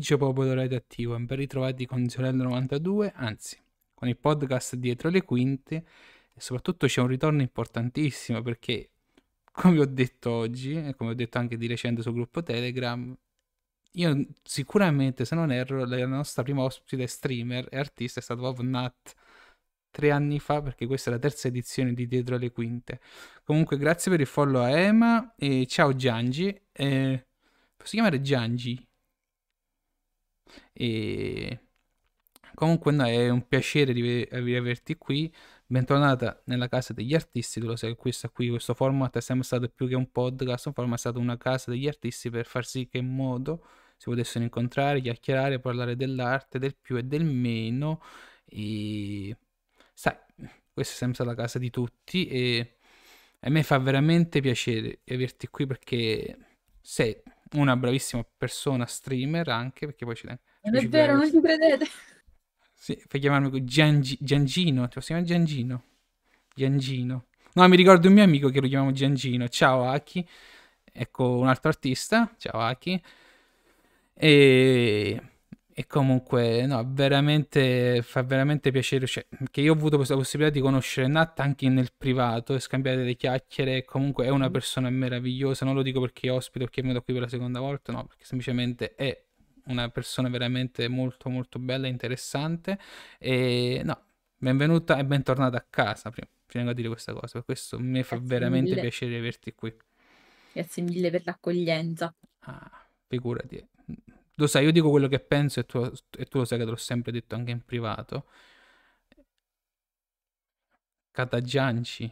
Pomeriggio popolo radioattivo, ben ritrovati con Zionello 92, anzi con il podcast dietro le quinte e soprattutto c'è un ritorno importantissimo perché come ho detto oggi e come ho detto anche di recente sul gruppo Telegram, io sicuramente se non erro la nostra prima ospite streamer e artista è stata Vovnat tre anni fa perché questa è la terza edizione di Dietro le Quinte. Comunque grazie per il follow a Ema e ciao Giangi. Eh, posso chiamare Giangi? E comunque no, è un piacere riaverti qui. Bentornata nella casa degli artisti, tu lo sai questo, qui, questo format è sempre stato più che un podcast, un format è stato una casa degli artisti per far sì che in modo si potessero incontrare, chiacchierare, parlare dell'arte, del più e del meno. E sai, questa è sempre stata la casa di tutti e a me fa veramente piacere averti qui perché sei una bravissima persona streamer anche perché poi ci tengo non è vero, non ci credete. Sì, fai chiamarmi Giangi, Giangino, ti posso chiamare Giangino? Giangino. No, mi ricordo un mio amico che lo chiamiamo Giangino. Ciao Aki. Ecco un altro artista. Ciao Aki. E, e comunque, no, veramente fa veramente piacere. Cioè, che io ho avuto questa possibilità di conoscere Nat anche nel privato e scambiare delle chiacchiere. Comunque è una mm. persona meravigliosa. Non lo dico perché è ospite o perché è venuto qui per la seconda volta, no, perché semplicemente è una persona veramente molto molto bella e interessante e no, benvenuta e bentornata a casa, prima, prima a dire questa cosa, per questo mi fa Grazie veramente mille. piacere averti qui. Grazie mille per l'accoglienza. Ah, figurati. Lo sai, io dico quello che penso e tu, e tu lo sai che te l'ho sempre detto anche in privato. Catagianci.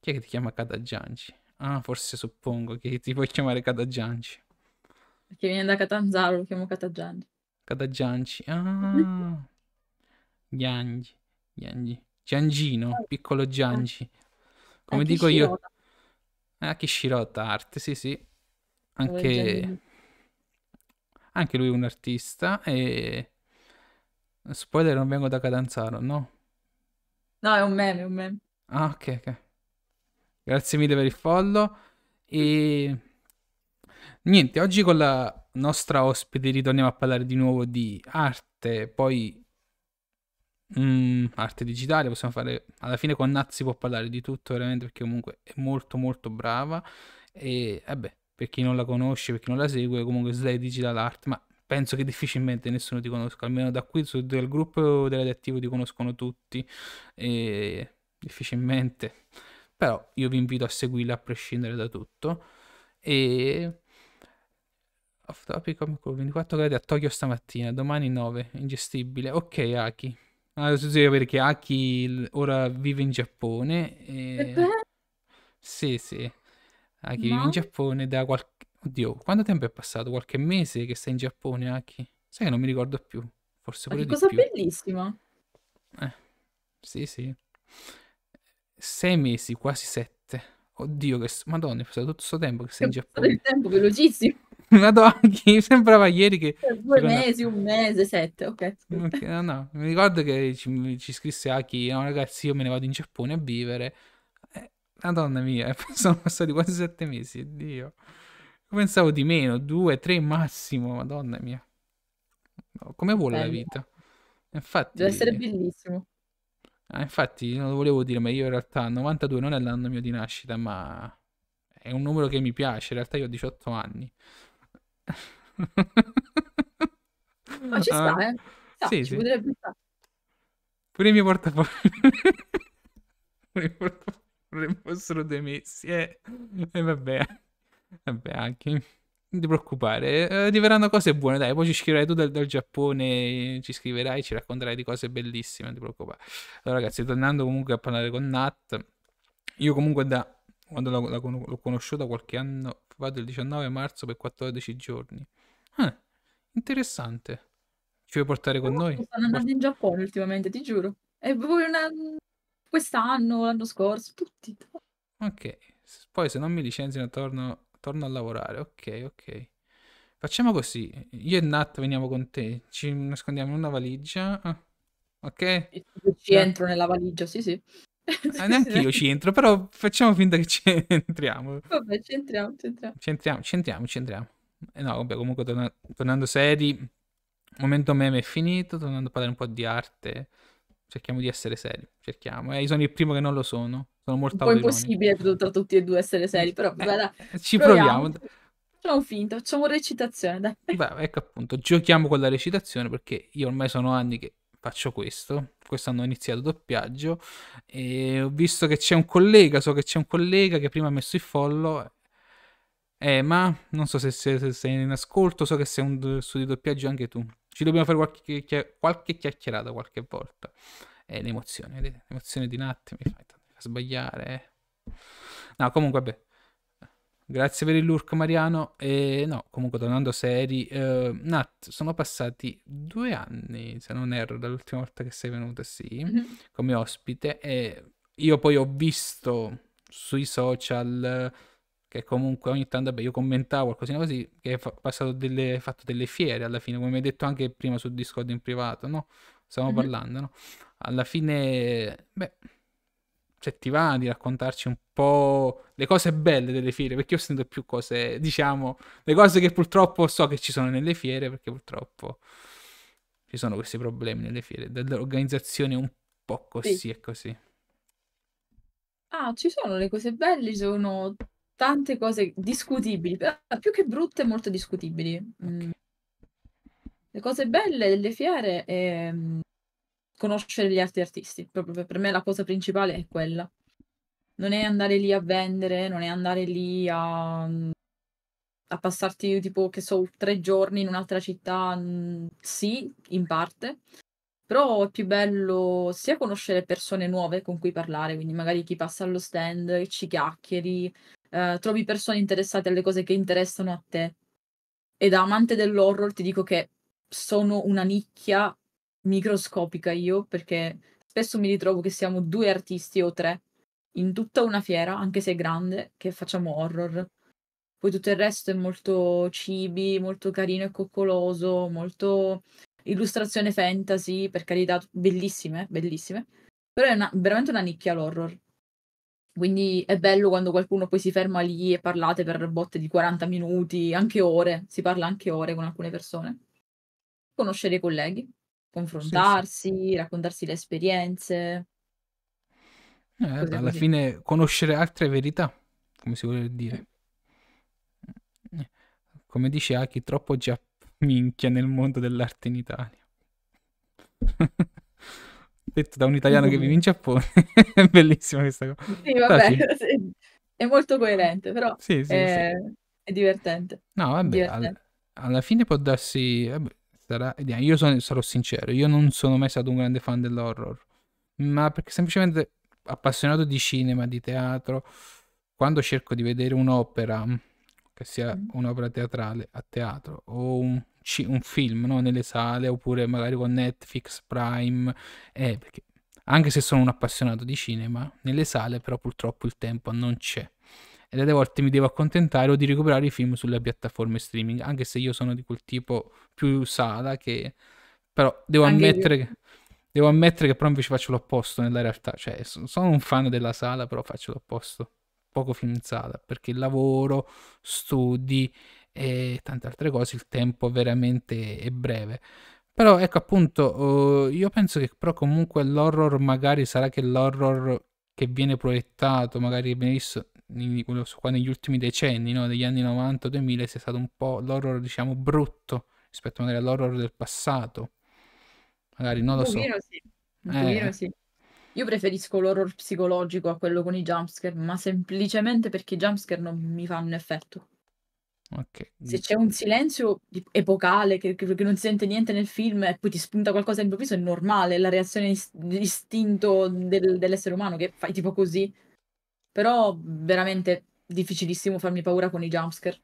Chi è che ti chiama Catagianci? Ah, forse suppongo che ti puoi chiamare Catagianci. Perché viene da Catanzaro, lo chiamo Catagiangi. Catagiangi, ah. Giangi, Giangi. Giangino, piccolo Giangi. Come dico Shirota. io... Ah, Kishirota Art, sì sì. Anche... Anche lui è un artista e... Spoiler, non vengo da Catanzaro, no? No, è un meme, è un meme. Ah, ok, ok. Grazie mille per il follow e Niente, oggi con la nostra ospite ritorniamo a parlare di nuovo di arte, poi mh, mm, arte digitale, possiamo fare alla fine con Nat può parlare di tutto veramente perché comunque è molto molto brava e vabbè, per chi non la conosce, per chi non la segue, comunque Slay Digital Art, ma penso che difficilmente nessuno ti conosca, almeno da qui sul gruppo dell'adattivo ti conoscono tutti e difficilmente però io vi invito a seguirla a prescindere da tutto e Off topic come 24 gradi a Tokyo stamattina, domani 9, ingestibile. Ok, Aki. Allora, tu devi che Aki ora vive in Giappone. E... Sì, sì. Aki no. vive in Giappone da qualche... Oddio, quanto tempo è passato? Qualche mese che stai in Giappone, Aki? Sai che non mi ricordo più. Forse pure Ma che cosa bellissima. Eh, sì, sì. Sei mesi, quasi sette. Oddio, che... Madonna, è passato tutto questo tempo che sei in Giappone. È tempo velocissimo una donna che sembrava ieri che... Due secondo... mesi, un mese, sette, ok. okay no, no, mi ricordo che ci, ci scrisse Aki, no ragazzi io me ne vado in Giappone a vivere. Eh, Madonna mia, sono passati quasi sette mesi, oddio. Pensavo di meno, due, tre massimo, madonna mia. No, come vuole Bello. la vita? Infatti... Deve essere bellissimo. Ah, infatti, non lo volevo dire, ma io in realtà 92 non è l'anno mio di nascita, ma è un numero che mi piace. In realtà io ho 18 anni, ma ci sta, ah. eh? No, sì, ci sì. potrebbe stare. Pure il mio portafoglio. Pure i portafogli fossero demessi, eh. E vabbè. Vabbè, anche. Non ti preoccupare, arriveranno cose buone, dai, poi ci scriverai tu dal, dal Giappone, ci scriverai, ci racconterai di cose bellissime, non ti preoccupare. Allora ragazzi, tornando comunque a parlare con Nat, io comunque da quando l'ho, l'ho conosciuta qualche anno vado il 19 marzo per 14 giorni. Ah, interessante. Ci vuoi portare con no, noi? Stanno andando Port- in Giappone ultimamente, ti giuro. E voi una... quest'anno, l'anno scorso, tutti. Ok, poi se non mi licenziano torno, torno a lavorare. Ok, ok. Facciamo così, io e Nat veniamo con te, ci nascondiamo in una valigia, ah, ok? Ci entro nella valigia, sì sì. Ah, neanche io ci entro, però facciamo finta che ci entriamo. Vabbè, ci entriamo, ci entriamo. Ci entriamo, ci entriamo, ci entriamo. Eh no, vabbè, comunque torna- tornando seri, il momento meme è finito, tornando a parlare un po' di arte, cerchiamo di essere seri, cerchiamo. Eh, io sono il primo che non lo sono, sono molto Un po' impossibile tra tutti e due essere seri, però eh, guarda, Ci proviamo. proviamo. Facciamo finta, facciamo recitazione, dai. Beh, ecco appunto, giochiamo con la recitazione perché io ormai sono anni che faccio questo. Quest'anno ho iniziato doppiaggio e ho visto che c'è un collega, so che c'è un collega che prima ha messo il follow. Eh, ma non so se, sei in ascolto, so che sei un studio di doppiaggio anche tu. Ci dobbiamo fare qualche, chia- qualche chiacchierata qualche volta. Eh, l'emozione, l'emozione di un attimo mi fa, mi fa sbagliare. Eh. No, comunque, vabbè, Grazie per il lurk Mariano. E no, comunque tornando seri, eh, Nat, sono passati due anni, se non erro, dall'ultima volta che sei venuta, sì, mm-hmm. come ospite. E io poi ho visto sui social che comunque ogni tanto, beh, io commentavo qualcosina così, che hai fa- passato delle, fatto delle fiere alla fine, come mi hai detto anche prima su Discord in privato, no? stiamo mm-hmm. parlando, no? Alla fine, beh se cioè, ti va di raccontarci un po' le cose belle delle fiere, perché io sento più cose, diciamo, le cose che purtroppo so che ci sono nelle fiere, perché purtroppo ci sono questi problemi nelle fiere, dell'organizzazione un po' così sì. e così. Ah, ci sono le cose belle, ci sono tante cose discutibili, più che brutte, molto discutibili. Okay. Mm. Le cose belle delle fiere è ehm, conoscere gli altri artisti, proprio per me la cosa principale è quella. Non è andare lì a vendere, non è andare lì a, a passarti tipo, che so, tre giorni in un'altra città, mm, sì, in parte, però è più bello sia conoscere persone nuove con cui parlare, quindi magari chi passa allo stand, ci chiacchieri, eh, trovi persone interessate alle cose che interessano a te. E da amante dell'horror ti dico che sono una nicchia microscopica io perché spesso mi ritrovo che siamo due artisti o tre in tutta una fiera, anche se grande, che facciamo horror. Poi tutto il resto è molto cibi, molto carino e coccoloso, molto illustrazione fantasy, per carità, bellissime, bellissime. Però è una, veramente una nicchia l'horror. Quindi è bello quando qualcuno poi si ferma lì e parlate per botte di 40 minuti, anche ore, si parla anche ore con alcune persone. Conoscere i colleghi, confrontarsi, sì, sì. raccontarsi le esperienze. Eh, alla così. fine conoscere altre verità, come si vuole dire. Eh, come dice Aki, troppo già minchia nel mondo dell'arte in Italia. Detto da un italiano che vive in Giappone, è bellissima questa cosa. Sì, vabbè, sì. è molto coerente, però sì, è, è, divertente. No, vabbè, divertente. Al, alla fine può darsi... Vabbè, sarà... Io sono, sarò sincero, io non sono mai stato un grande fan dell'horror, ma perché semplicemente appassionato di cinema, di teatro, quando cerco di vedere un'opera, che sia mm. un'opera teatrale a teatro, o un, un film no? nelle sale, oppure magari con Netflix, Prime, eh, perché anche se sono un appassionato di cinema, nelle sale però purtroppo il tempo non c'è e delle volte mi devo accontentare o di recuperare i film sulle piattaforme streaming, anche se io sono di quel tipo più sala che... però devo ammettere che... Devo ammettere che però invece faccio l'opposto nella realtà, cioè sono un fan della sala, però faccio l'opposto, poco film in sala, perché lavoro, studi e tante altre cose, il tempo veramente è breve. Però ecco appunto, eh, io penso che però comunque l'horror magari sarà che l'horror che viene proiettato, magari viene visto, quello qua negli ultimi decenni, no? degli anni 90-2000, sia stato un po' l'horror, diciamo, brutto rispetto magari all'horror del passato. Magari non lo so. Vero, sì. Eh. sì. Io preferisco l'horror psicologico a quello con i jumpscare, ma semplicemente perché i jumpscare non mi fanno effetto. Okay. Se c'è un silenzio epocale che, che, che, non si sente niente nel film e poi ti spunta qualcosa improvviso, è normale, è la reazione di istinto del, dell'essere umano che fai tipo così però veramente difficilissimo farmi paura con i jumpscare.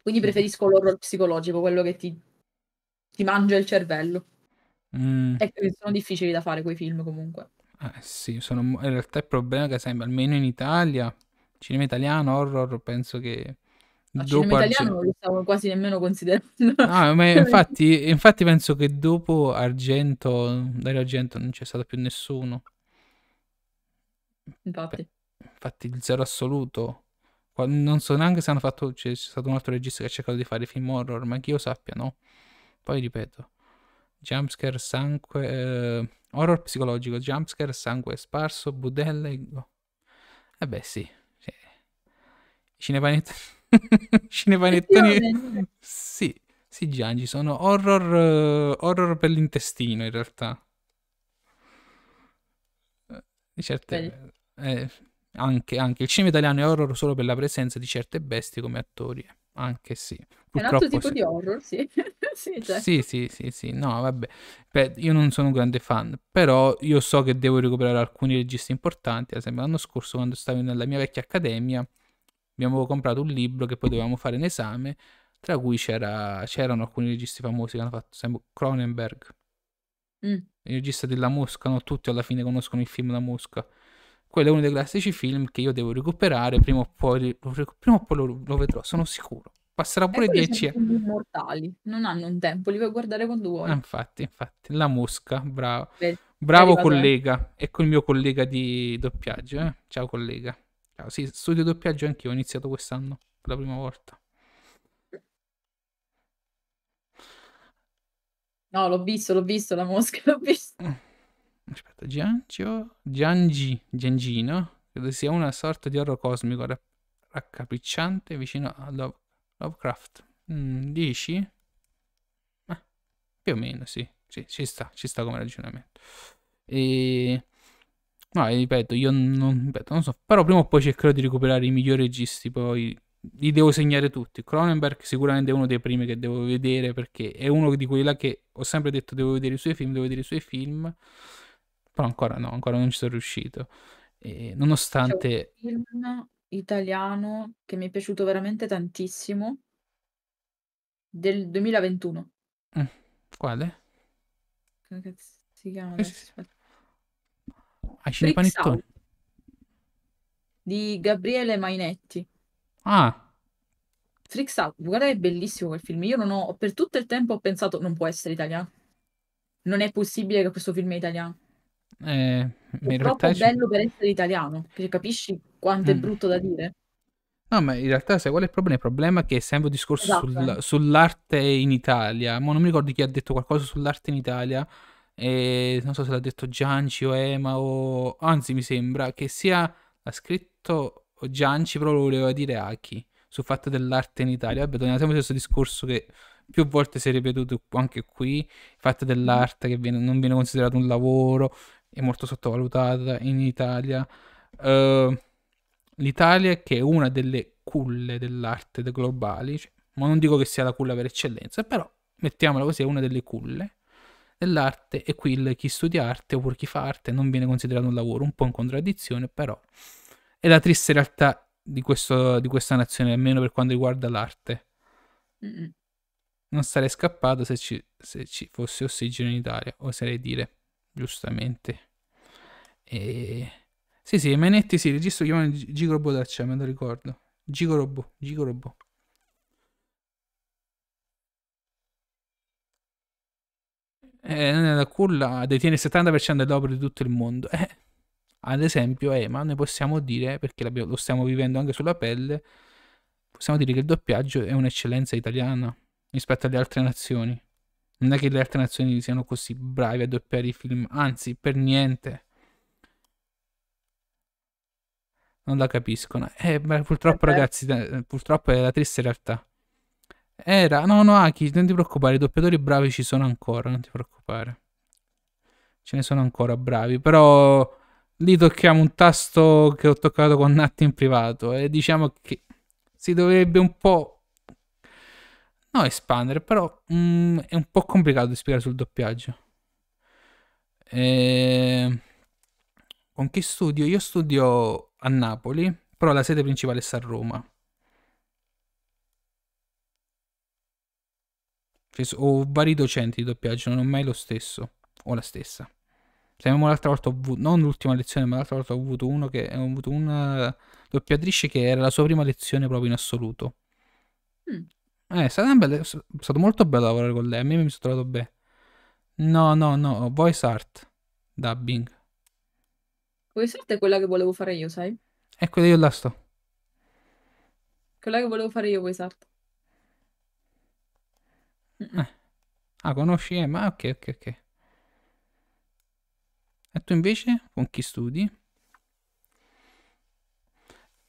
Quindi mm. preferisco l'horror psicologico, quello che ti, ti mangia il cervello. Mm. E sono difficili da fare quei film comunque. Eh sì, sono, in realtà il problema che sembra, almeno in Italia, cinema italiano, horror, penso che... Il cinema italiano non lo stavo quasi nemmeno considerando. Ah, ma infatti, infatti penso che dopo Argento, Dario Argento non c'è stato più nessuno. Infatti infatti il zero assoluto. Non so neanche se hanno fatto. C'è stato un altro regista che ha cercato di fare film horror, ma che io sappia, no? Poi ripeto: jumpscare, sangue. Eh, horror psicologico, jumpscare, sangue sparso, budelle. Oh. Eh beh, sì. Cioè, cinepanettoni. cinepanettoni. sì, sì, Giangi, sono horror, eh, horror per l'intestino in realtà. Eh, certe. Eh, anche, anche, il cinema italiano è horror solo per la presenza di certe bestie come attori. Eh. Anche sì. Purtroppo è un altro tipo sì. di horror, sì. sì, certo. sì, sì, sì, sì, No, vabbè. Beh, io non sono un grande fan, però io so che devo recuperare alcuni registi importanti. Ad esempio, l'anno scorso, quando stavo nella mia vecchia accademia, abbiamo comprato un libro che poi dovevamo fare in esame, tra cui c'era, c'erano alcuni registi famosi che hanno fatto, esempio, Cronenberg, mm. il regista della Mosca, no? tutti alla fine conoscono il film La Mosca quello è uno dei classici film che io devo recuperare, prima o poi lo, prima o poi lo, lo vedrò, sono sicuro. Passerà pure 10 anni. immortali, non hanno un tempo, li puoi guardare quando vuoi. Ah, infatti, infatti, La Mosca, bravo. Beh, bravo collega, eh. ecco il mio collega di doppiaggio, eh? ciao collega. Ciao, sì, studio doppiaggio anch'io, ho iniziato quest'anno per la prima volta. No, l'ho visto, l'ho visto, La Mosca, l'ho visto. Mm. Aspetta, Giangio, Giangi, Giangino, credo sia una sorta di oro cosmico raccapricciante vicino a Love- Lovecraft. Mm, dici? Eh, più o meno, sì. sì. Ci sta, ci sta come ragionamento. E... No, ripeto, io non, ripeto, non so, però prima o poi cercherò di recuperare i migliori registi, poi li devo segnare tutti. Cronenberg sicuramente è uno dei primi che devo vedere perché è uno di quelli là che ho sempre detto devo vedere i suoi film, devo vedere i suoi film però ancora no, ancora non ci sono riuscito. E nonostante... C'è un film italiano che mi è piaciuto veramente tantissimo, del 2021. Mm, quale? Come si chiama? Eh, sì, sì. Ah, Cinepanettone. Di Gabriele Mainetti. Ah, Freaks Out, guarda è bellissimo quel film. Io non ho, per tutto il tempo ho pensato, non può essere italiano. Non è possibile che questo film è italiano. Eh, mi in Purtroppo è ci- bello per essere italiano, perché capisci quanto è mm. brutto da dire? No, ma in realtà sai qual è il problema? Il problema è che è sempre un discorso Esatto. sul- sull'arte in Italia. Ma non mi ricordo chi ha detto qualcosa sull'arte in Italia. E non so se l'ha detto Gianci o Ema o... Anzi, mi sembra che sia... Ha scritto Gianci, però lo voleva dire Aki, sul fatto dell'arte in Italia. Vabbè, torniamo sempre questo discorso che più volte si è ripetuto anche qui, il fatto dell'arte che viene- non viene considerato un lavoro, è molto sottovalutata in Italia. Uh, L'Italia che è una delle culle dell'arte globali, cioè, ma non dico che sia la culla per eccellenza, però mettiamola così, è una delle culle dell'arte e qui il, chi studia arte oppure chi fa arte non viene considerato un lavoro, un po' in contraddizione, però è la triste realtà di, questo, di questa nazione, almeno per quanto riguarda l'arte. Non sarei scappato se ci, se ci fosse ossigeno in Italia, oserei dire giustamente. E... Sì, sì, Manetti sì, il registro chiamano Gigorobo da me lo ricordo. Gigorobo, Gigorobo. Eh, la culla detiene il 70% delle opere di tutto il mondo. Eh, ad esempio, eh, ma noi possiamo dire, perché lo stiamo vivendo anche sulla pelle, possiamo dire che il doppiaggio è un'eccellenza italiana rispetto alle altre nazioni. Non è che le altre nazioni siano così bravi a doppiare i film, anzi, per niente. Non la capiscono. Eh, ma purtroppo, okay. ragazzi, purtroppo è la triste realtà. Era, no, no, Aki, non ti preoccupare, i doppiatori bravi ci sono ancora, non ti preoccupare. Ce ne sono ancora bravi, però lì tocchiamo un tasto che ho toccato con Natti in privato e diciamo che si dovrebbe un po' No, espandere, però mm, è un po' complicato di spiegare sul doppiaggio. E... Ehm, con chi studio? Io studio a Napoli, però la sede principale sta a Roma. Cioè, ho vari docenti di doppiaggio, non ho mai lo stesso o la stessa. Semmo l'altra volta, avuto, non l'ultima lezione, ma l'altra volta ho avuto, uno che, ho avuto una doppiatrice che era la sua prima lezione proprio in assoluto. Mm. Eh, è stato, è stato molto bello lavorare con lei. A me mi sono trovato bene. No, no, no. Voice art. Dubbing. Voice art è quella che volevo fare io, sai? È quella io là sto. Quella che volevo fare io, voice art. Eh. Ah, conosci Emma? ok, ok, ok. E tu invece? Con chi studi?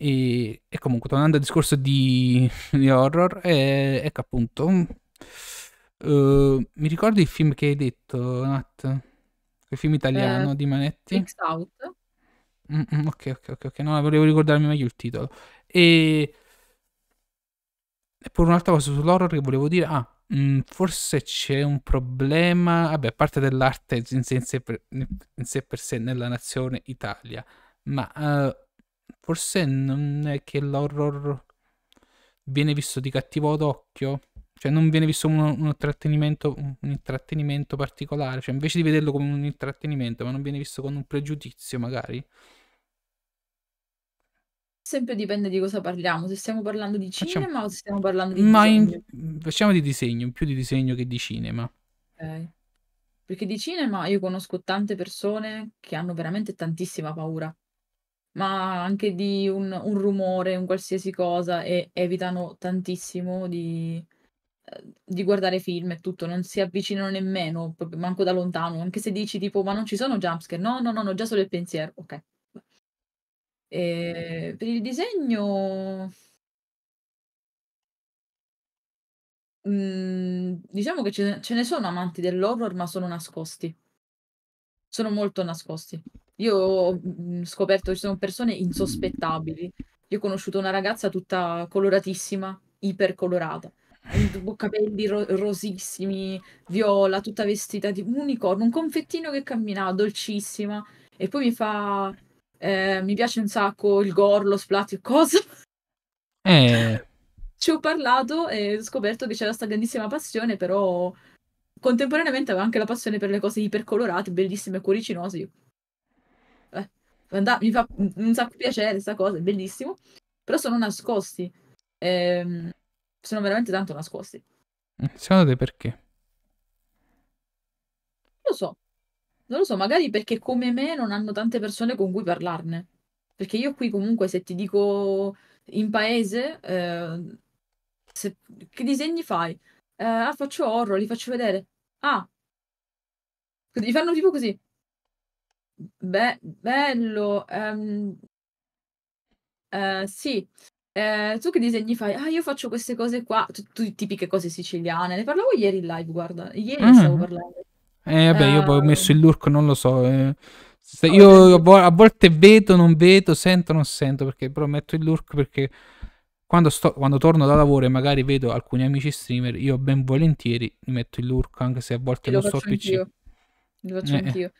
E, e, comunque, tornando al discorso di, di horror, è, eh, ecco appunto. Uh, mi ricordo il film che hai detto, Nat? Il film italiano eh, di Manetti? Freaks Out. Mm, mm, ok, ok, ok, ok. No, volevo ricordarmi meglio il titolo. E... e pure un'altra cosa sull'horror che volevo dire. Ah, mh, mm, forse c'è un problema, vabbè, a parte dell'arte in sé, in sé, per, in sé per sé nella nazione Italia, ma... Uh, forse non è che l'horror viene visto di cattivo d'occhio, cioè non viene visto un, un, intrattenimento, un, intrattenimento, particolare, cioè invece di vederlo come un intrattenimento, ma non viene visto con un pregiudizio magari. Sempre dipende di cosa parliamo, se stiamo parlando di cinema Facciamo... o se stiamo parlando di ma disegno. In... Facciamo di disegno, più di disegno che di cinema. Ok. Perché di cinema io conosco tante persone che hanno veramente tantissima paura ma anche di un un rumore, un qualsiasi cosa e evitano tantissimo di eh, di guardare film e tutto, non si avvicinano nemmeno, proprio manco da lontano, anche se dici tipo: "Ma non ci sono jumpscare, "No, no, no, no, già solo il pensiero." ok. Ehm, per il disegno mhmm, diciamo che ce ne sono amanti dell'horror, ma sono nascosti. Sono molto nascosti. Io ho mhmm, scoperto che ci sono persone insospettabili. Io ho conosciuto una ragazza tutta coloratissima, ipercolorata, con capelli ro- rosissimi, viola, tutta vestita di un unicorno, un confettino che cammina, dolcissima. E poi mi fa... Eh, mi piace un sacco il gore, gorlo, splatti, cosa? Eh. Ci ho parlato e ho scoperto che c'era questa grandissima passione, però contemporaneamente aveva anche la passione per le cose ipercolorate, bellissime e cuoricinose mi fa un sacco piacere questa cosa, è bellissimo, però sono nascosti, eh, sono veramente tanto nascosti. Secondo te perché? lo so, non lo so, magari perché come me non hanno tante persone con cui parlarne, perché io qui comunque se ti dico in paese, eh, se, che disegni fai? Eh, ah, faccio horror, li faccio vedere. Ah, li fanno tipo così. Be bello, ehm, eh, sì. Eh, tu che disegni fai? Ah, io faccio queste cose qua, tu, tipiche cose siciliane. Ne parlavo ieri in live, guarda, ieri ne mm. stavo parlando. Eh, beh, io poi ho ehm, messo il lurk, non lo so. eh. io a, volte vedo, non vedo, sento, non sento, perché però metto il lurk perché quando, sto, quando torno da lavoro e magari vedo alcuni amici streamer, io ben volentieri mi metto il lurk, anche se a volte Sì, non lo sto al faccio anch'io, lo faccio Eh, eh. anch'io.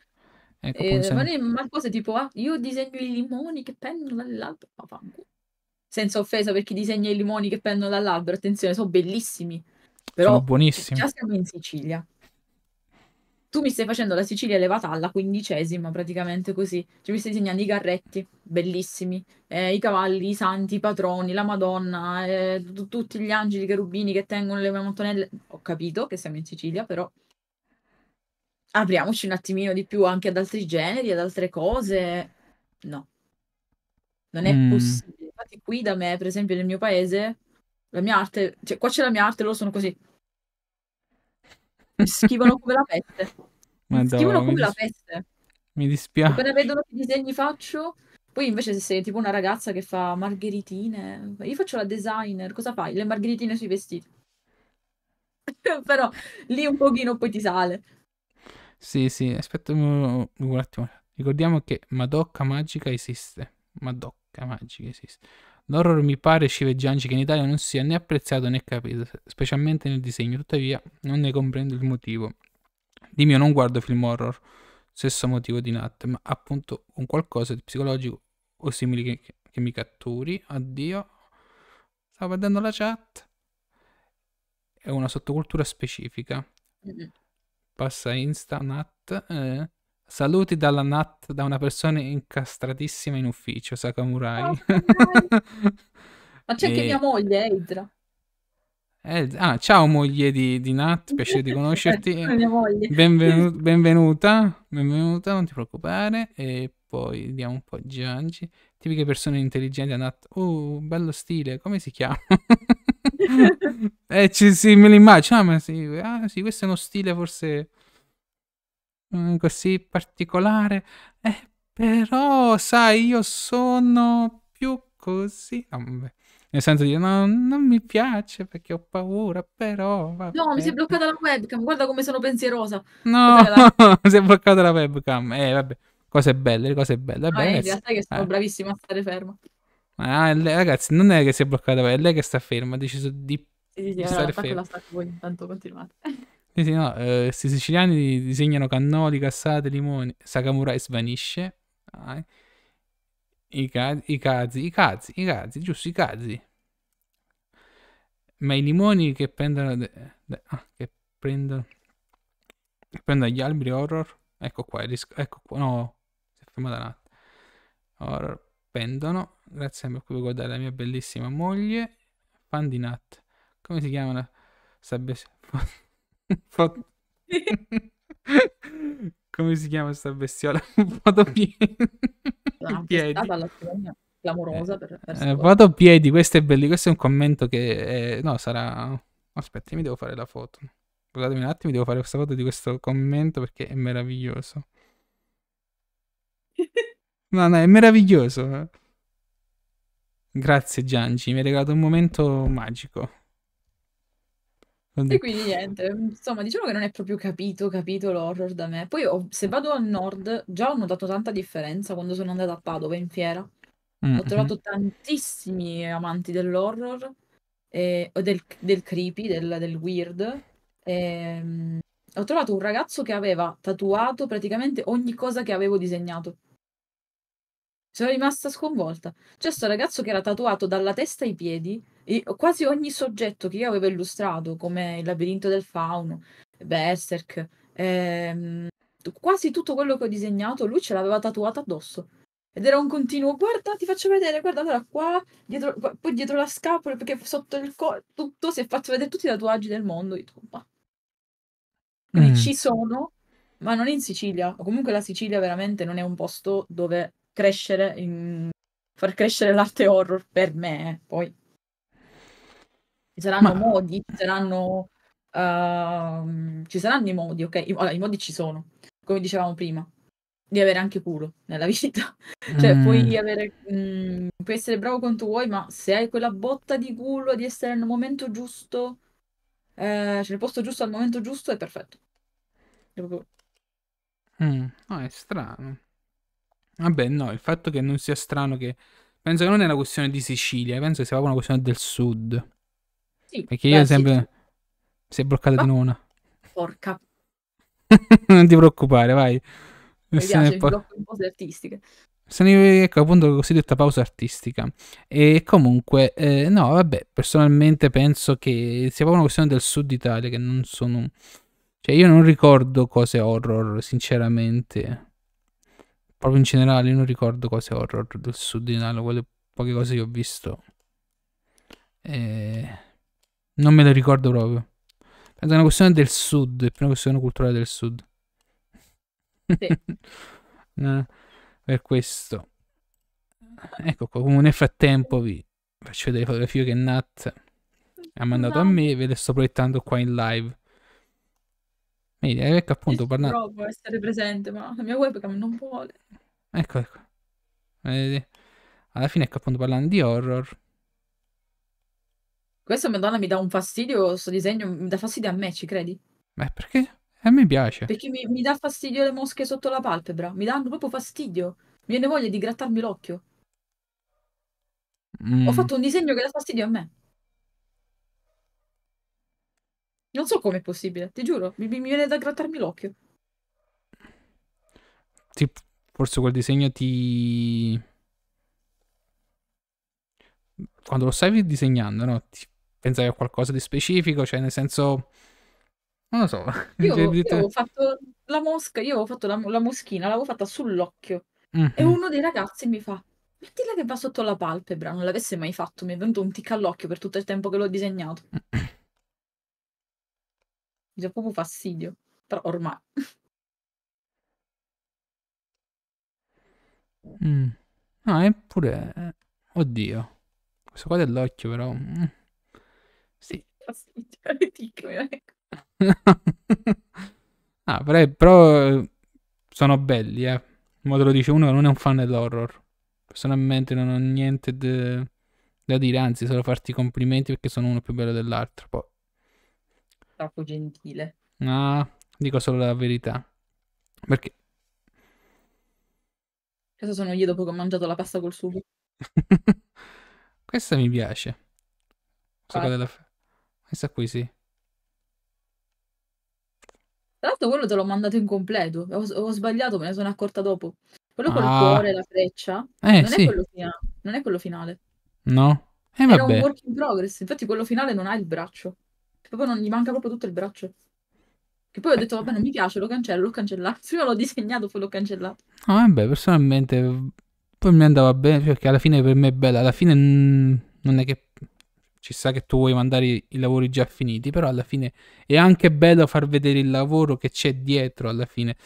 Ecco, e ma, ne, ma cose tipo, ah, io disegno i limoni che pendono dall'albero. Papà. Senza offesa per chi disegna i limoni che pendono dall'albero, attenzione, sono bellissimi. Però sono buonissimi. Già siamo in Sicilia. Tu mi stai facendo la Sicilia elevata alla quindicesima, praticamente così. Cioè, mi stai disegnando i carretti, bellissimi, eh, i cavalli, i santi, i patroni, la Madonna, eh, tutti gli angeli, i cherubini che tengono le montonelle. Ho capito che siamo in Sicilia, però Apriamoci un attimino di più anche ad altri generi, ad altre cose. No. Non è mm. possibile. Infatti qui da me, per esempio, nel mio paese, la mia arte, cioè qua c'è la mia arte, loro sono così. Mi schivano come la peste. Mi schivano come dis... la peste. Mi dispiace. Quando vedono che disegni faccio, poi invece se sei tipo una ragazza che fa margheritine, io faccio la designer, cosa fai? Le margheritine sui vestiti. Però lì un pochino poi ti sale. Sì, sì, aspetta un, attimo. Ricordiamo che Madocca Magica esiste. Madocca Magica esiste. L'horror mi pare sciveggiante che in Italia non sia né apprezzato né capito, specialmente nel disegno, tuttavia non ne comprendo il motivo. Di mio non guardo film horror, stesso motivo di Nat, ma appunto un qualcosa di psicologico o simile che, che mi catturi. Addio. Stavo perdendo la chat. È una sottocultura specifica passa Insta, Nat. Eh. Saluti dalla Nat, da una persona incastratissima in ufficio, Sakamurai. Oh, ah, Ma c'è e... mia moglie, Edra. Eh, ah, ciao moglie di, di Nat, piacere di conoscerti. Benvenu- benvenuta, benvenuta, non ti preoccupare. E poi diamo un po' Giangi. Tipiche persone intelligenti a Nat. Oh, bello stile, come si chiama? eh, ci, sì, me l'immagino. Ah, ma sì, ah, sì, questo è uno stile forse mm, così particolare. Eh, però, sai, io sono più così. Ah, Nel senso di no, non mi piace perché ho paura, però. Vabbè. No, mi si è bloccata la webcam. Guarda come sono pensierosa. No, la... si è bloccata la webcam. Eh, vabbè, cose belle, cose belle. Vabbè, no, in realtà è che sono eh. bravissima a stare ferma. Ma ah, ragazzi, non è che si è bloccata, è lei che sta ferma, ha deciso di, sì, di eh, stare ferma. Voi, intanto continuate. Sì, sì, no, questi eh, siciliani disegnano cannoli, cassate, limoni. Sakamurai svanisce. Ah, I casi, i casi, i casi, i casi, giusto, i casi. Ma i limoni che prendono... De, de, ah, che prendono... Che prendono gli alberi horror. Ecco qua, ris- ecco qua, no, si è fermata un attimo. Horror, pendono. Grazie sempre a cui guardare la mia bellissima moglie. Fan di Nat. Come si chiama la... Sabbe... Fot... Come si chiama sta bestiola? Foto piedi. piedi. Clamorosa eh, eh piedi, questo è bellissimo. Questo è un commento che è... Eh, no, sarà. Aspetta, mi devo fare la foto. Scusatemi un attimo, devo fare questa foto di questo commento perché è meraviglioso. No, no, è meraviglioso. Eh. Grazie Gianci, mi hai regalato un momento magico. E quindi niente, insomma, diciamo che non è proprio capito, capito l'horror da me. Poi ho, se vado al nord, già ho notato tanta differenza quando sono andata a Padova in fiera. Mm-hmm. Ho trovato mm-hmm. tantissimi amanti dell'horror, eh, del, del creepy, del, del weird. Eh, ho trovato un ragazzo che aveva tatuato praticamente ogni cosa che avevo disegnato. Sono rimasta sconvolta. C'è sto ragazzo che era tatuato dalla testa ai piedi, e quasi ogni soggetto che io avevo illustrato, come il labirinto del fauno, Berserk, ehm, quasi tutto quello che ho disegnato, lui ce l'aveva tatuato addosso. Ed era un continuo, guarda, ti faccio vedere, guarda, allora qua, dietro, qua, poi dietro la scapola, perché sotto il collo, tutto, si è fatto vedere tutti i tatuaggi del mondo. Io dico, ma... Quindi mm. ci sono, ma non in Sicilia, o comunque la Sicilia veramente non è un posto dove crescere, in... far crescere l'arte horror per me, eh, poi. Ci saranno Ma... modi, ci saranno, uh, ci saranno i modi, ok? I, allora, i modi ci sono, come dicevamo prima, di avere anche culo nella vita. cioè, mm. puoi, avere, mh, mm, puoi essere bravo quanto vuoi, ma se hai quella botta di culo di essere nel momento giusto, eh, cioè il posto giusto al momento giusto, è perfetto. È proprio... mm. no, è strano. Vabbè, no, il fatto che non sia strano che... Penso che non è una questione di Sicilia, penso che sia proprio una questione del sud. Sì, Perché io sempre... Sì. Si è bloccata Ma... di nuovo Porca... non ti preoccupare, vai. Mi piace, po- blocco in pause artistiche. Sono, ecco appunto la cosiddetta pausa artistica. E comunque, eh, no, vabbè, personalmente penso che sia proprio una questione del sud Italia, che non sono... Cioè, io non ricordo cose horror, sinceramente proprio in generale non ricordo cose horror del sud di Nalo, quelle poche cose che ho visto. E... Non me le ricordo proprio. è una questione del sud, è una questione culturale del sud. Sì. no, eh, per questo. Ecco qua, comunque nel frattempo vi faccio vedere le fotografie che Nat ha mandato no. a me e ve le sto proiettando qua in live. Vedi, eh, ecco appunto parlando. Provo a essere presente, ma la mia webcam non vuole. Ecco, ecco. Vedi? Alla fine ecco appunto parlando di horror. Questa madonna mi dà un fastidio, questo disegno mi dà fastidio a me, ci credi? Beh, perché? A me piace. Perché mi, mi dà fastidio le mosche sotto la palpebra, mi danno proprio fastidio. Mi viene voglia di grattarmi l'occhio. Mm. Ho fatto un disegno che dà fastidio a me. Non so come è possibile, ti giuro. Mi, mi viene da grattarmi l'occhio. Sì, forse quel disegno ti... Quando lo stavi disegnando, no? Ti pensavi a qualcosa di specifico, cioè nel senso... Non lo so. Io, io avevo fatto la mosca, io avevo fatto la, la moschina, l'avevo fatta sull'occhio. Mm-hmm. E uno dei ragazzi mi fa, mettila che va sotto la palpebra, non l'avesse mai fatto, mi è venuto un tic all'occhio per tutto il tempo che l'ho disegnato. Mi dà proprio fastidio, però ormai. Mm. Ah, eppure... Eh, oddio. Questo qua dell'occhio però... Mm. Sì. Fastidio, ridicolo. ah, però, però, eh, sono belli, eh. Ma te lo dice uno che non è un fan dell'horror. Personalmente non ho niente de... da dire, anzi, solo farti complimenti perché sono uno più bello dell'altro. Poi troppo gentile. No, dico solo la verità. Perché? Questo sono io dopo che ho mangiato la pasta col sugo. Questa mi piace. Questa, della... Questa qui sì. Tra l'altro quello te l'ho mandato in completo. Ho, ho sbagliato, me ne sono accorta dopo. Quello col ah. cuore, la freccia. Eh, non, sì. è quello finale, non è quello finale. No? Eh, Era un work in progress. Infatti quello finale non ha il braccio. Proprio non gli manca proprio tutto il braccio. Che poi ho detto, vabbè, non mi piace, lo cancello, l'ho cancellato. Prima l'ho disegnato, poi l'ho cancellato. Ah, beh, personalmente poi mi andava bene, perché cioè alla fine per me è bella. Alla fine non è che ci sa che tu vuoi mandare i lavori già finiti, però alla fine è anche bello far vedere il lavoro che c'è dietro alla fine.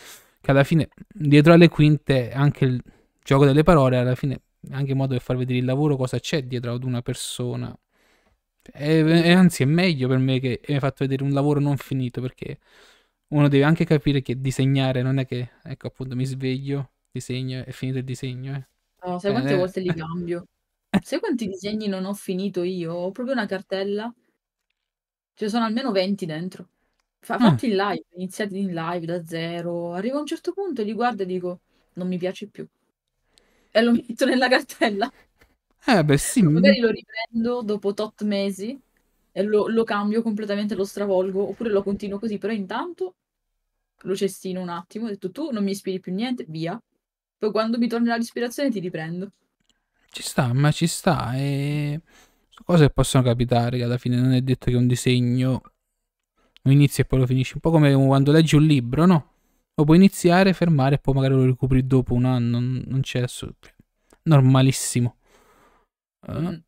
Che alla fine, dietro alle quinte, anche il gioco delle parole, alla fine, è anche modo per far vedere il lavoro, cosa c'è dietro ad una persona e, e anzi, è meglio per me che mi hai fatto vedere un lavoro non finito perché uno deve anche capire che disegnare non è che, ecco appunto, mi sveglio, disegno e finito il disegno. Eh. No, sai quante eh, volte li cambio? sai quanti disegni non ho finito io? Ho proprio una cartella, ce ne sono almeno 20 dentro. Fa- ah. fatti ah. in live, iniziati in live da zero. Arrivo a un certo punto e li guardo e dico: Non mi piace più. E lo metto nella cartella. Eh beh sì. Mm. Magari lo riprendo dopo tot mesi e lo, lo cambio completamente, lo stravolgo, oppure lo continuo così, però intanto lo cestino un attimo, ho detto tu non mi ispiri più niente, via. Poi quando mi torna l'ispirazione ti riprendo. Ci sta, ma ci sta. E... Cose possono capitare, che alla fine non è detto che un disegno lo inizi e poi lo finisci. Un po' come quando leggi un libro, no? Lo puoi iniziare, fermare e poi magari lo recuperi dopo un anno, non c'è assolutamente. Cioè, normalissimo. Uh,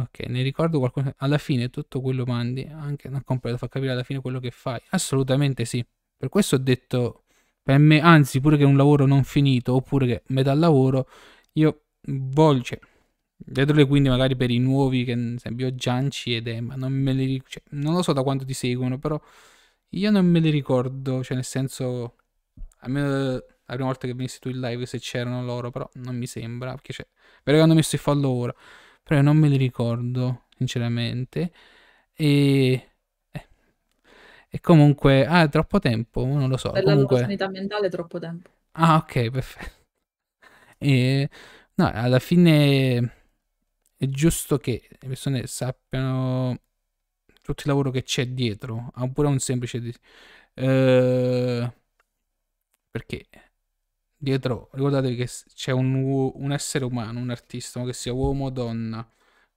ok, ne ricordo qualcosa. Alla fine tutto quello mandi, anche non completo, fa capire alla fine quello che fai. Assolutamente sì. Per questo ho detto, per me, anzi, pure che è un lavoro non finito, oppure che metà lavoro, io voglio, cioè, dietro le quinte magari per i nuovi, che ad esempio Gianci ed Emma, non me li cioè, non lo so da quanto ti seguono, però io non me li ricordo, cioè nel senso, almeno la prima volta che venissi tu in live se c'erano loro, però non mi sembra, perché c'è... Vero che hanno messo i follow ora, però non me li ricordo, sinceramente. E... Eh, e comunque, ah, è troppo tempo, non lo so. Per comunque... la sanità mentale è troppo tempo. Ah, ok, perfetto. E... No, alla fine è giusto che le persone sappiano tutto il lavoro che c'è dietro, oppure un semplice... Di... Eh perché dietro ricordatevi che c'è un, un, essere umano, un artista, che sia uomo o donna,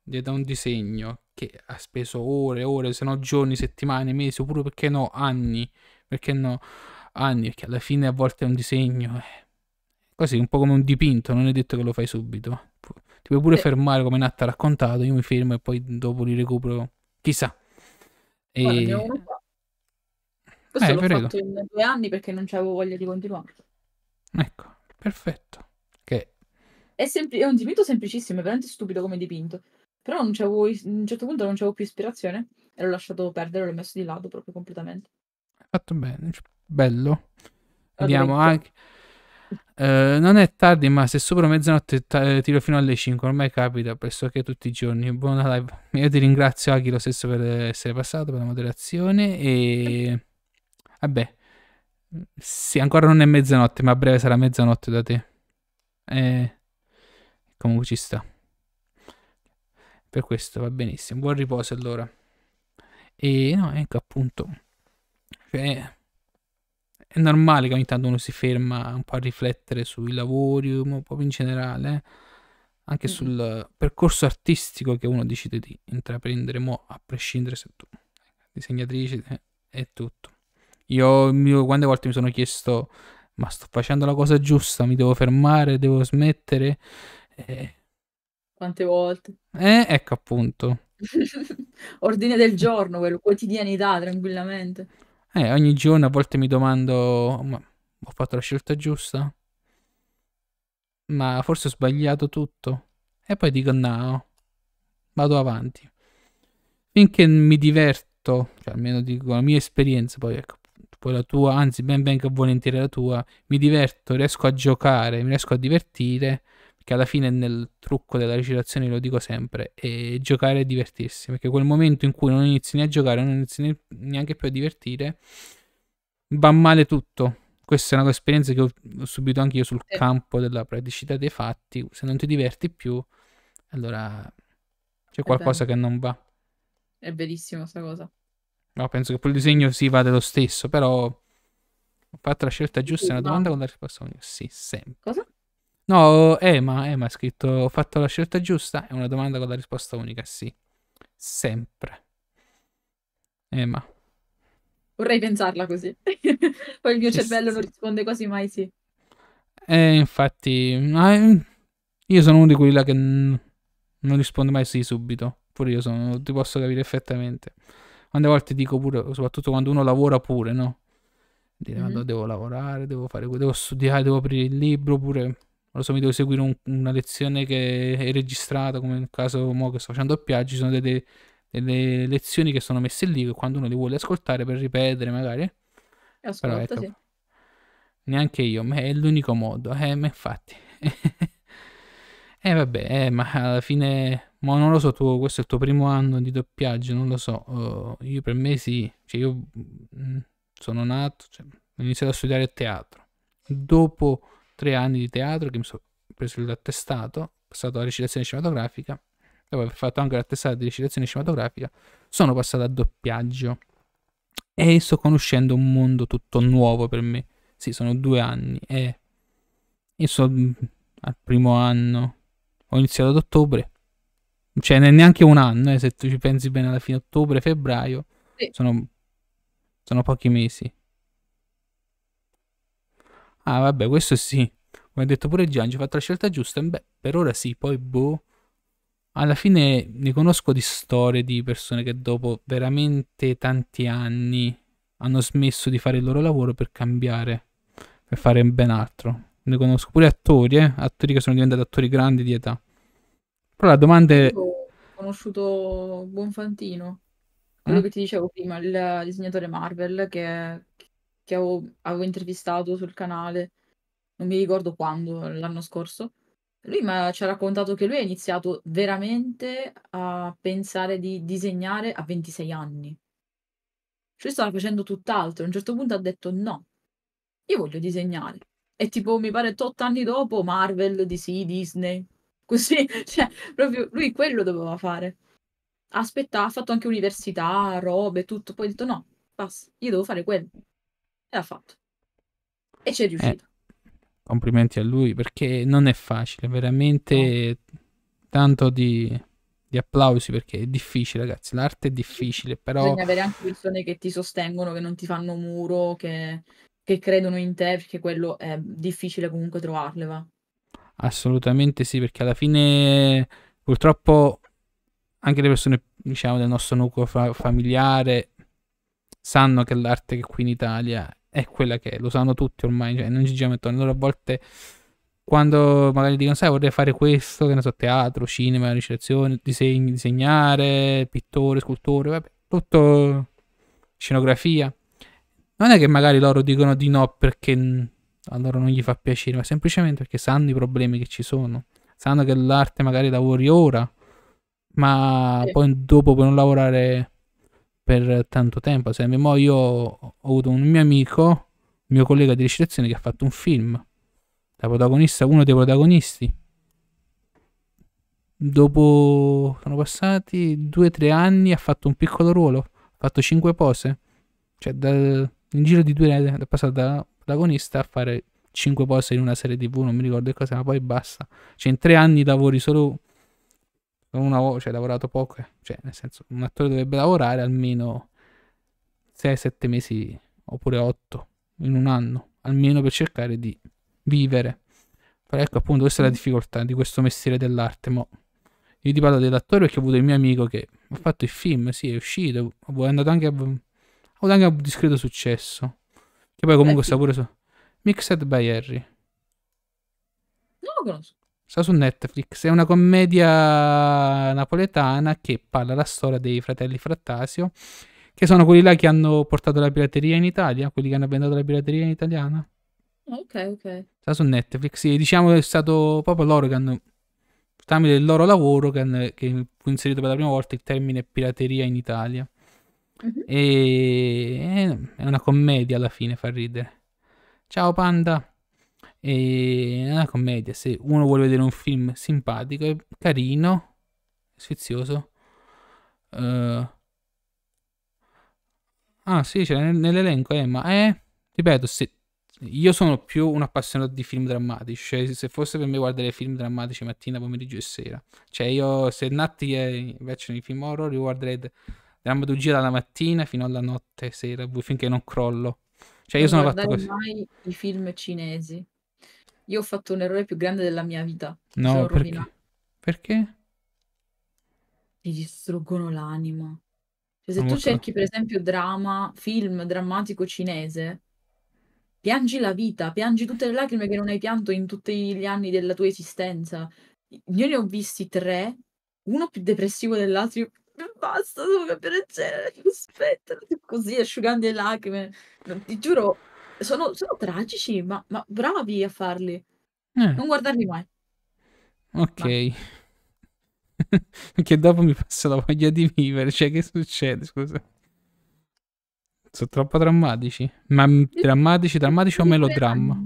dietro a un disegno che ha speso ore, e ore, se no giorni, settimane, mesi, oppure perché no, anni, perché no, anni, perché alla fine a volte è un disegno, eh. così, un po' come un dipinto, non è detto che lo fai subito. Ti puoi pure eh. fermare come Natta ha raccontato, io mi fermo e poi dopo li recupero, chissà. E... Guarda, eh, questo eh, l'ho prego. fatto in due anni perché non avevo voglia di continuare. Ecco, perfetto. Che è, sempli- è un dipinto semplicissimo, è veramente stupido come dipinto. Però non c'avevo, a un certo punto non c'avevo più ispirazione e l'ho lasciato perdere, l'ho messo di lato proprio completamente. Fatto bene, bello. Vediamo ecco. anche. Uh, non è tardi, ma se sopra mezzanotte t- eh, tiro fino alle 5. Ormai capita pressoché tutti i giorni. Buona live. Io ti ringrazio, Aki, lo stesso per essere passato, per la moderazione. E vabbè, sì, ancora non è mezzanotte, ma a breve sarà mezzanotte da te. E... Eh, comunque ci sta. Per questo va benissimo. Buon riposo allora. E no, ecco appunto. Cioè, è normale che ogni tanto uno si ferma un po' a riflettere sui lavori, un po' in generale, eh. anche mm. sul percorso artistico che uno decide di intraprendere, mo, a prescindere se tu eh, disegnatrice è tutto. Io, quante volte mi sono chiesto, ma sto facendo la cosa giusta, mi devo fermare, devo smettere. Eh. Quante volte? Eh, ecco appunto. Ordine del giorno, quello, quotidianità, tranquillamente. Eh, ogni giorno a volte mi domando, ma ho fatto la scelta giusta? Ma forse ho sbagliato tutto. E poi dico no, vado avanti. Finché mi diverto, cioè almeno dico la mia esperienza, poi ecco, poi la tua, anzi ben venga volentieri la tua, mi diverto, riesco a giocare, mi riesco a divertire, perché alla fine nel trucco della recitazione lo dico sempre, è giocare e divertirsi, perché quel momento in cui non inizi né a giocare, non inizi neanche più a divertire, va male tutto. Questa è una esperienza che ho, subito anche io sul eh. campo della praticità dei fatti, se non ti diverti più, allora c'è qualcosa che non va. È verissimo questa cosa. No, penso che poi disegno si vada lo stesso, però ho fatto la scelta giusta, è una domanda con la risposta unica. Sì, sempre. Cosa? No, Emma, Emma ha scritto, ho fatto la scelta giusta, è una domanda con la risposta unica, sì. Sempre. Emma. Vorrei pensarla così. Poi il mio sì, cervello sì. non risponde quasi mai sì. Eh, infatti, eh, io sono uno di quelli là che non risponde mai sì subito. Pure io sono, ti posso capire perfettamente. Quante volte dico pure, soprattutto quando uno lavora pure, no? Dire, mm-hmm. devo lavorare, devo fare devo studiare, devo aprire il libro, pure, lo so, mi devo seguire un, una lezione che è registrata, come nel caso mo che sto facendo a Piaggia, ci sono delle, delle, lezioni che sono messe lì, che quando uno le vuole ascoltare per ripetere magari... Ascolta, ecco, sì. Neanche io, ma è l'unico modo, eh, ma infatti... E eh, vabbè, eh, ma alla fine ma non lo so, tu, questo è il tuo primo anno di doppiaggio, non lo so. Uh, io per me sì, cioè io mh, mm, sono nato, cioè, ho iniziato a studiare teatro. Dopo tre anni di teatro che mi sono preso l'attestato, ho passato alla recitazione cinematografica, dopo aver fatto anche l'attestato di recitazione cinematografica, sono passato a doppiaggio. E sto conoscendo un mondo tutto nuovo per me. Sì, sono due anni e... Io sono mm, al primo anno, ho iniziato ad ottobre, cioè neanche un anno, eh, se tu ci pensi bene alla fine, ottobre, febbraio, sì. sono, sono pochi mesi. Ah, vabbè, questo sì. Come ha detto pure Gian, ci ho fatto la scelta giusta. Beh, per ora sì, poi boh. Alla fine ne conosco di storie di persone che dopo veramente tanti anni hanno smesso di fare il loro lavoro per cambiare, per fare ben altro. Ne conosco pure attori, eh? attori che sono diventati attori grandi di età. Però la domanda è... Ho conosciuto Buonfantino, quello mm? che ti dicevo prima, il disegnatore Marvel che, che avevo, avevo, intervistato sul canale, non mi ricordo quando, l'anno scorso. Lui ci ha raccontato che lui ha iniziato veramente a pensare di disegnare a 26 anni. Cioè stava facendo tutt'altro, a un certo punto ha detto no, io voglio disegnare. E tipo mi pare 8 anni dopo Marvel, DC, Disney, Così, cioè, proprio lui quello doveva fare. Aspetta, ha fatto anche università, robe, tutto. Poi ha detto no, basta, io devo fare quello. E l'ha fatto. E ci è eh, riuscito. Eh, complimenti a lui perché non è facile, veramente no. tanto di, di, applausi perché è difficile ragazzi, l'arte è difficile, però... Bisogna avere anche persone che ti sostengono, che non ti fanno muro, che, che credono in te, perché quello è difficile comunque trovarle, va. Assolutamente sì, perché alla fine purtroppo anche le persone, diciamo, del nostro nucleo fa- familiare sanno che l'arte che qui in Italia è quella che è, lo sanno tutti ormai, cioè non ci giriamo intorno. Allora a volte quando magari dicono, sai, vorrei fare questo, che ne so, teatro, cinema, recitazione, disegni, disegnare, pittore, scultore, vabbè, tutto scenografia. Non è che magari loro dicono di no perché a loro non gli fa piacere, ma semplicemente perché sanno i problemi che ci sono, sanno che l'arte magari lavori ora, ma sì. poi dopo puoi non lavorare per tanto tempo. Ad io ho avuto un mio amico, mio collega di recitazione, che ha fatto un film. da protagonista, uno dei protagonisti. Dopo sono passati due o tre anni, ha fatto un piccolo ruolo, ha fatto cinque pose. Cioè, dal, in giro di due anni è passato da protagonista a fare 5 cose in una serie tv, non mi ricordo che cosa, ma poi basta. Cioè in tre anni lavori solo una voce, cioè, hai lavorato poco, eh. cioè nel senso un attore dovrebbe lavorare almeno 6-7 mesi oppure 8 in un anno, almeno per cercare di vivere. Però ecco appunto questa è la difficoltà di questo mestiere dell'arte. ma... Io ti parlo dell'attore perché ho avuto il mio amico che ha fatto il film, sì è uscito, è andato anche a, ha avuto anche un discreto successo. Che poi comunque eh, sta pure su Mixed by Harry. Non lo conosco. Sta su Netflix. È una commedia napoletana che parla la storia dei fratelli Frattasio, che sono quelli là che hanno portato la pirateria in Italia, quelli che hanno avventato la pirateria in italiana. Ok, ok. Sta su Netflix. Sì, diciamo che è stato proprio loro che hanno tramite il loro lavoro che, hanno, che fu inserito per la prima volta il termine pirateria in Italia mm E eh, è una commedia alla fine, fa ridere. Ciao Panda. E è una commedia. Se uno vuole vedere un film simpatico, carino, sfizioso. Uh... Ah, sì, c'è nell'elenco, eh, ma eh, ripeto, se, io sono più un appassionato di film drammatici. Cioè, se fosse per me guardare film drammatici mattina, pomeriggio e sera. Cioè, io se Natti invece nei film horror, io guarderei della Madugia dalla mattina fino alla notte, sera, finché non crollo. Cioè, io non sono fatto così. mai i film cinesi. Io ho fatto un errore più grande della mia vita. No, perché? Perché? Ti distruggono l'anima. Cioè, se non tu cerchi, per esempio, drama, film drammatico cinese, piangi la vita, piangi tutte le lacrime che non hai pianto in tutti gli anni della tua esistenza. Io ne ho visti tre, uno più depressivo dell'altro basta, devo cambiare genere, aspetta, così asciugando le lacrime. Non, ti giuro, sono, sono tragici, ma, ma, bravi a farli. Eh. Non guardarli mai. Ok. Ma. dopo mi passa la voglia di vivere, cioè che succede, scusa? Sono troppo drammatici. Ma drammatici, drammatici o melodramma?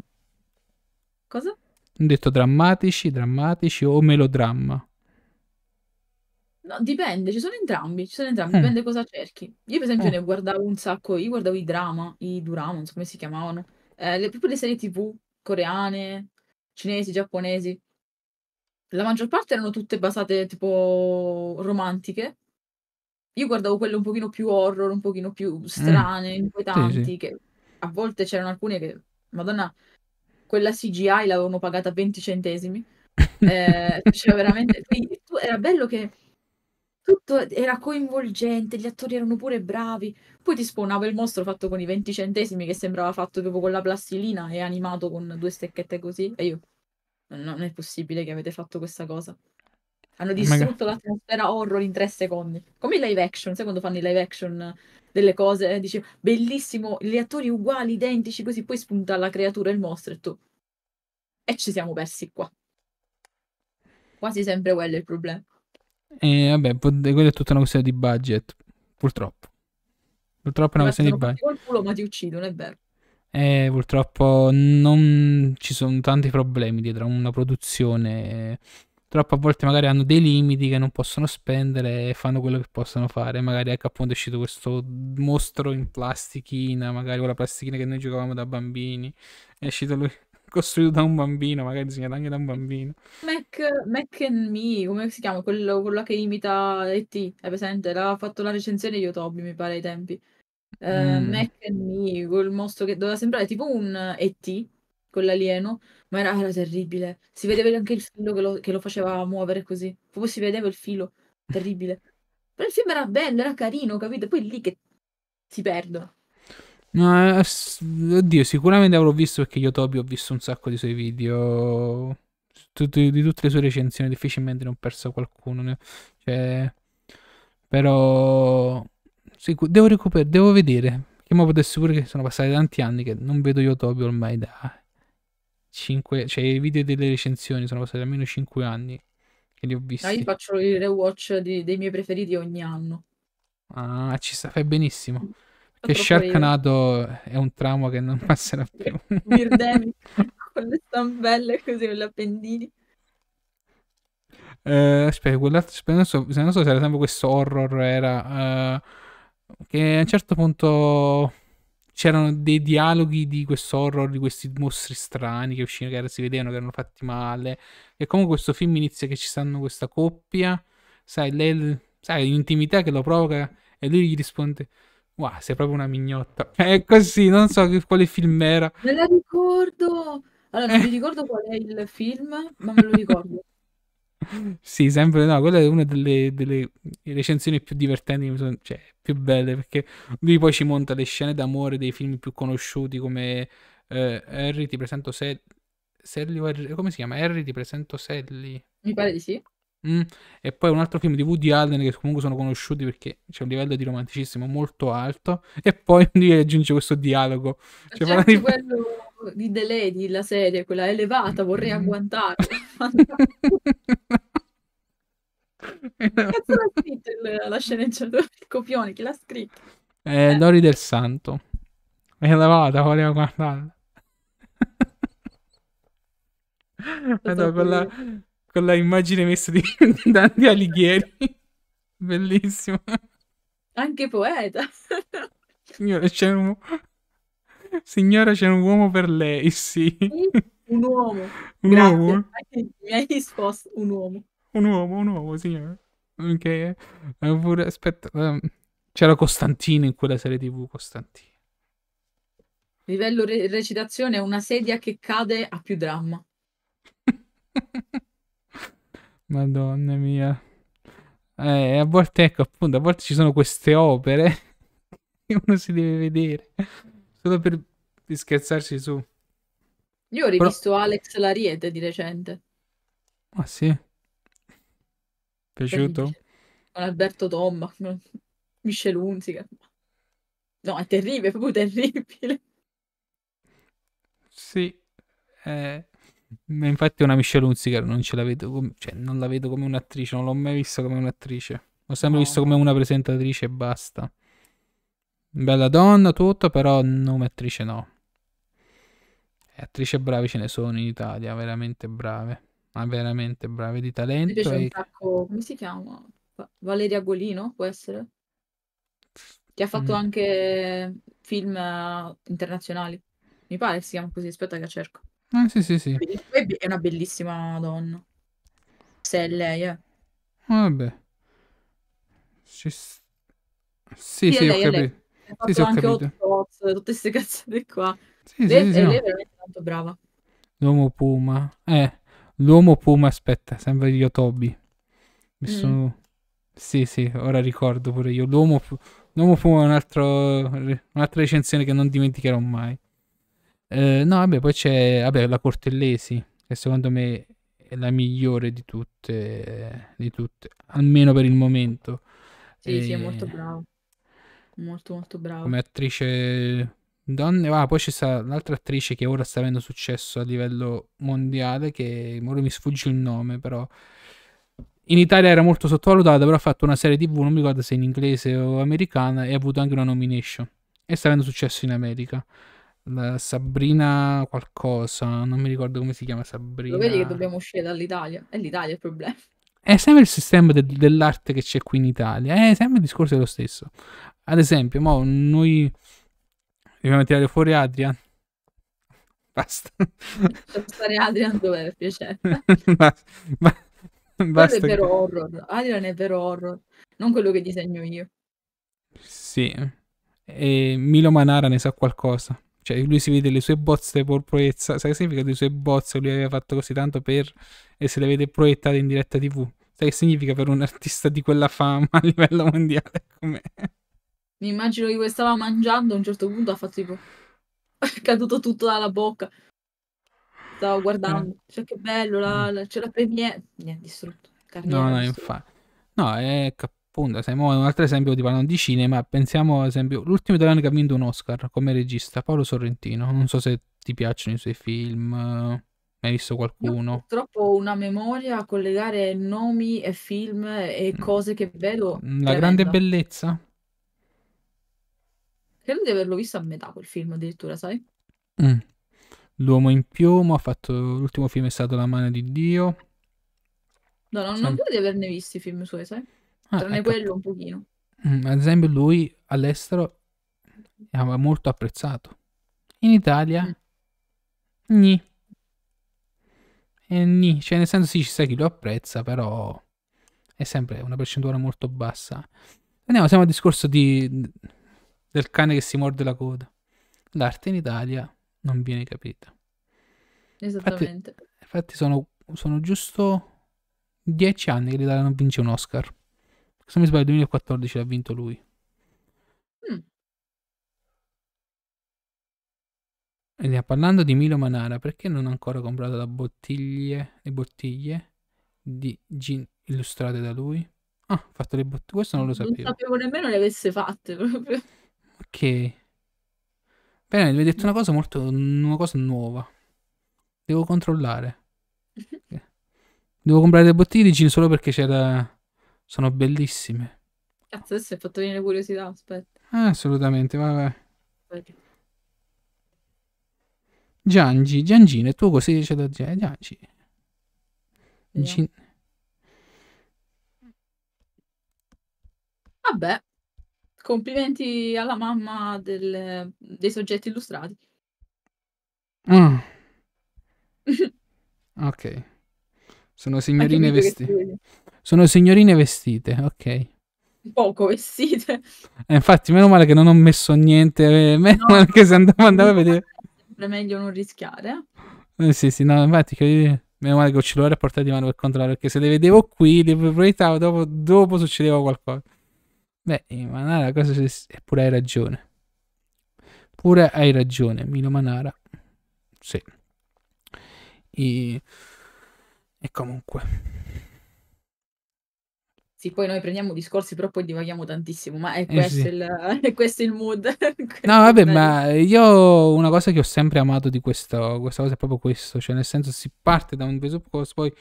Cosa? Ho detto drammatici, drammatici o melodramma. No, dipende, ci sono entrambi, ci sono entrambi, Mm, dipende cosa cerchi. Io per esempio mm. ne guardavo un sacco, io guardavo i drama, i durama, non so come si chiamavano, eh, le, proprio le serie TV coreane, cinesi, giapponesi. La maggior parte erano tutte basate tipo romantiche. Io guardavo quelle un pochino più horror, un pochino più mm, strane, sì, sì. inquietanti, che a volte c'erano alcune che, Madonna, quella CGI l'avevano pagata 20 centesimi. Eh, cioè veramente, quindi era bello che tutto era coinvolgente, gli attori erano pure bravi. Poi ti spawnava il mostro fatto con i 20 centesimi che sembrava fatto proprio con la plastilina e animato con due stecchette così. E io, non è possibile che avete fatto questa cosa. Hanno eh, distrutto Maga... l'atmosfera horror in tre secondi. Come i live action, sai quando fanno i live action eh, delle cose, eh, dici bellissimo, gli attori uguali, identici, così poi spunta la creatura e il mostro e tu. E ci siamo persi qua. Quasi sempre quello è il problema. E vabbè, quella è tutta una questione di budget, purtroppo. Purtroppo è una questione di budget. Qualcuno ma ti uccidono, è vero. Eh, purtroppo non ci sono tanti problemi dietro a una produzione. Purtroppo a volte magari hanno dei limiti che non possono spendere e fanno quello che possono fare. Magari ecco appunto è uscito questo mostro in plastichina, magari quella plastichina che noi giocavamo da bambini. È uscito lui costruito da un bambino, magari disegnato anche da un bambino. Mac, Mac and Me, come si chiama? Quello, quello che imita E.T., è presente? L'aveva fatto la recensione di Yotobi, mi pare, ai tempi. Uh, mm. Mac and Me, quel mostro che doveva sembrare tipo un E.T., quell'alieno, ma era, era, terribile. Si vedeva anche il filo che lo, che lo faceva muovere così. Poi si vedeva il filo, terribile. Però il film era bello, era carino, capito? Poi lì che si perdono. No, eh, oddio, sicuramente avrò visto perché io Tobi ho visto un sacco di suoi video. Tutti, di tutte le sue recensioni, difficilmente non ho perso qualcuno. Cioè, però sic- devo recuperare, devo vedere. Che mo potessi pure che sono passati tanti anni che non vedo io Tobi ormai da 5, cioè i video delle recensioni sono passati almeno 5 anni che li ho visti. Ah, io faccio il rewatch di, dei miei preferiti ogni anno. Ah, ci sta, fai benissimo che Sharknado è un trauma che non passerà più. Birdemic con le stampelle così, con gli appendini. Eh, aspetta, quell'altro, aspetta, non, so, non so se era sempre questo horror, era eh, che a un certo punto c'erano dei dialoghi di questo horror, di questi mostri strani che uscivano, che era, si vedevano, che erano fatti male. E comunque questo film inizia che ci stanno questa coppia, sai, lei, sai, l'intimità che lo provoca e lui gli risponde Wow, sei proprio una mignotta. È così, non so che, quale film era. Me la ricordo. Allora, non mi ricordo qual è il film, ma me lo ricordo. sì, sempre no, quella è una delle, delle recensioni più divertenti, cioè più belle, perché lui poi ci monta le scene d'amore dei film più conosciuti come eh, Harry, ti presento Sally, Sally, come si chiama? Harry, ti presento Sally. Mi pare di sì. Mm. E poi un altro film di Woody Allen che comunque sono conosciuti perché c'è un livello di romanticismo molto alto. E poi lì aggiunge questo dialogo. Cioè, c'è anche di... quello di The Lady, la serie, quella elevata, vorrei mm-hmm. agguantare. Cazzo l'ha scritto il, la sceneggiatura, il copione, chi l'ha scritto? Eh, eh. Lori del Santo. È elevata, volevo guardarla. Eh quella, con la immagine messa di Dante Alighieri. Bellissimo. Anche poeta. Signora, c'è un... Signora, c'è un uomo per lei, sì. Un uomo. Un Grazie. uomo? Mi hai risposto, un uomo. Un uomo, un uomo, signora. Ok. Eh, pure, aspetta, ehm, c'era Costantino in quella serie tv, Costantino. Livello re- recitazione, una sedia che cade a più dramma. Madonna mia. Eh, a volte, ecco, appunto, a volte ci sono queste opere che uno si deve vedere solo per, per scherzarci su. Io ho rivisto Però... Alex Lariete di recente. Ah, sì? Piaciuto? Con Alberto Tomba, con Michel Unzica. No, è terribile, è proprio terribile. Sì. Eh, Infatti è una Michelle Hunziker non ce la vedo come, cioè non la vedo come un'attrice, non l'ho mai vista come un'attrice. L'ho sempre no. vista come una presentatrice e basta. Bella donna, tutto, però nome attrice no. E attrice brave ce ne sono in Italia, veramente brave. Ma veramente brave di talento. E... come si chiama? Valeria Golino, può essere? Che ha fatto mm. anche film eh, internazionali. Mi pare si chiama così, aspetta che cerco. Ah, sì, sì, sì. Quindi È una bellissima donna. Se è lei, eh. Ah, vabbè. Ci... s- Sì, Sì, sì, ho lei, è capito. Ha Sì, sì, anche Hot capito. tutte queste cazzate qua. Sì, sì, Lei, sì, sì, e lei è veramente tanto brava. L'uomo puma. Eh, l'uomo puma, aspetta, sembra Yotobi. Mi Mm. sono... Sì, sì, ora ricordo pure io. L'uomo l'uomo puma è un altro, un'altra recensione che non dimenticherò mai. Eh, no, vabbè, poi c'è vabbè, la Cortellesi, che secondo me è la migliore di tutte, di tutte almeno per il momento. Sì, e... sì, è eh, molto bravo. Molto, molto bravo. Come attrice donne, ah, poi c'è l'altra attrice che ora sta avendo successo a livello mondiale, che ora mi sfugge il nome, però in Italia era molto sottovalutata, però ha fatto una serie TV, non mi ricordo se in inglese o americana, e ha avuto anche una nomination. E sta avendo successo in America. Sabrina qualcosa, non mi ricordo come si chiama Sabrina. Lo vedi che dobbiamo uscire dall'Italia? È l'Italia il problema. È sempre il sistema de- dell'arte che c'è qui in Italia, è sempre il discorso dello stesso. Ad esempio, mo, noi dobbiamo tirare fuori Adrian. Basta. Lasciamo stare Adrian dove è piacere. basta. Ba- basta è vero horror. Adrian è vero horror, non quello che disegno io. Sì. E Milo Manara ne sa qualcosa. Cioè, lui si vede le sue bozze proiezzate. Sai che significa le sue bozze? Lui aveva fatto così tanto per. e se le vede proiettate in diretta TV. Sai che significa per un artista di quella fama a livello mondiale come. Mi immagino che stava mangiando a un certo punto ha fatto tipo. è caduto tutto dalla bocca. Stavo guardando. Eh. Cioè, che bello, la, la, c'è la premiere. Mi ha distrutto. Carriera, no, no, infatti. No, è cap- Punto, siamo un altro esempio di parlando di cinema, pensiamo ad esempio l'ultimo italiano che ha vinto un Oscar come regista, Paolo Sorrentino. Non so se ti piacciono i suoi film, ne eh, hai visto qualcuno? Io purtroppo ho una memoria a collegare nomi e film e mm. cose che vedo. Mm, la tremendo. grande bellezza? Credo di averlo visto a metà quel film addirittura, sai? Mm. L'uomo in piumo, ha fatto... l'ultimo film è stato La mano di Dio. No, no non credo di averne visti i film suoi, sai? Ah, tranne ecco. quello un pochino. Mm, ad esempio lui all'estero è molto apprezzato. In Italia, mm. gni. E gni. Cioè nel senso sì, ci sa chi lo apprezza, però è sempre una percentuale molto bassa. Andiamo, siamo al discorso di, del cane che si morde la coda. L'arte in Italia non viene capita. Esattamente. Infatti, infatti sono, sono giusto dieci anni che l'Italia non vince un Oscar. Se non mi sbaglio, 2014 l'ha vinto lui. Mm. E parlando di Milo Manara, perché non ha ancora comprato la bottiglie, le bottiglie di gin illustrate da lui? Ah, ha fatto le bottiglie, questo non lo sapevo. Non sapevo nemmeno le avesse fatte proprio. Ok. Bene, mi hai detto una cosa molto, una cosa nuova. Devo controllare. Devo comprare le bottiglie di gin solo perché c'era sono bellissime. Cazzo, adesso hai fatto venire curiosità, aspetta. Ah, assolutamente, vabbè. Giangi, Giangino, e tu così dice da Gian- eh, Giangi. Gin- Vabbè, complimenti alla mamma del- dei soggetti illustrati. Ah. ok. Sono signorine vestite. Sono signorine vestite, ok. Poco vestite. Eh, infatti, meno male che non ho messo niente, eh, meno no, male che se andavo, andavo a vedere... È meglio non rischiare. Eh. eh, sì, sì, no, infatti, che... meno male che ho cellulare a portata di mano per controllare, perché se le vedevo qui, le proiettavo, dopo, dopo succedeva qualcosa. Beh, eh, Manara, cosa eppure hai ragione. Pure hai ragione, Milo Manara. Sì. E, e comunque... Sì, poi noi prendiamo discorsi, però poi divaghiamo tantissimo, ma è, eh questo, sì. il, è questo, il, mood. no, vabbè, ma io una cosa che ho sempre amato di questo, questa cosa è proprio questo, cioè nel senso si parte da un presupposto, poi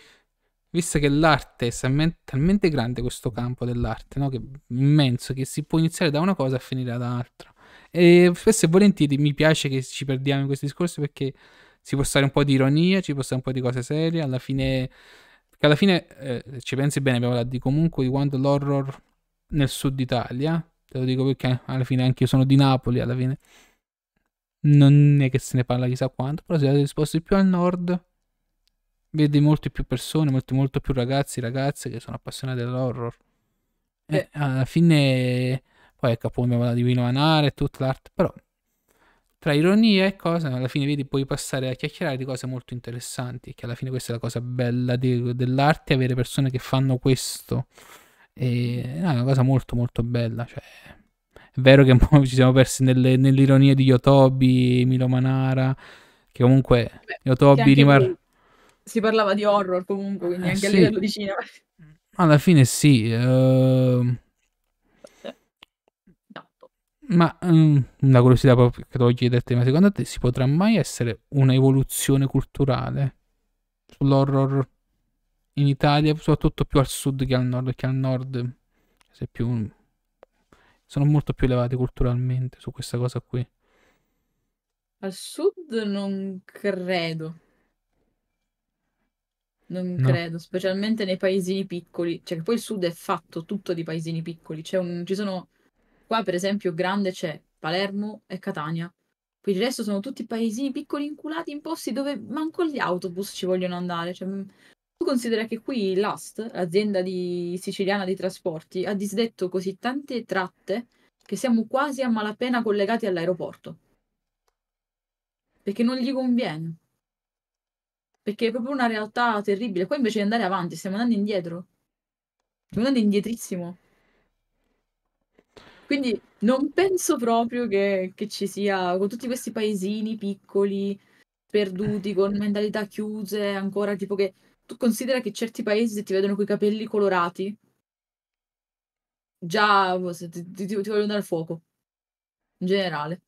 visto che l'arte è talmente grande questo campo dell'arte, no? che immenso, che si può iniziare da una cosa e finire da un'altra. E spesso e volentieri mi piace che ci perdiamo in questi discorsi perché ci può stare un po' di ironia, ci può stare un po' di cose serie, alla fine perché alla fine, eh, ci pensi bene, abbiamo parlato di comunque di quando l'horror nel sud Italia, te lo dico perché alla fine anche io sono di Napoli, alla fine non è che se ne parla chissà quanto, però se sposti più al nord vedi molte più persone, molti, molto più ragazzi, ragazze che sono appassionati dell'horror. E alla fine, poi ecco, poi abbiamo parlato di Vino Anare e tutta l'arte, però tra ironia e cosa, alla fine vedi, puoi passare a chiacchierare di cose molto interessanti, che alla fine questa è la cosa bella di, dell'arte, avere persone che fanno questo. E, no, è una cosa molto molto bella, cioè, è vero che ci siamo persi nelle, nell'ironia di Yotobi, Milo Manara, che comunque Beh, Yotobi rimarrà... Si parlava di horror comunque, quindi eh, anche sì. a livello di cinema. Alla fine sì. Uh ma um, mm, una curiosità proprio che toglie dal ma secondo te si potrà mai essere un'evoluzione culturale sull'horror in Italia, soprattutto più al sud che al nord, perché al nord più, sono molto più elevati culturalmente su questa cosa qui. Al sud non credo. Non no. credo, specialmente nei paesini piccoli. Cioè, poi il sud è fatto tutto di paesini piccoli. Un, ci sono Qua per esempio grande c'è Palermo e Catania. Per il resto sono tutti paesini piccoli inculati in posti dove manco gli autobus ci vogliono andare. Cioè, mm, tu considera che qui l'AST, l'azienda di... siciliana di trasporti, ha disdetto così tante tratte che siamo quasi a malapena collegati all'aeroporto. Perché non gli conviene. Perché è proprio una realtà terribile. Qua invece di andare avanti stiamo andando indietro. Stiamo andando indietrissimo. Quindi non penso proprio che, che ci sia, con tutti questi paesini piccoli, perduti, eh. con mentalità chiuse, ancora tipo che tu considera che certi paesi se ti vedono coi capelli colorati, già boh, ti, ti, ti vogliono dare fuoco. In generale.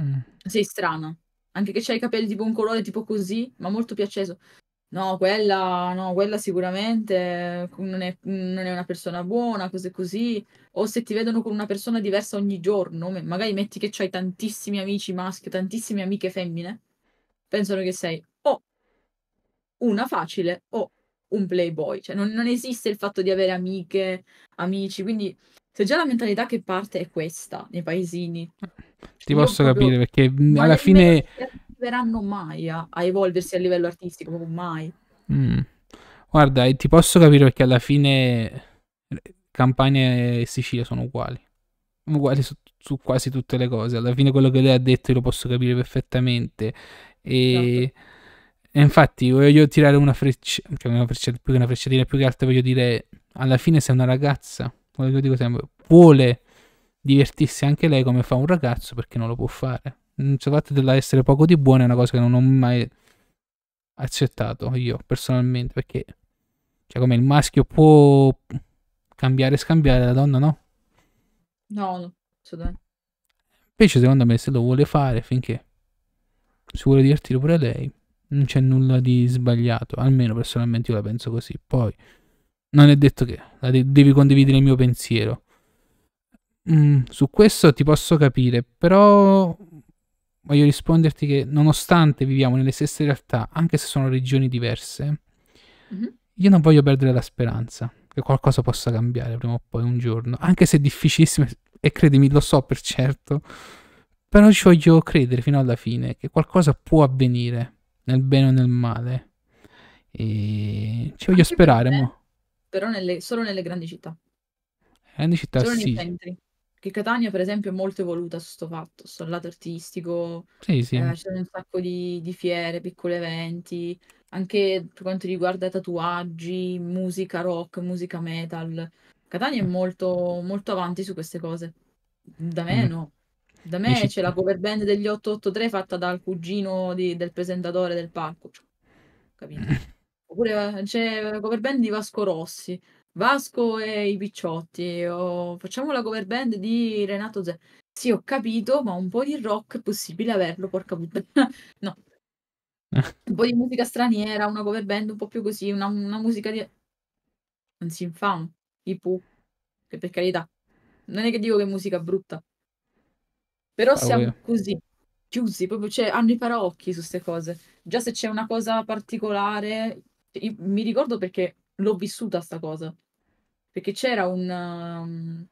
Mm. Sei strana. Anche che c'hai i capelli tipo un colore tipo così, ma molto più acceso. No, quella no, quella sicuramente non è non è una persona buona, cose così. O se ti vedono con una persona diversa ogni giorno, magari metti che c'hai tantissimi amici maschi, tantissime amiche femmine, pensano che sei o una facile o un playboy. Cioè non non esiste il fatto di avere amiche, amici, quindi se già la mentalità che parte è questa nei paesini. Ti posso proprio... capire perché Ma alla fine arriveranno mai a, a evolversi a livello artistico, proprio mai. Mm. Guarda, ti posso capire perché alla fine eh, Campania e Sicilia sono uguali. Uguali su, su quasi tutte le cose. Alla fine quello che lei ha detto io lo posso capire perfettamente. E... Certo. E infatti voglio tirare una freccia, che una freccia, più che una frecciatina, più che altro voglio dire, alla fine se una ragazza, quello che dico sempre, vuole divertirsi anche lei come fa un ragazzo, perché non lo può fare? Mm, il cioè, fatto dell'essere poco di buono è una cosa che non ho mai accettato io personalmente perché cioè come il maschio può cambiare e scambiare la donna no? No, Invece secondo me se lo vuole fare finché si vuole divertire pure lei, non c'è nulla di sbagliato, almeno personalmente io la penso così. Poi non è detto che de- devi condividere il mio pensiero. Mm, su questo ti posso capire, però voglio risponderti che nonostante viviamo nelle stesse realtà, anche se sono regioni diverse, mm-hmm. io non voglio perdere la speranza che qualcosa possa cambiare prima o poi un giorno, anche se è difficilissimo e credimi lo so per certo, però ci voglio credere fino alla fine che qualcosa può avvenire nel bene o nel male e ci voglio anche sperare. Per me, però nelle, solo nelle grandi città. Grandi città solo sì. nei centri. Che Catania, per esempio, è molto evoluta su questo fatto, sul lato artistico, Sì, sì. eh, ci un sacco di, di fiere, piccoli eventi, anche per quanto riguarda tatuaggi, musica rock, musica metal. Catania è mm. molto, molto avanti su queste cose. Da me Mm. no. Da me Dici c'è la cover band degli 883 fatta dal cugino di- del presentatore del palco, capito? Mm. Oppure eh, c'è la cover band di Vasco Rossi. Vasco e i Picciotti, o facciamo la cover band di Renato Zè. Sì, ho capito, ma un po' di rock è possibile averlo, porca puttana. no. Un po' di musica straniera, una cover band un po' più così, una, una musica di... Non si infama, i Pooh, che per carità. Non è che dico che è musica brutta. Però ah, siamo ovvio. così, chiusi, proprio cioè, hanno i paraocchi su queste cose. Già se c'è una cosa particolare, mi ricordo perché l'ho vissuta sta cosa. Perché c'era un... Um,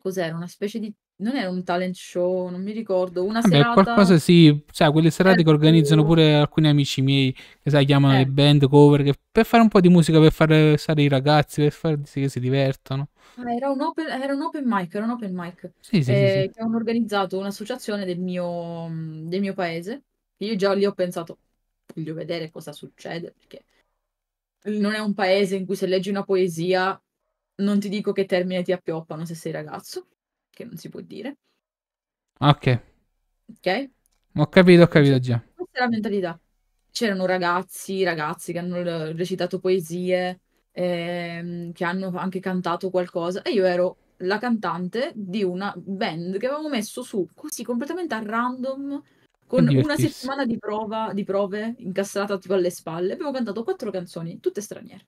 cos'era? Una specie di... Non era un talent show, non mi ricordo. Una Vabbè, serata... Qualcosa sì, sai, quelle serate eh, che organizzano mm. pure alcuni amici miei, che sai, chiamano eh. le band cover, che, per fare un po' di musica, per fare stare i ragazzi, per far sì che si divertano. Ah, era, un open, era un open mic, era un open mic. Sì, sì, eh, sì, Che hanno organizzato un'associazione del mio, del mio paese. Io già lì ho pensato, voglio vedere cosa succede, perché non è un paese in cui se leggi una poesia non ti dico che termine ti appioppano se sei ragazzo, che non si può dire. Ok. Ok? Ho capito, ho capito già. Questa è la mentalità. C'erano ragazzi, ragazzi che hanno eh, recitato poesie, ehm, che hanno anche cantato qualcosa e io ero la cantante di una band che avevamo messo su così completamente a random con una settimana di, prova, di prove incastrata tipo alle spalle, abbiamo cantato quattro canzoni, tutte straniere.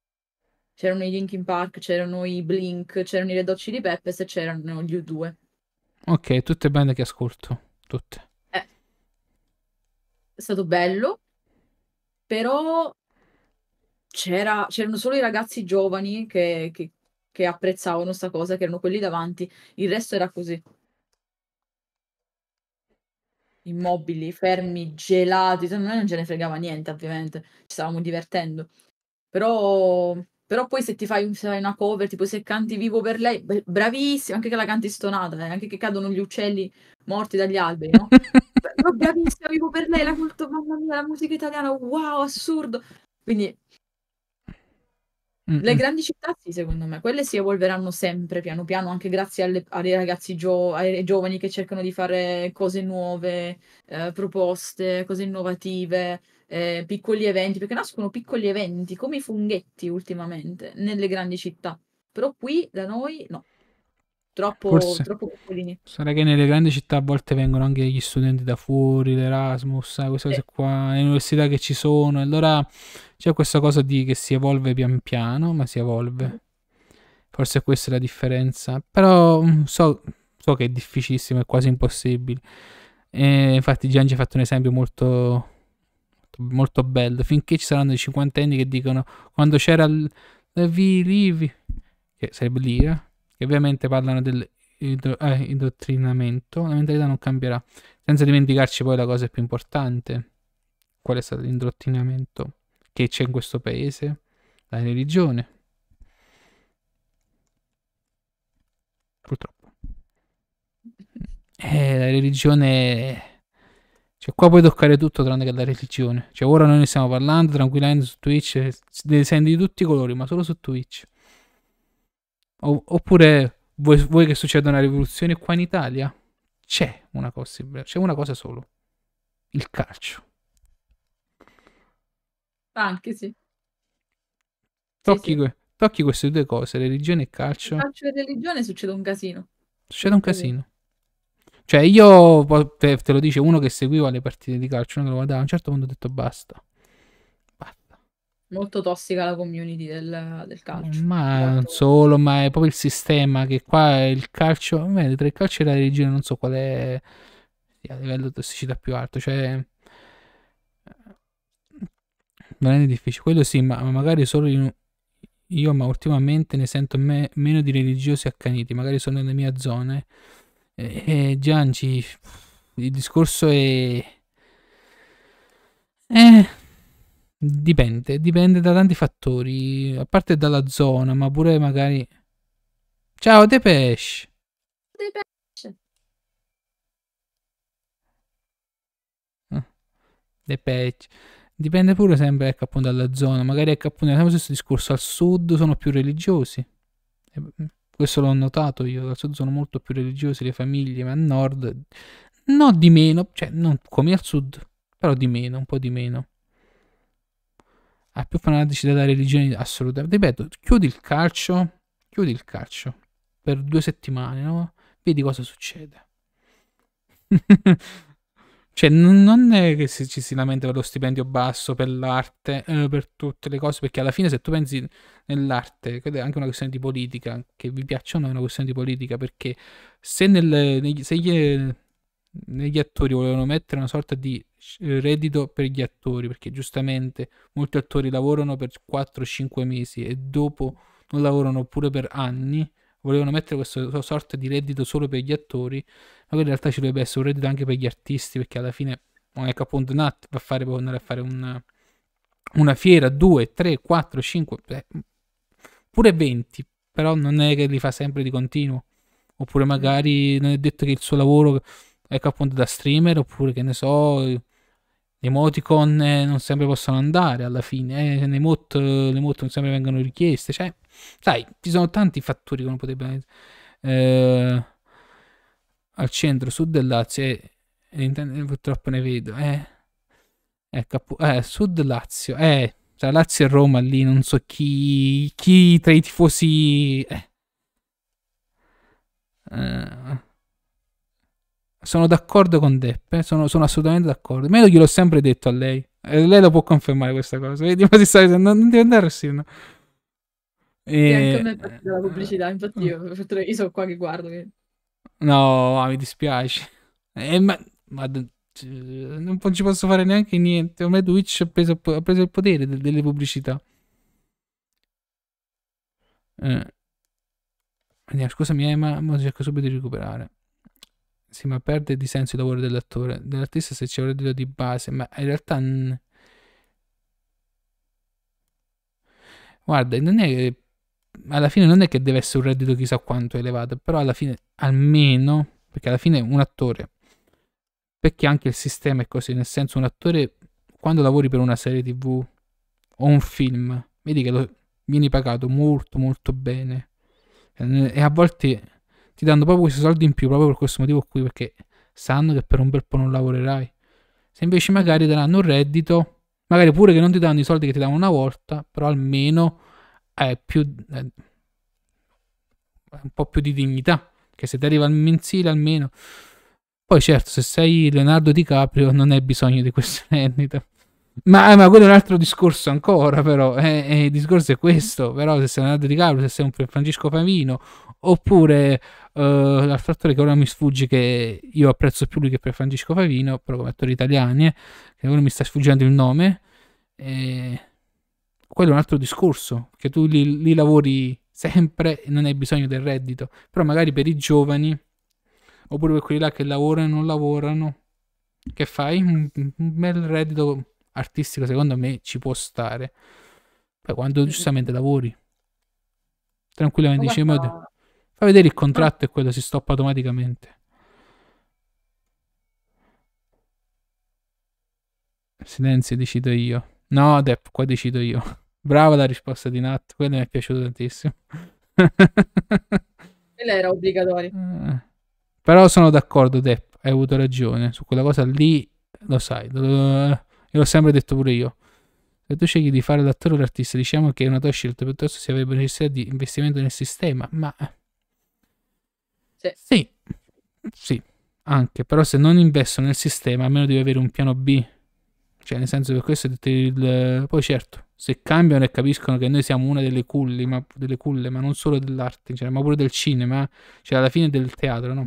C'erano i Linkin Park, c'erano i Blink, c'erano i Red Hot Chili Peppers e c'erano gli U2. Ok, tutte band che ascolto, tutte. Eh. È stato bello, però c'era, c'erano solo i ragazzi giovani che, che, che apprezzavano questa cosa, che erano quelli davanti, il resto era così immobili, fermi, gelati. Noi non ce ne fregava niente, ovviamente, ci stavamo divertendo. Però, però poi se ti fai, una cover, tipo se canti vivo per lei, bravissima, anche che la canti stonata, eh, anche che cadono gli uccelli morti dagli alberi, no? bravissima, vivo per lei, la culto, mamma mia, la musica italiana, wow, assurdo. Quindi Mm-hmm. Le mm. grandi città sì, secondo me, quelle si evolveranno sempre piano piano, anche grazie alle, ai ragazzi gio- ai giovani che cercano di fare cose nuove, eh, proposte, cose innovative, eh, piccoli eventi, perché nascono piccoli eventi come i funghetti ultimamente nelle grandi città, però qui da noi no, troppo, Forse. troppo piccolini. Sarà che nelle grandi città a volte vengono anche gli studenti da fuori, l'Erasmus, eh, queste eh. cose qua, le università che ci sono, allora c'è questa cosa di che si evolve pian piano, ma si evolve. Mm. Forse questa è la differenza. Però mm, so, so che è difficilissimo, è quasi impossibile. E eh, infatti ci ha fatto un esempio molto, molto bello. Finché ci saranno i cinquantenni che dicono quando c'era il, eh, il Livi, che sarebbe l'IRA, che ovviamente parlano del eh, indottrinamento, la mentalità non cambierà. Senza dimenticarci poi la cosa più importante, qual è stato l'indottrinamento che c'è in questo paese, la religione. Purtroppo. Eh, la religione... Cioè, qua puoi toccare tutto tranne che la religione. Cioè, ora noi ne stiamo parlando tranquillamente su Twitch, dei eh, senti di tutti i colori, ma solo su Twitch. O- oppure vuoi, vuoi, che succeda una rivoluzione qua in Italia? C'è una cosa, c'è una cosa solo. Il calcio. Anche sì. Tocchi, sì, sì. tocchi queste due cose, religione e calcio. Calcio e religione succede un casino. Succede un casino. Cioè, io te, te, lo dice uno che seguiva le partite di calcio, non lo guardava. A un certo punto ho detto basta. Basta. Molto tossica la community del, del calcio. Ma non solo, ma è proprio il sistema che qua il calcio. Beh, tra il calcio e la religione non so qual è a livello di tossicità più alto. Cioè, veramente difficile. Quello sì, ma magari solo in, io, ma ultimamente ne sento me, meno di religiosi accaniti, magari sono nelle mie zone. E, eh, e eh, Gianci, il discorso è... Eh, dipende, dipende da tanti fattori, a parte dalla zona, ma pure magari... Ciao Depeche! Depeche! Ah, Depeche. Dipende pure sempre ecco, appunto, dalla zona, magari ecco, appunto, è lo stesso discorso, al sud sono più religiosi, mm, questo l'ho notato io, al sud sono molto più religiosi le famiglie, ma al nord no di meno, cioè non come al sud, però di meno, un po' di meno. Ha ah, più fanatici della religione assolutamente. Ripeto, chiudi il calcio, chiudi il calcio per due settimane, no? Vedi cosa succede. Cioè, non è che ci si lamenta per lo stipendio basso, per l'arte, eh, per tutte le cose, perché alla fine se tu pensi nell'arte, quella è anche una questione di politica, che vi piacciono è una questione di politica, perché se, nel, se gli, negli attori volevano mettere una sorta di eh, reddito per gli attori, perché giustamente molti attori lavorano per 4-5 mesi e dopo non lavorano pure per anni, volevano mettere questa sorta di reddito solo per gli attori, ma in realtà ci dovrebbe essere un reddito anche per gli artisti, perché alla fine non è che appunto Nat va a può andare a fare una, una fiera, 2, 3, 4, 5, pure 20, però non è che li fa sempre di continuo. Oppure mm. magari non è detto che il suo lavoro, ecco appunto da streamer, oppure che ne so, emoticon eh, non sempre possono andare alla fine, eh, le, emote, le emote non sempre vengono richieste, cioè, sai, ci sono tanti fattori che non potrebbero... Eh, al centro-sud del Lazio, e eh, purtroppo ne vedo, eh, ecco, eh, sud Lazio, eh, tra cioè Lazio e Roma lì non so chi, chi tra i tifosi... Eh. eh sono d'accordo con Deppe, sono, sono assolutamente d'accordo. Meno gliel'ho sempre detto a lei. E eh, lei lo può confermare questa cosa. Vedi, ma si sta dicendo, non devi andare a Sino. E... Anche a me è la pubblicità, infatti io, mm. io sono qua che guardo. Che... No, mi dispiace. Eh, ma, ma non ci posso fare neanche niente. Ormai Twitch ha preso, ha preso il potere de- delle pubblicità. Eh. Andiamo, scusami, eh, ma, ma cerco subito di recuperare sì, ma perde di senso il lavoro dell'attore, dell'artista se c'è un reddito di base, ma in realtà... N- Guarda, non è che alla fine non è che deve essere un reddito chissà quanto elevato, però alla fine almeno, perché alla fine un attore, perché anche il sistema è così, nel senso un attore quando lavori per una serie tv o un film, vedi che lo, vieni pagato molto molto bene e a volte ti danno proprio questi soldi in più proprio per questo motivo qui, perché sanno che per un bel po' non lavorerai. Se invece magari daranno un reddito, magari pure che non ti danno i soldi che ti danno una volta, però almeno hai più, hai eh, un po' più di dignità, che se ti arriva al mensile almeno... Poi certo, se sei Leonardo DiCaprio non hai bisogno di questo reddito. Ma, eh, ma, quello è un altro discorso ancora, però. Eh, eh, il discorso è questo. Però se sei Leonardo DiCaprio, se sei un Francesco Favino oppure uh, l'altro attore che ora mi sfugge che io apprezzo più lui che per Francesco Favino però come attore italiani eh, che ora mi sta sfuggendo il nome e... quello è un altro discorso che tu li, li lavori sempre e non hai bisogno del reddito però magari per i giovani oppure per quelli là che lavorano e non lavorano che fai? Un bel reddito artistico secondo me ci può stare. Poi quando giustamente lavori, tranquillamente diciamo Fa vedere il ah. contratto e quello si stoppa automaticamente. Silenzio, decido io. No, Depp, qua decido io. Brava la risposta di Nat, quella mi è piaciuta tantissimo. quella era obbligatoria. Eh. Però sono d'accordo, Depp, hai avuto ragione. Su quella cosa lì, lo sai, io l'ho sempre detto pure io. Se tu scegli di fare l'attore o l'artista, diciamo che è una tua scelta, piuttosto si avrebbe necessità di investimento nel sistema, ma sì. sì. Sì, anche, però se non investono nel sistema, almeno devi avere un piano B. Cioè, nel senso che questo è il... Poi certo, se cambiano e capiscono che noi siamo una delle culle, ma, delle culle, ma non solo dell'arte, cioè, ma pure del cinema, cioè alla fine del teatro, no?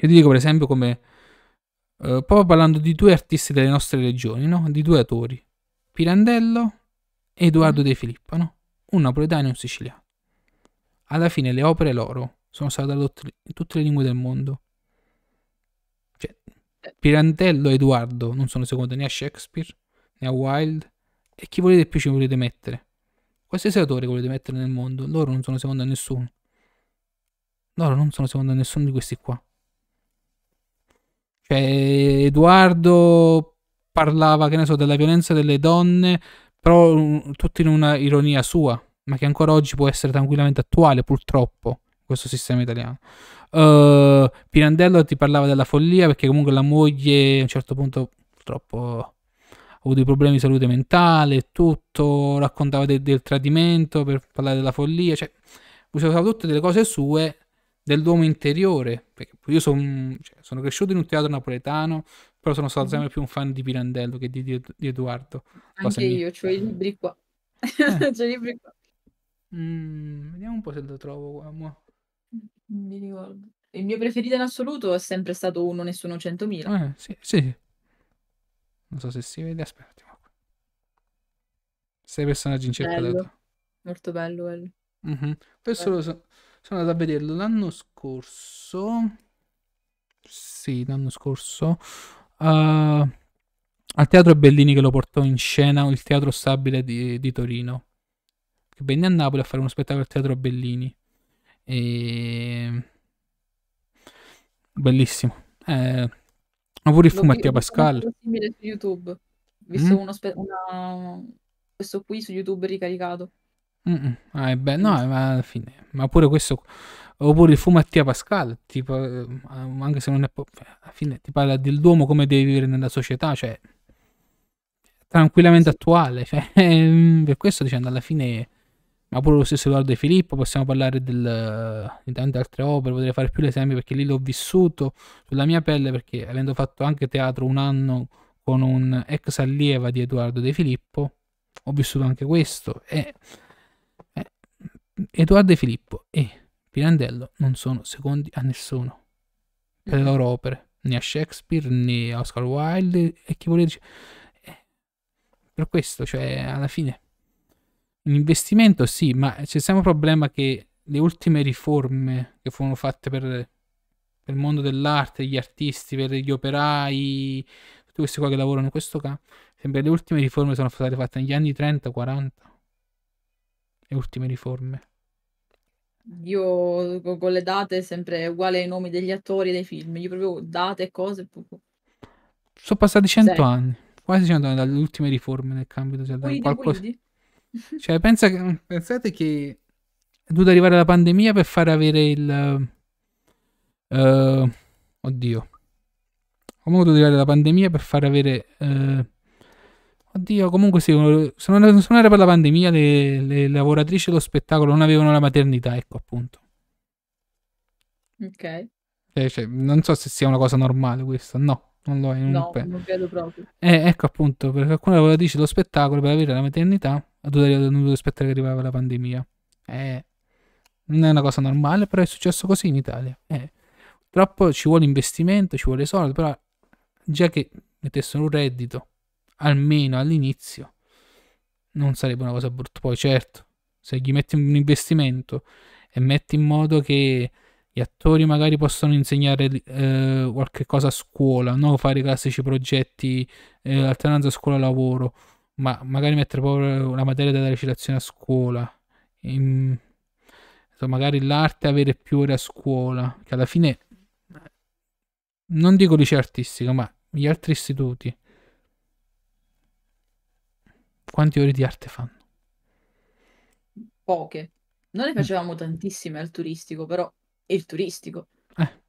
Io ti dico per esempio come... Uh, proprio parlando di due artisti delle nostre regioni, no? Di due attori, Pirandello e Edoardo mm. De Filippo, no? Un napoletano e un siciliano. Alla fine le opere loro sono state tradotte in tutte le lingue del mondo. Cioè, Pirandello e Edoardo non sono secondo né a Shakespeare né a Wilde e chi volete più ci volete mettere. Qualsiasi autore volete mettere nel mondo, loro non sono secondo a nessuno. Loro non sono secondo a nessuno di questi qua. Cioè, Edoardo parlava, che ne so, della violenza delle donne, però mm, tutto in una ironia sua, ma che ancora oggi può essere tranquillamente attuale, purtroppo questo sistema italiano. Uh, Pirandello ti parlava della follia perché comunque la moglie a un certo punto purtroppo ha avuto problemi di salute mentale e tutto, raccontava de- del tradimento per parlare della follia, cioè usava tutte delle cose sue dell'uomo interiore, perché io son, cioè, sono cresciuto in un teatro napoletano, però sono stato mm. sempre più un fan di Pirandello che di, di, di Edoardo. Anche io, ho i libri qua. Eh. libri qua. Mm, vediamo un po' se lo trovo qua mi ricordo. Il mio preferito in assoluto è sempre stato uno Nessuno 100.000. Eh, sì, sì. Non so se si vede, aspetta. Sei personaggi in cerca Molto bello quello. Mm-hmm. Questo bello. lo so, sono andato a vederlo l'anno scorso. Sì, l'anno scorso. Uh, al teatro Bellini che lo portò in scena il teatro stabile di, di Torino. Che venne a Napoli a fare uno spettacolo al teatro Bellini. E... Bellissimo. Eh, ma pure il fumetti a Pascal. simile su YouTube. Visto mm? uno spe- una... questo qui su YouTube ricaricato. mm Ah, è bello, no, ma alla fine, ma pure questo, oppure il fumetti a Pascal, tipo, ehm, anche se non è, po- cioè, alla fine ti parla del Duomo come devi vivere nella società, cioè, tranquillamente sì. attuale, cioè, per questo dicendo alla fine ma pure lo stesso Edoardo De Filippo, possiamo parlare del, di tante altre opere, potrei fare più l'esempio perché lì l'ho vissuto sulla mia pelle perché avendo fatto anche teatro un anno con un ex allieva di Edoardo De Filippo, ho vissuto anche questo e, e Edoardo De Filippo e Pirandello non sono secondi a nessuno per le loro opere, né a Shakespeare né a Oscar Wilde e chi volete. Eh, per questo, cioè alla fine un investimento sì, ma c'è sempre un problema che le ultime riforme che furono fatte per, per il mondo dell'arte, gli artisti, per gli operai, tutti questi qua che lavorano in questo campo, sembra le ultime riforme sono state fatte negli anni 30-40. Le ultime riforme. Io con le date sempre uguale ai nomi degli attori dei film, io proprio date e cose. Sono passati 100 sì. anni, quasi 100 anni dalle ultime riforme nel cambio. Cioè, qualcosa... quindi? Cioè, pensa che, mm, pensate che è dovuta arrivare la pandemia per far avere il... Uh, oddio. Comunque è dovuta arrivare la pandemia per far avere... Uh, oddio, comunque sì, se non, era per la pandemia le, le lavoratrici dello spettacolo non avevano la maternità, ecco appunto. Ok. Cioè, cioè, non so se sia una cosa normale questa, no, non lo è. Non no, pe- non credo proprio. Eh, ecco appunto, perché alcune lavoratrice dello spettacolo per avere la maternità ho dovuto aspettare che arrivava la pandemia. Eh, non è una cosa normale, però è successo così in Italia. Eh, purtroppo ci vuole investimento, ci vuole soldi, però già che mettessero un reddito, almeno all'inizio, non sarebbe una cosa brutta. Poi certo, se gli metti un investimento e metti in modo che gli attori magari possono insegnare eh, qualche cosa a scuola, no? fare i classici progetti eh, alternanza scuola-lavoro, ma magari mettere proprio la materia della recitazione a scuola, in, insomma, magari l'arte avere più ore a scuola, che alla fine non dico liceo artistico, ma gli altri istituti, quante ore di arte fanno? Poche. Noi ne mm. facevamo mm. tantissime al turistico, però il turistico. Eh,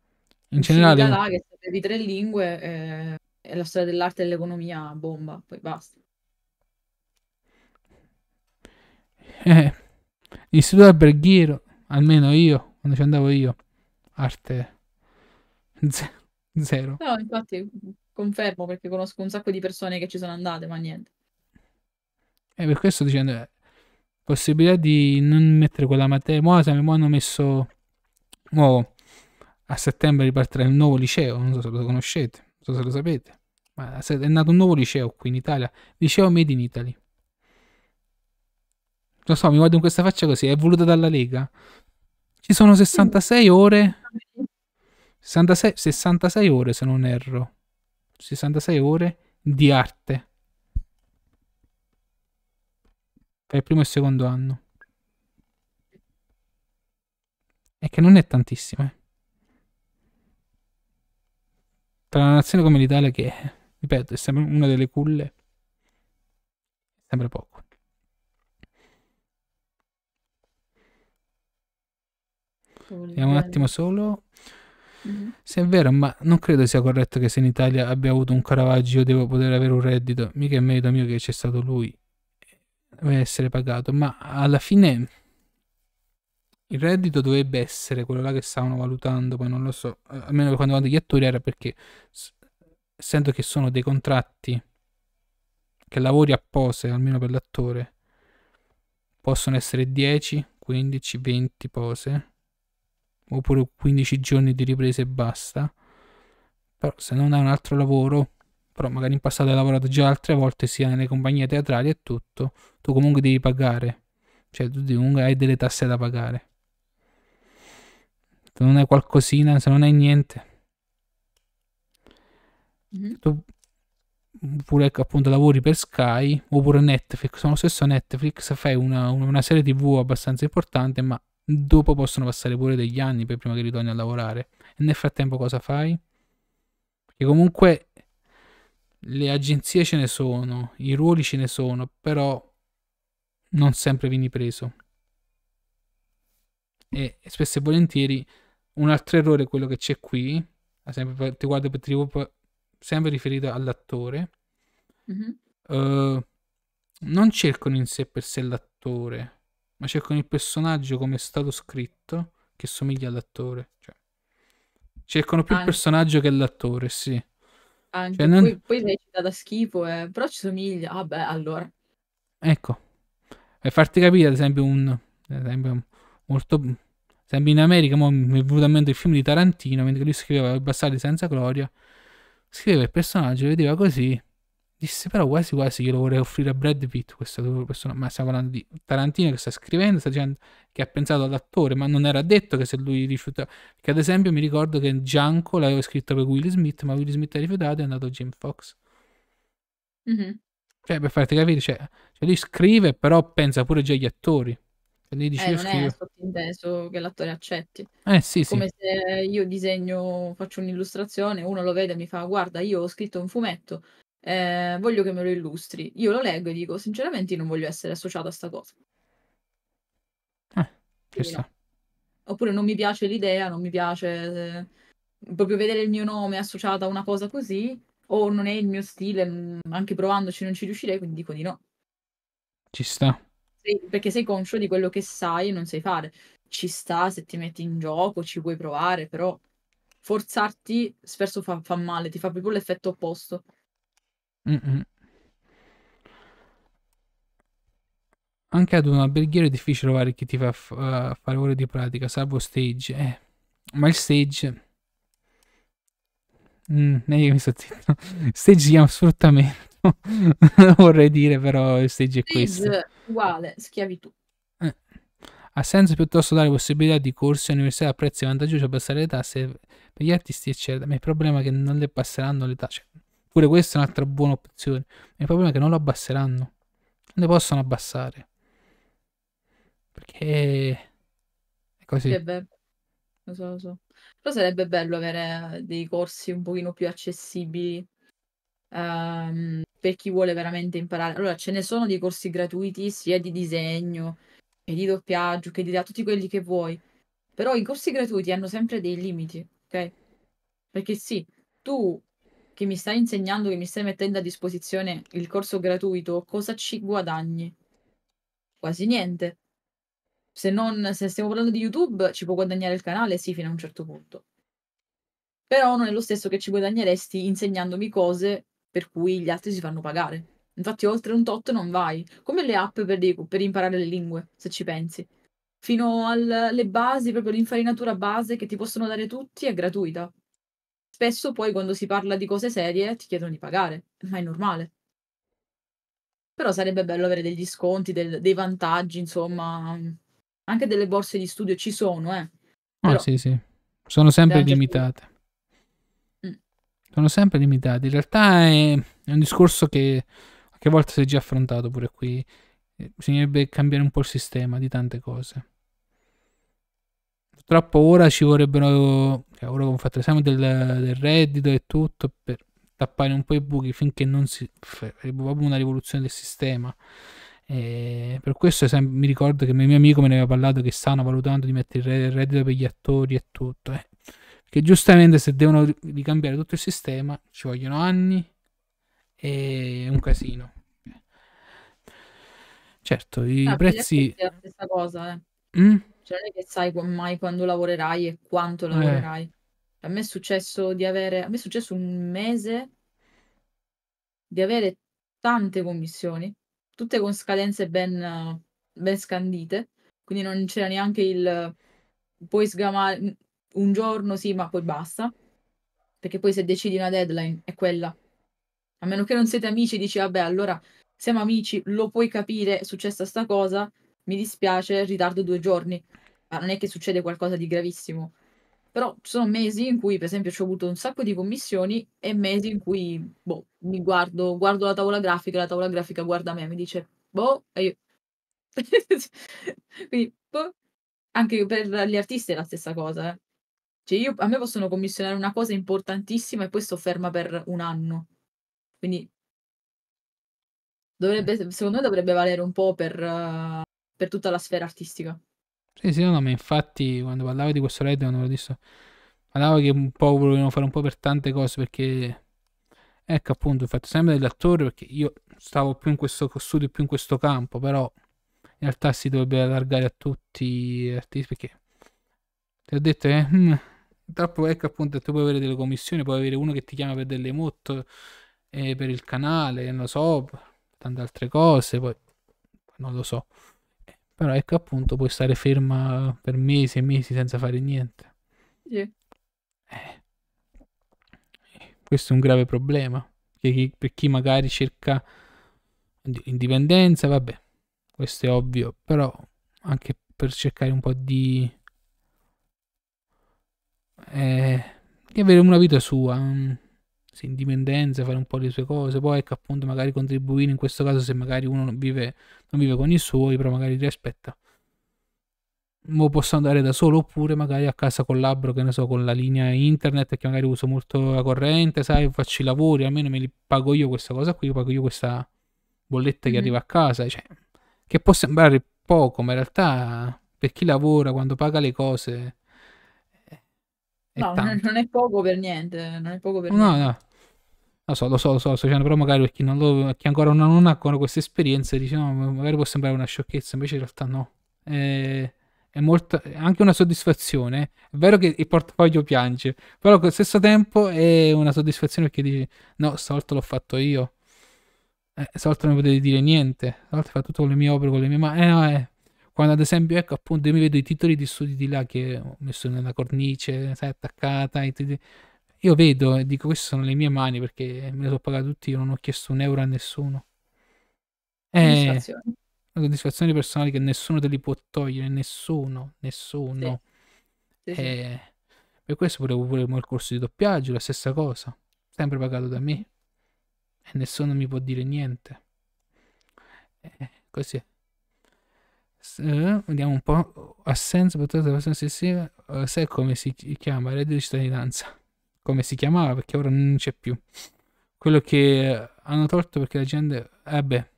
in generale... Là che sapevi tre lingue eh, e la storia dell'arte e dell'economia bomba, poi basta. Eh, istituto alberghiero, almeno io, quando ci andavo io, arte Z- zero. No, infatti confermo perché conosco un sacco di persone che ci sono andate, ma niente. E eh, per questo sto dicendo, eh, possibilità di non mettere quella materia, mo, mo hanno messo, mo, a settembre ripartirà il nuovo liceo, non so se lo conoscete, non so se lo sapete, ma è nato un nuovo liceo qui in Italia, liceo Made in Italy lo so, mi guardo in questa faccia così, è voluta dalla Lega. Ci sono 66 ore. 66, 66 ore se non erro. 66 ore di arte. Per il primo e il secondo anno. E che non è tantissima. Eh. Per una nazione come l'Italia che, ripeto, è sempre una delle culle, Sembra poco. Vediamo un attimo solo. Mm-hmm. Se è vero, ma non credo sia corretto che se in Italia abbia avuto un Caravaggio io devo poter avere un reddito. Mica è merito mio che c'è stato lui. Deve essere pagato. Ma alla fine il reddito dovrebbe essere quello là che stavano valutando, poi non lo so. Eh, almeno quando vado riguarda gli attori era perché sento che sono dei contratti che lavori a pose, eh, almeno per l'attore. Possono essere 10, 15, 20 pose oppure 15 giorni di riprese e basta. Però se non hai un altro lavoro, però magari in passato hai lavorato già altre volte sia nelle compagnie teatrali e tutto, tu comunque devi pagare, cioè tu comunque hai delle tasse da pagare. Se non hai qualcosina, se non hai niente, mm-hmm. tu oppure ecco, appunto lavori per Sky oppure Netflix, sono lo stesso Netflix, fai una, una serie tv abbastanza importante ma Dopo possono passare pure degli anni per prima che ritorni a lavorare. E nel frattempo cosa fai? Perché comunque le agenzie ce ne sono, i ruoli ce ne sono, però non sempre vieni preso. E spesso e volentieri un altro errore è quello che c'è qui, sempre, ti guardo per tribù, sempre riferito all'attore. Mm-hmm. Uh, non cercano in sé per sé l'attore, ma c'è con il personaggio come è stato scritto che somiglia all'attore. Cioè, cercano più il personaggio che l'attore, sì. Anche cioè, non... poi, poi recita da schifo, eh. però ci somiglia. Vabbè, ah, allora. Ecco. Per farti capire, ad esempio, un... Ad esempio, molto... Ad in America mi è venuto a mente il film di Tarantino, mentre lui scriveva I senza gloria, scriveva il personaggio, vedeva così, Disse però quasi quasi io lo vorrei offrire a Brad Pitt, questo persona, ma stiamo parlando di Tarantino che sta scrivendo, sta dicendo che ha pensato all'attore, ma non era detto che se lui rifiutava, che ad esempio mi ricordo che Gianco l'aveva scritto per Will Smith, ma Will Smith ha rifiutato e è andato Jim Fox. Mm-hmm. Cioè, per farti capire, cioè, cioè, lui scrive, però pensa pure già agli attori. Cioè, lui dice, eh, io non scrivo. è sottinteso che l'attore accetti. Eh sì, Come sì. se io disegno, faccio un'illustrazione, uno lo vede e mi fa, guarda, io ho scritto un fumetto, eh, voglio che me lo illustri. Io lo leggo e dico, sinceramente, non voglio essere associato a sta cosa. Ah, no. Oppure non mi piace l'idea, non mi piace eh, proprio vedere il mio nome associato a una cosa così, o non è il mio stile, mm, anche provandoci non ci riuscirei, quindi dico di no. Ci sta. Sì, perché sei conscio di quello che sai e non sai fare. Ci sta se ti metti in gioco, ci puoi provare, però forzarti spesso fa, fa male, ti fa proprio l'effetto opposto. Mh-mh. Anche ad un alberghiero è difficile trovare chi ti fa f uhm, fare ore di pratica, salvo stage. Eh, ma il stage Mh, mm, meglio mi sto zitto. Stage si chiama sfruttamento. Lo vorrei dire, però il stage è questo. uguale schiavitù. Eh. Ha senso piuttosto dare possibilità di corsi all'università a prezzi vantaggiosi, abbassare le tasse per gli artisti, eccetera, ma il problema è che non le passeranno le tac Pure questa è un'altra buona opzione. Il problema è che non lo abbasseranno. Non le possono abbassare. Perché è così. È Lo so, lo so. Però sarebbe bello avere eh, dei corsi un pochino più accessibili um, per chi vuole veramente imparare. Allora, ce ne sono dei corsi gratuiti sia di disegno che di doppiaggio, che di da tutti quelli che vuoi. Però i corsi gratuiti hanno sempre dei limiti, ok? Perché sì, tu che mi stai insegnando, che mi stai mettendo a disposizione il corso gratuito, cosa ci guadagni? Quasi niente. Se, non, se stiamo parlando di YouTube, ci può guadagnare il canale, sì, fino a un certo punto. Però non è lo stesso che ci guadagneresti insegnandomi cose per cui gli altri si fanno pagare. Infatti, oltre un tot non vai. Come le app per, di, per imparare le lingue, se ci pensi. Fino alle basi, proprio l'infarinatura base che ti possono dare tutti è gratuita spesso poi quando si parla di cose serie ti chiedono di pagare, ma è normale. Però sarebbe bello avere degli sconti, del, dei vantaggi, insomma, anche delle borse di studio ci sono, eh. Ah, Però, oh, sì, sì. Sono sempre limitate. Mm. Sono sempre limitate. In realtà è, è un discorso che qualche volta si è già affrontato pure qui. Eh, bisognerebbe cambiare un po' il sistema di tante cose. Purtroppo ora ci vorrebbero ora come fatto l'esame del, del, reddito e tutto per tappare un po' i buchi finché non si ferma proprio una rivoluzione del sistema e per questo esempio, mi ricordo che mio amico me ne aveva parlato che stanno valutando di mettere il reddito per gli attori e tutto eh. perché giustamente se devono ricambiare tutto il sistema ci vogliono anni e è un casino certo i ah, prezzi è la stessa cosa eh. Mm? cioè non è che sai mai quando lavorerai e quanto eh. lavorerai. Eh. A me è successo di avere, a me è successo un mese di avere tante commissioni, tutte con scadenze ben, ben scandite, quindi non c'era neanche il puoi sgamare un giorno sì, ma poi basta, perché poi se decidi una deadline è quella. A meno che non siete amici, dici vabbè, allora siamo amici, lo puoi capire, è successa sta cosa, mi dispiace, ritardo due giorni. Ma non è che succede qualcosa di gravissimo. Però ci sono mesi in cui, per esempio, ho avuto un sacco di commissioni e mesi in cui, boh, mi guardo, guardo la tavola grafica, la tavola grafica guarda me e mi dice, boh, e io... Quindi, boh. Anche per gli artisti è la stessa cosa, eh. Cioè, io, a me possono commissionare una cosa importantissima e poi sto ferma per un anno. Quindi, dovrebbe, secondo me dovrebbe valere un po' per... Uh per tutta la sfera artistica. Sì, sì, no, ma infatti quando parlavo di questo Red, quando l'ho visto, parlavo che un po' volevano fare un po' per tante cose perché, ecco appunto, infatti sempre dell'attore perché io stavo più in questo studio, più in questo campo, però in realtà si dovrebbe allargare a tutti gli artisti perché ti ho detto eh, mh, mm, troppo ecco appunto tu puoi avere delle commissioni puoi avere uno che ti chiama per delle moto eh, per il canale non lo so tante altre cose poi non lo so però ecco appunto puoi stare ferma per mesi e mesi senza fare niente. Sì. Eh. Questo è un grave problema. Perché, per chi magari cerca indipendenza, vabbè, questo è ovvio, però anche per cercare un po' di... Eh, di avere una vita sua. Mm se in fare un po' le sue cose, poi ecco appunto magari contribuire in questo caso se magari uno non vive, non vive con i suoi, però magari li aspetta. O posso andare da solo oppure magari a casa collaboro, che ne so, con la linea internet che magari uso molto la corrente, sai, faccio i lavori, almeno me li pago io questa cosa qui, pago io questa bolletta che arriva a casa, cioè, che può sembrare poco, ma in realtà per chi lavora quando paga le cose è no, tanto. non è poco per niente. Non è poco per no, niente. no. Lo so, lo so, lo so, cioè, però magari per chi, lo, chi ancora non, non ha ancora queste esperienze dice no, magari può sembrare una sciocchezza, invece in realtà no. È, è molto, anche una soddisfazione. È vero che il portafoglio piange, però allo stesso tempo è una soddisfazione perché dici no, stavolta l'ho fatto io. Eh, stavolta non potete dire niente, stavolta fa tutto con le mie opere, con le mie mani. Eh, no, eh, quando ad esempio, ecco appunto, io mi vedo i titoli di studi di là che ho messo nella cornice, sai, attaccata, io vedo e dico queste sono le mie mani perché me le sono pagate tutti, io non ho chiesto un euro a nessuno. è una eh, soddisfazione personale che nessuno te li può togliere, nessuno, nessuno. Sì. Sì, eh, sì. per questo volevo pure il corso di doppiaggio, la stessa cosa, sempre pagato da me e nessuno mi può dire niente. Eh, così. Eh, vediamo un po', assenza portata persona stessa, eh, sai come si chiama, reddito di cittadinanza, come si chiamava perché ora non c'è più, quello che hanno tolto perché la gente, eh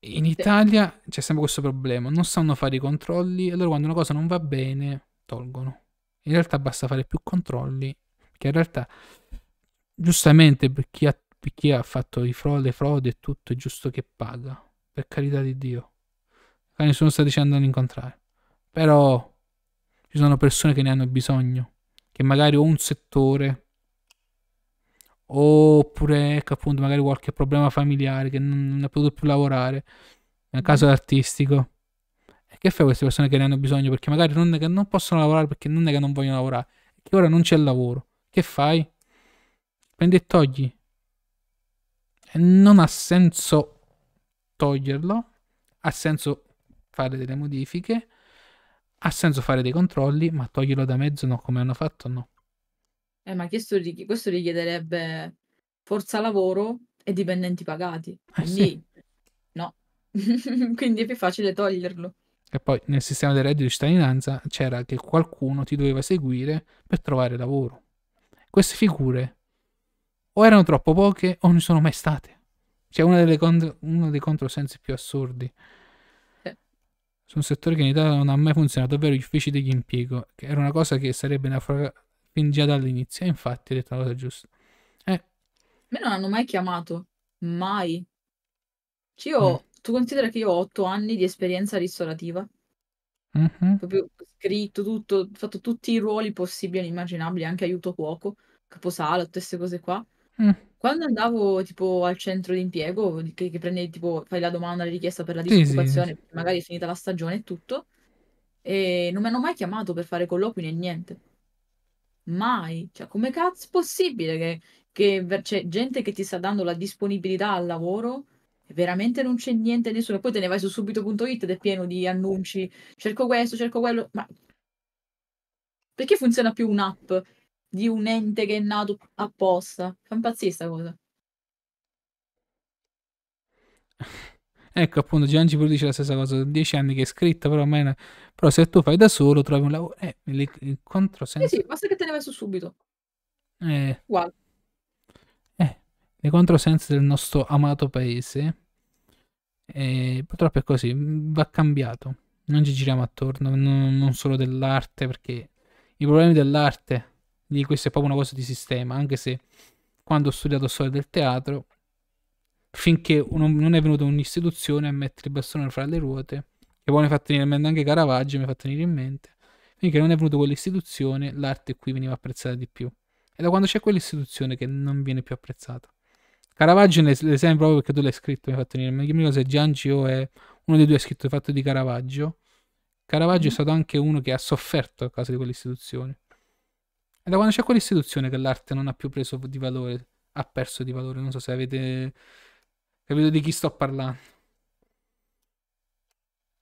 in Italia c'è sempre questo problema, non sanno fare i controlli, allora quando una cosa non va bene tolgono, in realtà basta fare più controlli, perché in realtà giustamente per chi ha, per chi ha fatto i frode, frode e tutto è giusto che paga per carità di Dio. A nessuno sta dicendo di incontrare. Però ci sono persone che ne hanno bisogno, che magari o un settore, oppure ecco appunto magari qualche problema familiare che non, ha potuto più lavorare, nel caso mm. artistico. E che fai queste persone che ne hanno bisogno? Perché magari non, è che non possono lavorare perché non è che non vogliono lavorare, che ora non c'è lavoro. Che fai? Prendi e togli. E non ha senso toglierlo, ha senso fare delle modifiche, ha senso fare dei controlli, ma toglierlo da mezzo no, come hanno fatto no. Eh, ma questo, richi- questo richiederebbe forza lavoro e dipendenti pagati. Eh, quindi, eh sì. no. quindi è più facile toglierlo. E poi nel sistema del reddito di cittadinanza c'era che qualcuno ti doveva seguire per trovare lavoro. Queste figure o erano troppo poche o non sono mai state. Cioè, uno, contro, uno dei controsensi più assurdi. Eh. Su un settore che in Italia non ha mai funzionato, ovvero gli uffici degli impiego, che era una cosa che sarebbe naufragata fin già dall'inizio. E infatti hai detto la cosa giusta. Eh. a Me non hanno mai chiamato. Mai. Cioè, io, mm. tu considera che io ho otto anni di esperienza ristorativa. Mm-hmm. Proprio scritto tutto, ho fatto tutti i ruoli possibili e immaginabili, anche aiuto cuoco, caposala, tutte queste cose qua. Mm. Quando andavo tipo al centro di impiego, che, che prendi tipo, fai la domanda, la richiesta per la Sì, sì. disoccupazione, magari è finita la stagione e tutto, e non mi hanno mai chiamato per fare colloqui né niente. Mai. Cioè, come cazzo è possibile che, che c'è cioè, gente che ti sta dando la disponibilità al lavoro e veramente non c'è niente, nessuno. Poi te ne vai su subito.it ed è pieno di annunci, cerco questo, cerco quello, ma perché funziona più un'app di un ente che è nato apposta. Fa impazzire sta cosa. Ecco appunto Gianni pure dice la stessa cosa, 10 anni che è scritta, però, ormai... però se tu fai da solo trovi un lavoro... Eh, il, il controsenso... Eh sì, basta che te ne vai su subito. Eh. Uguale. Eh, nei controsensi del nostro amato paese. Eh, purtroppo è così, va cambiato. Non ci giriamo attorno, non, non solo dell'arte, perché i problemi dell'arte quindi questa è proprio una cosa di sistema, anche se quando ho studiato storia del teatro, finché uno, non è venuta un'istituzione a mettere il bastone fra le ruote, che poi mi ha fatto venire in mente anche Caravaggio, mi ha fatto venire in mente, finché non è venuta quell'istituzione, l'arte qui veniva apprezzata di più. è da quando c'è quell'istituzione che non viene più apprezzata. Caravaggio ne l'esempio proprio perché tu l'hai scritto, mi ha fatto venire in mente, mi se Gianci o è uno dei due ha scritto il fatto di Caravaggio. Caravaggio mm. è stato anche uno che ha sofferto a causa di quell'istituzione. È da quando c'è quell'istituzione che l'arte non ha più preso di valore, ha perso di valore, non so se avete capito di chi sto parlando.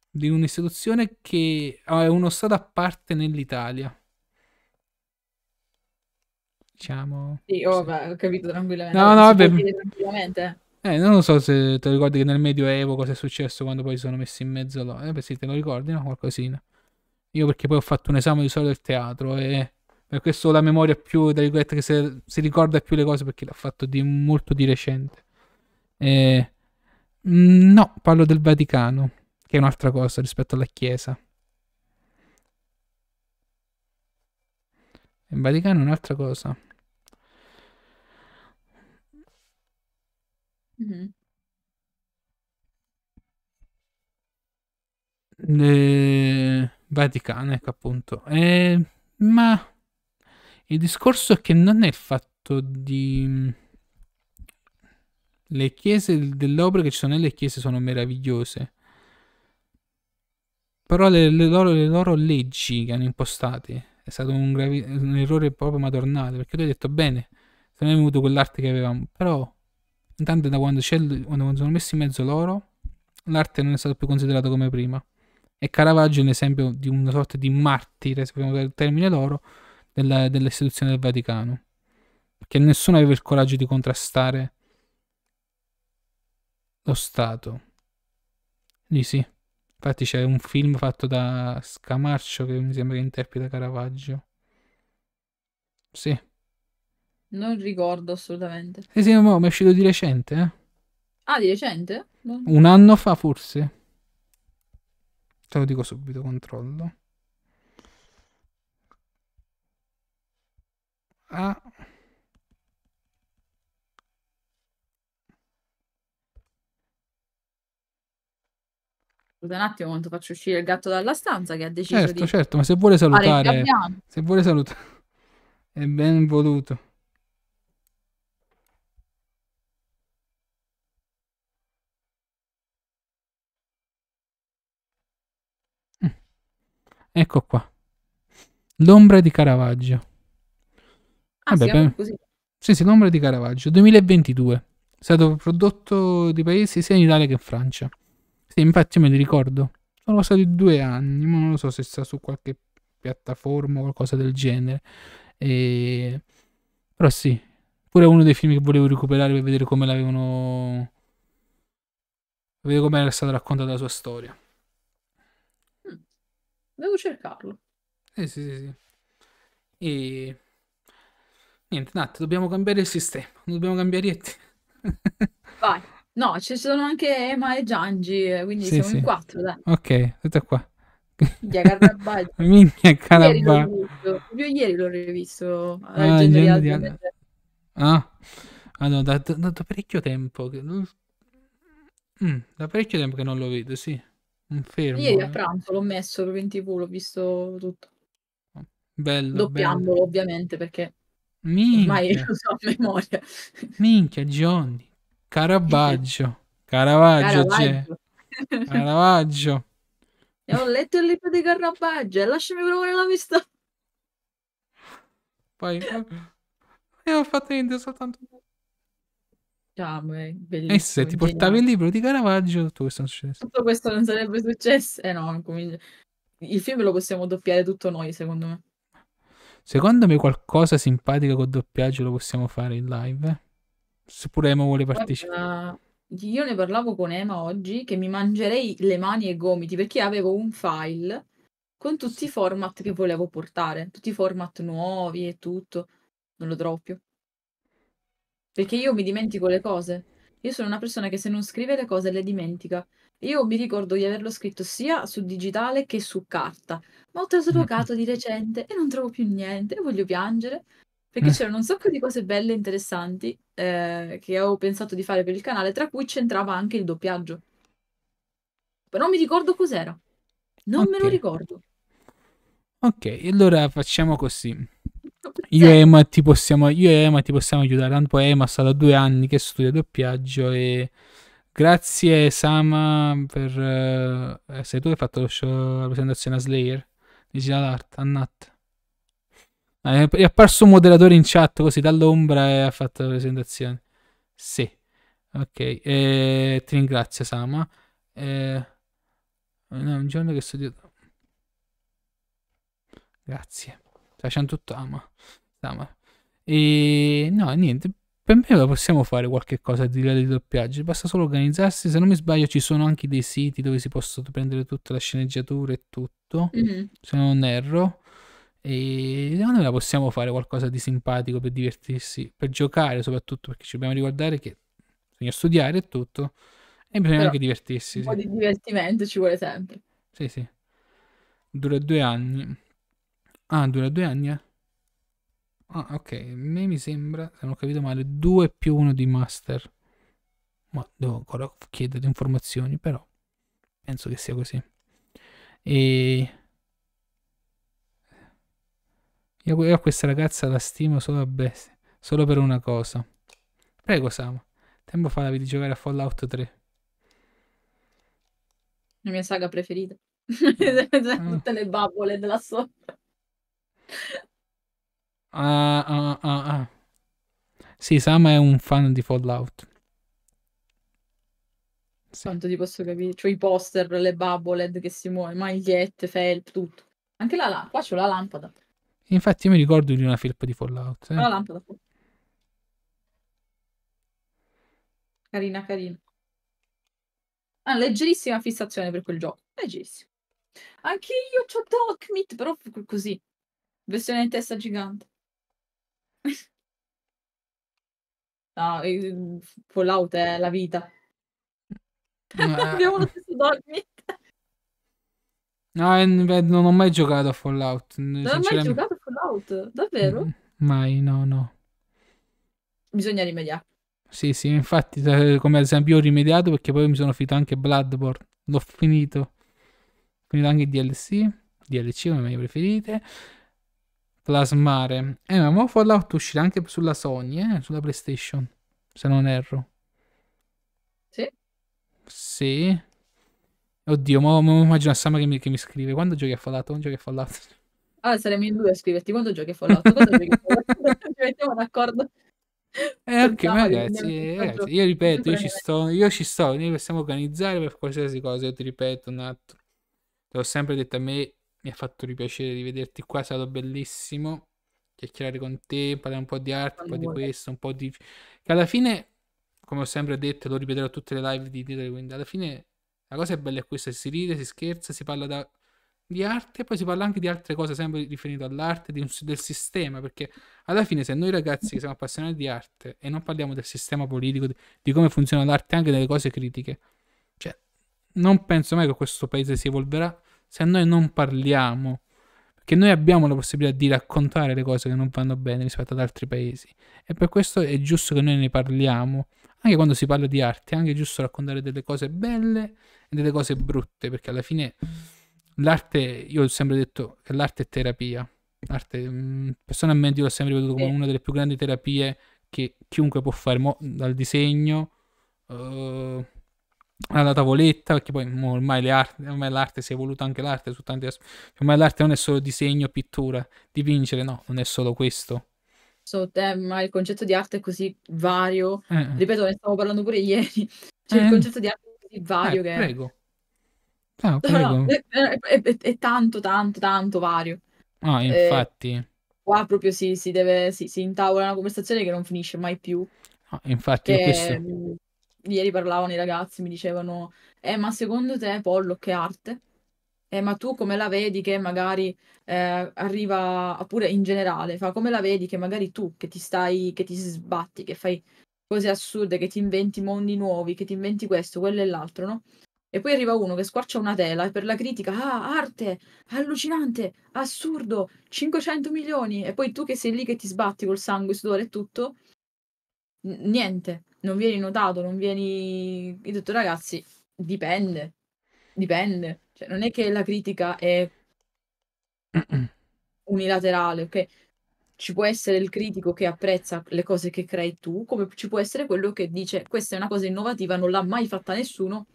Di un'istituzione che ah, è uno stato a parte nell'Italia. Diciamo... Sì, oh, sì. Va, ho capito tranquillamente. No, no, vabbè. Tranquillamente. Eh, non so se te ricordi che nel Medioevo cosa è successo quando poi si sono messi in mezzo. Lo... Eh, beh, sì, te lo ricordi, no? Qualcosina. Io perché poi ho fatto un esame di storia del teatro e per questo la memoria più, da virgolette, che se, si ricorda più le cose perché l'ha fatto di, molto di recente. Eh, no, parlo del Vaticano, che è un'altra cosa rispetto alla Chiesa. Il Vaticano è un'altra cosa. Mm-hmm. Eh, Vaticano, ecco appunto. Eh, ma il discorso è che non è fatto di... Mm, le chiese dell'opera che ci sono nelle chiese sono meravigliose. Però le, le, loro, le loro leggi che hanno impostate è stato un, gravi, un, errore proprio madornale perché lui ha detto bene se non è avuto quell'arte che avevamo però intanto da quando, quando, sono messi in mezzo loro l'arte non è stata più considerata come prima e Caravaggio è un esempio di una sorta di martire se vogliamo usare il termine loro della, delle istituzioni del Vaticano, perché nessuno aveva il coraggio di contrastare lo Stato. Lì sì. Infatti c'è un film fatto da Scamarcio che mi sembra che interpreta Caravaggio. Sì. Non ricordo assolutamente. Eh sì, ma è uscito di recente, eh? Ah, di recente? Non... Un anno fa forse. Te lo dico subito, controllo. a un attimo quanto faccio uscire il gatto dalla stanza che ha deciso certo, di certo, ma se vuole salutare se vuole salutare è ben voluto. Mm. Ecco qua. L'ombra di Caravaggio. Ah, Vabbè, beh. così. Sì, sì, l'ombra di Caravaggio, 2022. È stato prodotto di paesi sia in Italia che in Francia. Sì, infatti me li ricordo. Sono passati due anni, ma non lo so se sta su qualche piattaforma o qualcosa del genere. E... Però sì, pure uno dei film che volevo recuperare per vedere come l'avevano... Per vedere come era stata raccontata la sua storia. Mm. Devo cercarlo. Eh sì, sì, sì. E Niente, Nat, dobbiamo cambiare il sistema, non dobbiamo cambiare niente. Vai. No, ci sono anche Emma e Giangi, eh, quindi sì, siamo sì. in quattro, dai. Ok, aspetta qua. Minchia, Carabaglia. Minchia, Proprio ieri l'ho rivisto. Ah, agenda di Aldo. Ah, ah no, da, da, da, parecchio tempo che... Mm, da parecchio tempo che non lo vedo, sì. Un fermo. Ieri a eh. pranzo l'ho messo proprio in tv, l'ho visto tutto. Bello. Doppiandolo bello. ovviamente perché Ormai lo so a memoria. Minchia, Johnny. Caravaggio. Caravaggio, Caravaggio. c'è. Caravaggio. E ho letto il libro di Caravaggio e eh, lasciami provare la vista. Poi... E eh, ho fatto niente soltanto... Ciao, e eh, se ti portavi il libro di Caravaggio, tutto questo non successo. Tutto questo non sarebbe successo. Eh no, il film lo possiamo doppiare tutto noi, secondo me. Secondo me qualcosa simpatico con doppiaggio lo possiamo fare in live. Se pure Emo vuole partecipare. Io ne parlavo con Ema oggi che mi mangerei le mani e i gomiti perché avevo un file con tutti i format che volevo portare, tutti i format nuovi e tutto. Non lo trovo più. Perché io mi dimentico le cose. Io sono una persona che se non scrive le cose le dimentica. Io mi ricordo di averlo scritto sia su digitale che su carta, ma ho traslocato mm. di recente e non trovo più niente e voglio piangere perché eh. c'erano un sacco di cose belle e interessanti eh, che avevo pensato di fare per il canale, tra cui c'entrava anche il doppiaggio. Però non mi ricordo cos'era. Non okay. me lo ricordo. Ok, allora facciamo così. Io e Emma ti possiamo, io e Emma ti possiamo aiutare, tanto Emma sta da due anni che studia doppiaggio e Grazie Sama per eh, sei tu che hai fatto lo show, la presentazione a Slayer di Gina Dart, Annat. Ah, è apparso un moderatore in chat così dall'ombra e ha fatto la presentazione. Sì. Ok, eh, ti ringrazio Sama. Eh, no, un giorno che studio... Grazie. Facciamo tutto Ama. Sama. E no, niente. Per me la possiamo fare qualche cosa di là dei doppiaggi, basta solo organizzarsi. Se non mi sbaglio, ci sono anche dei siti dove si possono prendere tutta la sceneggiatura e tutto. Mm-hmm. Se non erro. E secondo me la possiamo fare qualcosa di simpatico per divertirsi, per giocare soprattutto, perché ci dobbiamo ricordare che bisogna studiare e tutto. E bisogna Però anche divertirsi. Un sì. po' di divertimento ci vuole sempre. Sì, sì. Dura due anni. Ah, dura due anni? Eh? Ah, ok. A me mi sembra, se non ho capito male, 2 più 1 di master. Ma devo ancora chiedere informazioni, però penso che sia così. E io, a questa ragazza la stimo solo a bestia, solo per una cosa. Prego, Sam. Tempo fa avevi di giocare a Fallout 3. La mia saga preferita. Ah. Tutte ah. le babbole della sopra. Ah, ah, ah, ah. Sì, Sam è un fan di Fallout. Sì. Quanto ti posso capire? Cioè i poster, le bubble che si muove, magliette, felp, tutto. Anche la lampada. Qua c'ho la lampada. Infatti io mi ricordo di una felpa di Fallout. Eh. La lampada. Carina, carina. Ah, leggerissima fissazione per quel gioco. Leggerissima. Anche io ho Dog però così. Versione in testa gigante. No, Fallout è eh, la vita. Abbiamo lo stesso Dogmit. No, eh, beh, non ho mai giocato a Fallout. Non ho mai giocato a Fallout? Davvero? Mm, Mai, no, no. Bisogna rimediare. Sì, sì, infatti, come ad esempio, io ho rimediato perché poi mi sono finito anche Bloodborne. L'ho finito. Ho finito anche DLC, DLC come meglio preferite plasmare. Eh, ma mo Fallout uscirà anche sulla Sony, eh? Sulla PlayStation, se non erro. Sì. Sì. Oddio, mo, mo immagino Sam che mi, che mi scrive. Quando giochi a Fallout? Quando giochi a Fallout? Ah, saremo in due a scriverti. Quando giochi a Fallout? Quando giochi a Fallout? Ci mettiamo d'accordo. Eh, anche okay, ragazzi, eh, ragazzi, io ripeto, io ci sto, io ci sto, noi possiamo organizzare per qualsiasi cosa, io ti ripeto, Nat, te l'ho sempre detto a me, mi ha fatto ripiacere rivederti qua, è stato bellissimo chiacchierare con te, parlare un po' di arte, un po' di questo, un po' di... che alla fine, come ho sempre detto, lo ripeterò a tutte le live di Dire, quindi alla fine la cosa bella è questa, si ride, si scherza, si parla da... di arte, poi si parla anche di altre cose sempre riferito all'arte, un... del sistema, perché alla fine se noi ragazzi che siamo appassionati di arte e non parliamo del sistema politico, di, di come funziona l'arte, anche delle cose critiche, cioè non penso mai che questo paese si evolverà se noi non parliamo, perché noi abbiamo la possibilità di raccontare le cose che non vanno bene rispetto ad altri paesi e per questo è giusto che noi ne parliamo, anche quando si parla di arte, è anche giusto raccontare delle cose belle e delle cose brutte, perché alla fine l'arte, io ho sempre detto che l'arte è terapia, l'arte, mm, personalmente io l'ho sempre veduto come una delle più grandi terapie che chiunque può fare, dal disegno... Uh, alla tavoletta, perché poi ormai, arti, ormai, l'arte si è evoluta anche l'arte su tanti aspetti. Ormai l'arte non è solo disegno, pittura, dipingere, no, non è solo questo. So, eh, ma il concetto di arte è così vario. Eh. eh. Ripeto, ne stavo parlando pure ieri. Cioè, eh. il concetto di arte è così vario eh, che. Prego. Ah, no, prego. No, è, è, è, è, tanto, tanto, tanto vario. Ah, eh, infatti. qua proprio si, si deve, si, si, intavola una conversazione che non finisce mai più. Ah, infatti, questo ehm, ieri parlavano i ragazzi, mi dicevano, eh, ma secondo te Pollock è arte? Eh, ma tu come la vedi che magari eh, arriva, oppure in generale, fa come la vedi che magari tu che ti stai, che ti sbatti, che fai cose assurde, che ti inventi mondi nuovi, che ti inventi questo, quello e l'altro, no? E poi arriva uno che squarcia una tela e per la critica, ah, arte, allucinante, assurdo, 500 milioni. E poi tu che sei lì che ti sbatti col sangue, sudore e tutto, n- niente non vieni notato, non vieni... ho detto ragazzi, dipende, dipende. Cioè, non è che la critica è unilaterale, ok? Ci può essere il critico che apprezza le cose che crei tu, come ci può essere quello che dice questa è una cosa innovativa, non l'ha mai fatta nessuno,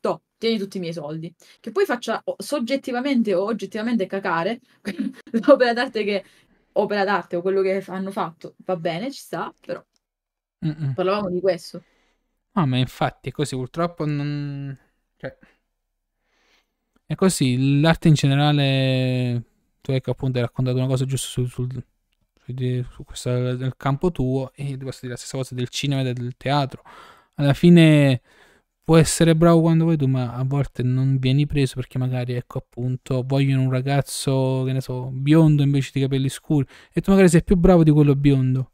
to, tieni tutti i miei soldi. Che poi faccia soggettivamente o oggettivamente cacare l'opera d'arte che opera d'arte o quello che hanno fatto, va bene, ci sta, però Mm-mm. Parlavamo di questo. No, ah, ma infatti è così, purtroppo non... Cioè... È così, l'arte in generale... Tu ecco appunto hai raccontato una cosa giusta sul, sul, su questo, nel campo tuo e posso dire la stessa cosa del cinema e del teatro. Alla fine puoi essere bravo quando vuoi tu, ma a volte non vieni preso perché magari, ecco appunto, vogliono un ragazzo, che ne so, biondo invece di capelli scuri e tu magari sei più bravo di quello biondo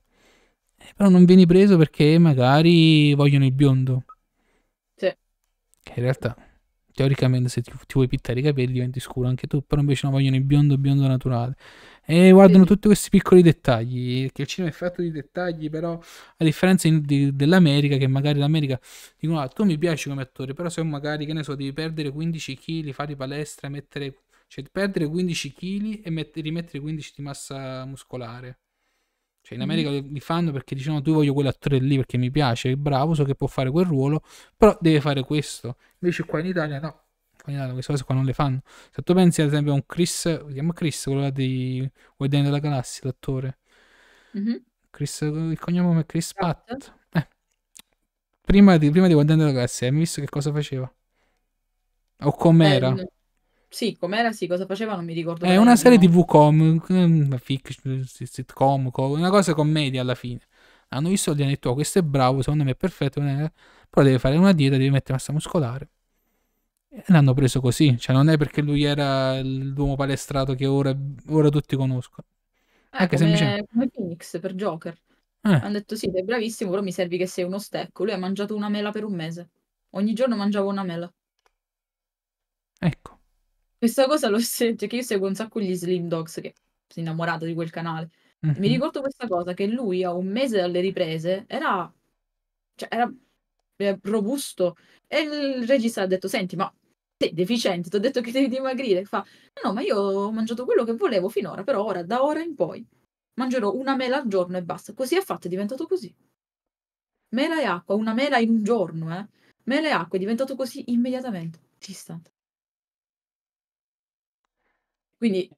però non vieni preso perché magari vogliono il biondo. Sì. Che in realtà, teoricamente, se ti, ti vuoi pittare i capelli diventi scuro anche tu, però invece non vogliono il biondo, biondo naturale. E guardano sì. tutti questi piccoli dettagli, che il cinema è fatto di dettagli, però a differenza in, di, dell'America, che magari l'America dicono, ah, tu mi piaci come attore, però se magari, che ne so, devi perdere 15 kg, fare palestra, mettere... Cioè, perdere 15 kg e met- rimettere 15 di massa muscolare cioè, in America mm. li fanno perché dicevano tu voglio quell'attore lì perché mi piace, è bravo, so che può fare quel ruolo, però deve fare questo. Invece qua in Italia no, qua in Italia queste cose qua non le fanno. Se tu pensi ad esempio a un Chris, si chiama Chris, quello di Guardiani della Galassia, l'attore. Mm-hmm. Chris, il cognome è Chris Pat. Esatto. Eh. Prima di, prima di Guardiani della Galassia, hai visto che cosa faceva? O com'era? Bello. Sì, com'era, sì, cosa faceva non mi ricordo. È una serie no. TV com, mm, mm, fiction, sitcom, una cosa commedia alla fine. Hanno visto e hanno detto, oh, questo è bravo, secondo me è perfetto, eh, però deve fare una dieta, deve mettere massa muscolare. E l'hanno preso così, cioè non è perché lui era l'uomo palestrato che ora, ora tutti conoscono. Eh, Anche come, semplicemente... come Phoenix per Joker. Eh. Hanno detto sì, sei bravissimo, però mi servi che sei uno stecco. Lui ha mangiato una mela per un mese. Ogni giorno mangiavo una mela. Ecco. Questa cosa l'ho sentita, che io seguo un sacco gli Slim Dogs, che sono innamorata di quel canale. Mm-hmm. Mi ricordo questa cosa, che lui a un mese dalle riprese era... Cioè, era eh, robusto. E il regista ha detto: Senti, ma sei deficiente, ti ho detto che devi dimagrire. Fa: No, no, ma io ho mangiato quello che volevo finora, però ora, da ora in poi, mangerò una mela al giorno e basta. Così è fatto, è diventato così. Mela e acqua, una mela in un giorno, eh. Mela e acqua, è diventato così immediatamente. Istante. Quindi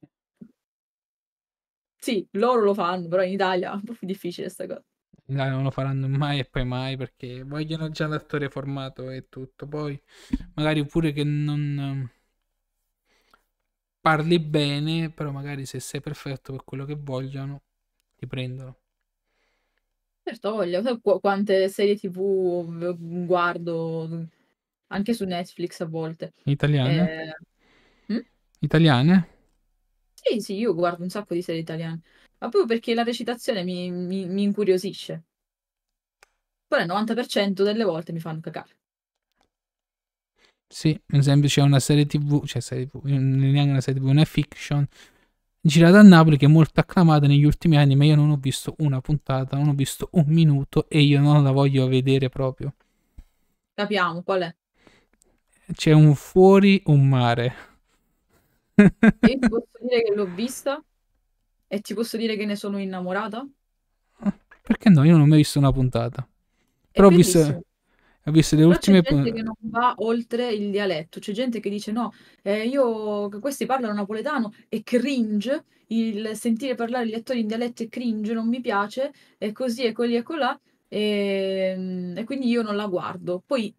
sì, loro lo fanno, però in Italia è un po' più difficile questa cosa. No, non lo faranno mai e poi mai perché vogliono già l'attore formato e tutto. Poi magari pure che non ehm, parli bene, però magari se sei perfetto per quello che vogliono, ti prendono. Certo, voglio. quante serie tv guardo anche su Netflix a volte. Italiane? Eh... Hm? Italiane? Sì, sì, io guardo un sacco di serie italiane, ma proprio perché la recitazione mi, mi- mi incuriosisce. Poi il 90% delle volte mi fanno cagare. Sì, ad esempio c'è una serie TV, cioè serie TV, non è neanche una serie TV, una fiction girata a Napoli che è molto acclamata negli ultimi anni, ma io non ho visto una puntata, non ho visto un minuto e io non la voglio vedere proprio. Capiamo qual è. C'è un fuori un mare. Io ti posso dire che l'ho vista e ti posso dire che ne sono innamorata. Perché no? Io non ho mai visto una puntata. Però ho visto, ho visto, le Però ultime puntate. C'è gente che non va oltre il dialetto, c'è gente che dice no, eh, io, questi parlano napoletano e cringe, il sentire parlare gli attori in dialetto è cringe, non mi piace, e così e quelli e colà, e, ehm, e quindi io non la guardo. Poi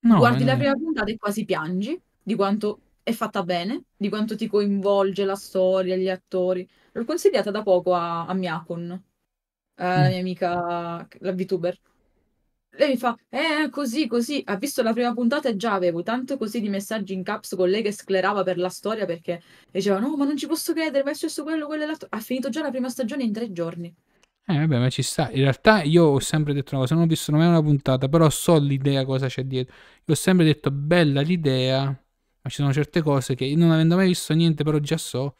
no, guardi la prima puntata e quasi piangi di quanto è fatta bene, di quanto ti coinvolge la storia, gli attori. L'ho consigliata da poco a, a Miakon, alla eh, mm. mia amica, la VTuber. Lei mi fa, eh, così, così. Ha visto la prima puntata e già avevo tanto così di messaggi in caps con lei che sclerava per la storia perché diceva, no, ma non ci posso credere, ma è successo quello, quello e l'altro. Ha finito già la prima stagione in tre giorni. Eh, vabbè, ma ci sta. In realtà io ho sempre detto una cosa, non ho visto nemmeno una puntata, però so l'idea cosa c'è dietro. Io ho sempre detto, bella l'idea, ma ci sono certe cose che non avendo mai visto niente, però già so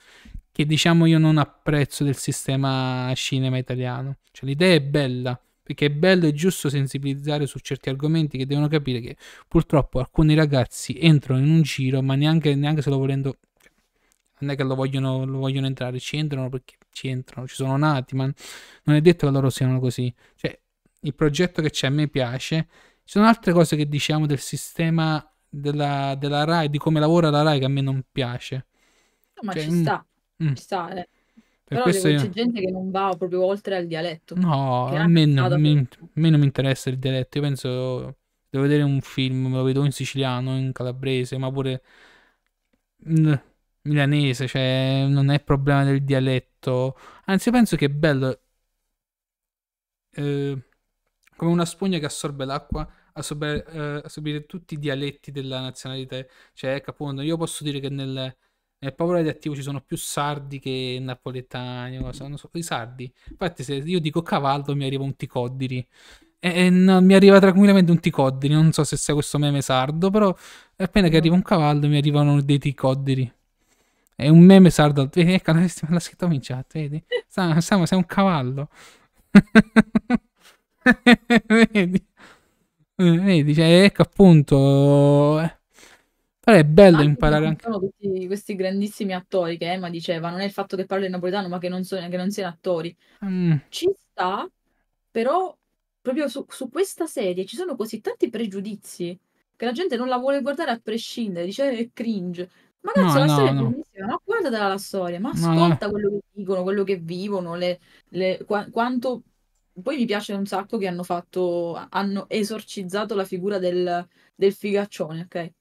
che diciamo io non apprezzo del sistema cinema italiano. Cioè l'idea è bella, perché è bello e giusto sensibilizzare su certi argomenti che devono capire che purtroppo alcuni ragazzi entrano in un giro, ma neanche, neanche se lo volendo non è che lo vogliono, lo vogliono, entrare, ci entrano perché ci entrano, ci sono nati, ma non è detto che loro siano così. Cioè, il progetto che c'è a me piace. Ci sono altre cose che diciamo del sistema della, della, Rai, di come lavora la Rai che a me non piace. No, ma cioè, ci mm, sta, mm, ci sta. Eh. Per Però io... c'è gente che non va proprio oltre al dialetto. No, a me, non, mi, a me, non, mi, interessa il dialetto. Io penso, devo vedere un film, lo vedo in siciliano, in calabrese, ma pure in milanese, cioè non è problema del dialetto. Anzi, penso che è bello eh, come una spugna che assorbe l'acqua a, sober, eh, a, subire tutti i dialetti della nazionalità. Cioè, ecco, appunto, io posso dire che nel, nel popolo radioattivo ci sono più sardi che napoletani, cosa, so, i sardi. Infatti, se io dico cavallo, mi arriva un ticoddiri. E, e no, mi arriva tranquillamente un ticoddiri. Non so se sia questo meme sardo, però appena che arriva un cavallo, mi arrivano dei ticoddiri. È un meme sardo. Vedi, ecco, l'ha scritto in chat, vedi? Sam, Sam sei un cavallo. vedi? Eh, vedi, cioè, ecco appunto. eh. Però è bello Anche imparare perché anche. Questi, questi grandissimi attori che Emma diceva, non è il fatto che parli in napoletano, ma che non, sono- che non siano attori. Mm, Ci sta, però proprio su, su questa serie ci sono così tanti pregiudizi che la gente non la vuole guardare a prescindere, dice "Eh, è cringe. Ma No, la no, storia è bellissima, ma guardatela la storia, ma No, no. ascolta quello che dicono, quello che vivono, le- le- qua- quanto poi mi piace un sacco che hanno fatto, hanno esorcizzato la figura del, del figaccione, ok?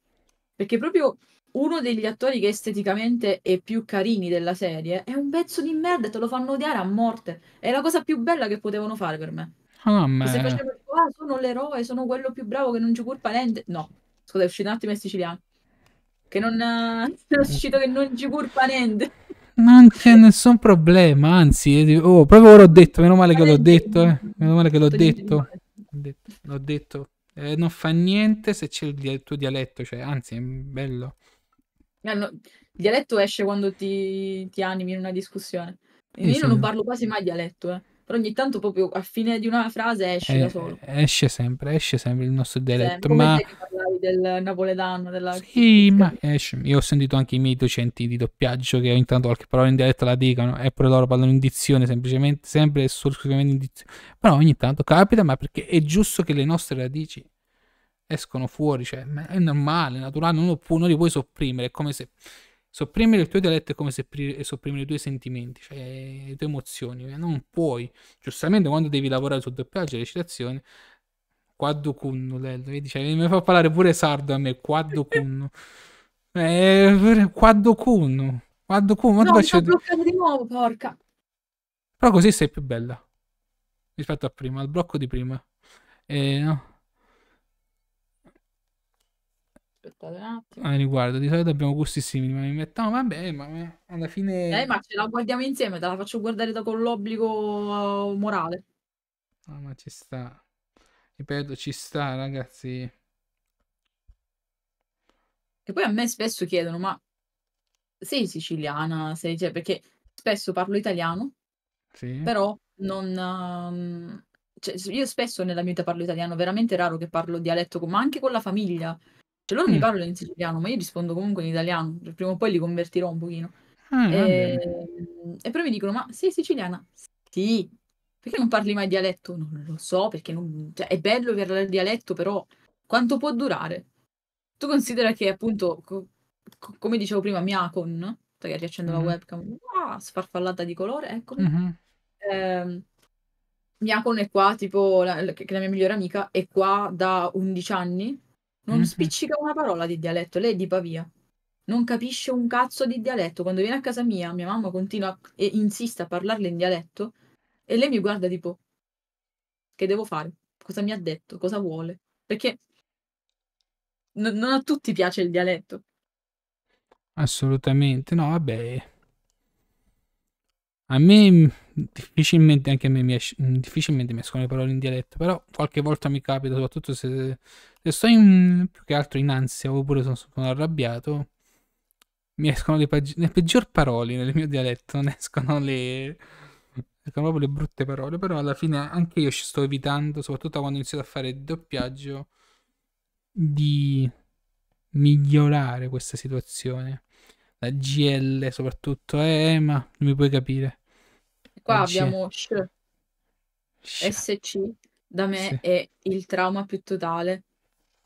Perché proprio uno degli attori che esteticamente è più carini della serie è un pezzo di merda e te lo fanno odiare a morte. È la cosa più bella che potevano fare per me. Ah, ma... Se facevano, ah, sono l'eroe, sono quello più bravo che non ci curpa niente. No, scusa, è uscito un attimo in siciliano. Che non... è uscito che non ci curpa niente. Non c'è nessun problema, anzi, eh, oh, proprio ora ho detto, meno male che l'ho detto, eh. meno male che l'ho detto. L'ho detto. Eh, non fa niente se c'è il, tuo dialetto, cioè, anzi, è bello. No, eh, no, il dialetto esce quando ti, ti animi in una discussione. Eh, Io non parlo quasi mai dialetto, eh però ogni tanto proprio a fine di una frase esce eh, da solo. Esce sempre, esce sempre il nostro dialetto. ma parlavi del napoletano, della... Sì, ma esce. Io ho sentito anche i miei docenti di doppiaggio che ogni tanto qualche parola in dialetto la dicono, e poi loro parlano in dizione, semplicemente, sempre e solo in dizione. Però ogni tanto capita, ma perché è giusto che le nostre radici escono fuori, cioè è normale, è naturale, non, può, non li puoi sopprimere, è come se sopprimere il tuo dialetto è come sopprimere i tuoi sentimenti, cioè le tue emozioni. Eh, non puoi, giustamente, quando devi lavorare sul doppiaggio e recitazione, quando cunno, vedi, cioè, mi fa parlare pure sardo a me, quando cunno. Eh, quando cunno. Quando cunno. No, faccio... di nuovo, porca. Però così sei più bella rispetto a prima, al blocco di prima. Eh, no. aspettate un attimo. Ah, riguardo, di solito abbiamo gusti simili, ma mi mettiamo, vabbè, ma alla fine... Eh, ma ce la guardiamo insieme, te la faccio guardare da con l'obbligo uh, morale. Ah, ma ci sta. Ripeto, ci sta, ragazzi. E poi a me spesso chiedono, ma sei siciliana? Sei... Cioè, perché spesso parlo italiano, sì. però non... Um... Cioè, io spesso nella mia vita parlo italiano, veramente raro che parlo dialetto, ma anche con la famiglia. Cioè loro mm. mi parlano in siciliano, ma io rispondo comunque in italiano, cioè, prima o poi li convertirò un pochino. Ah, ehm, e... e poi mi dicono, ma sei siciliana? Sì. Perché non parli mai dialetto? Non lo so, perché non... cioè, è bello parlare il dialetto, però quanto può durare? Tu considera che appunto, co- co- come dicevo prima, Miacon, che riaccendo mm-hmm. la webcam, ah, sfarfallata di colore, ecco. Mm-hmm. Eh, Miacon è qua, tipo, la, che è la mia migliore amica, è qua da 11 anni, non mhm. spiccica una parola di dialetto, lei è di Pavia. Non capisce un cazzo di dialetto. Quando viene a casa mia, mia mamma continua e insiste a parlarle in dialetto e lei mi guarda tipo, che devo fare? Cosa mi ha detto? Cosa vuole? Perché n- non a tutti piace il dialetto. Assolutamente, no, vabbè. A me mm, difficilmente, anche a me mi mm, difficilmente mi escono le parole in dialetto, però qualche volta mi capita, soprattutto se se sto in, più che altro in ansia oppure sono, sono arrabbiato, mi escono le, pag- le peggior parole nel mio dialetto, non escono le... Escono proprio le brutte parole, però alla fine anche io ci sto evitando, soprattutto quando ho iniziato a fare il doppiaggio, di migliorare questa situazione. La GL soprattutto, eh, ma non mi puoi capire. Qua abbiamo SC. SC, da me sì. è il trauma più totale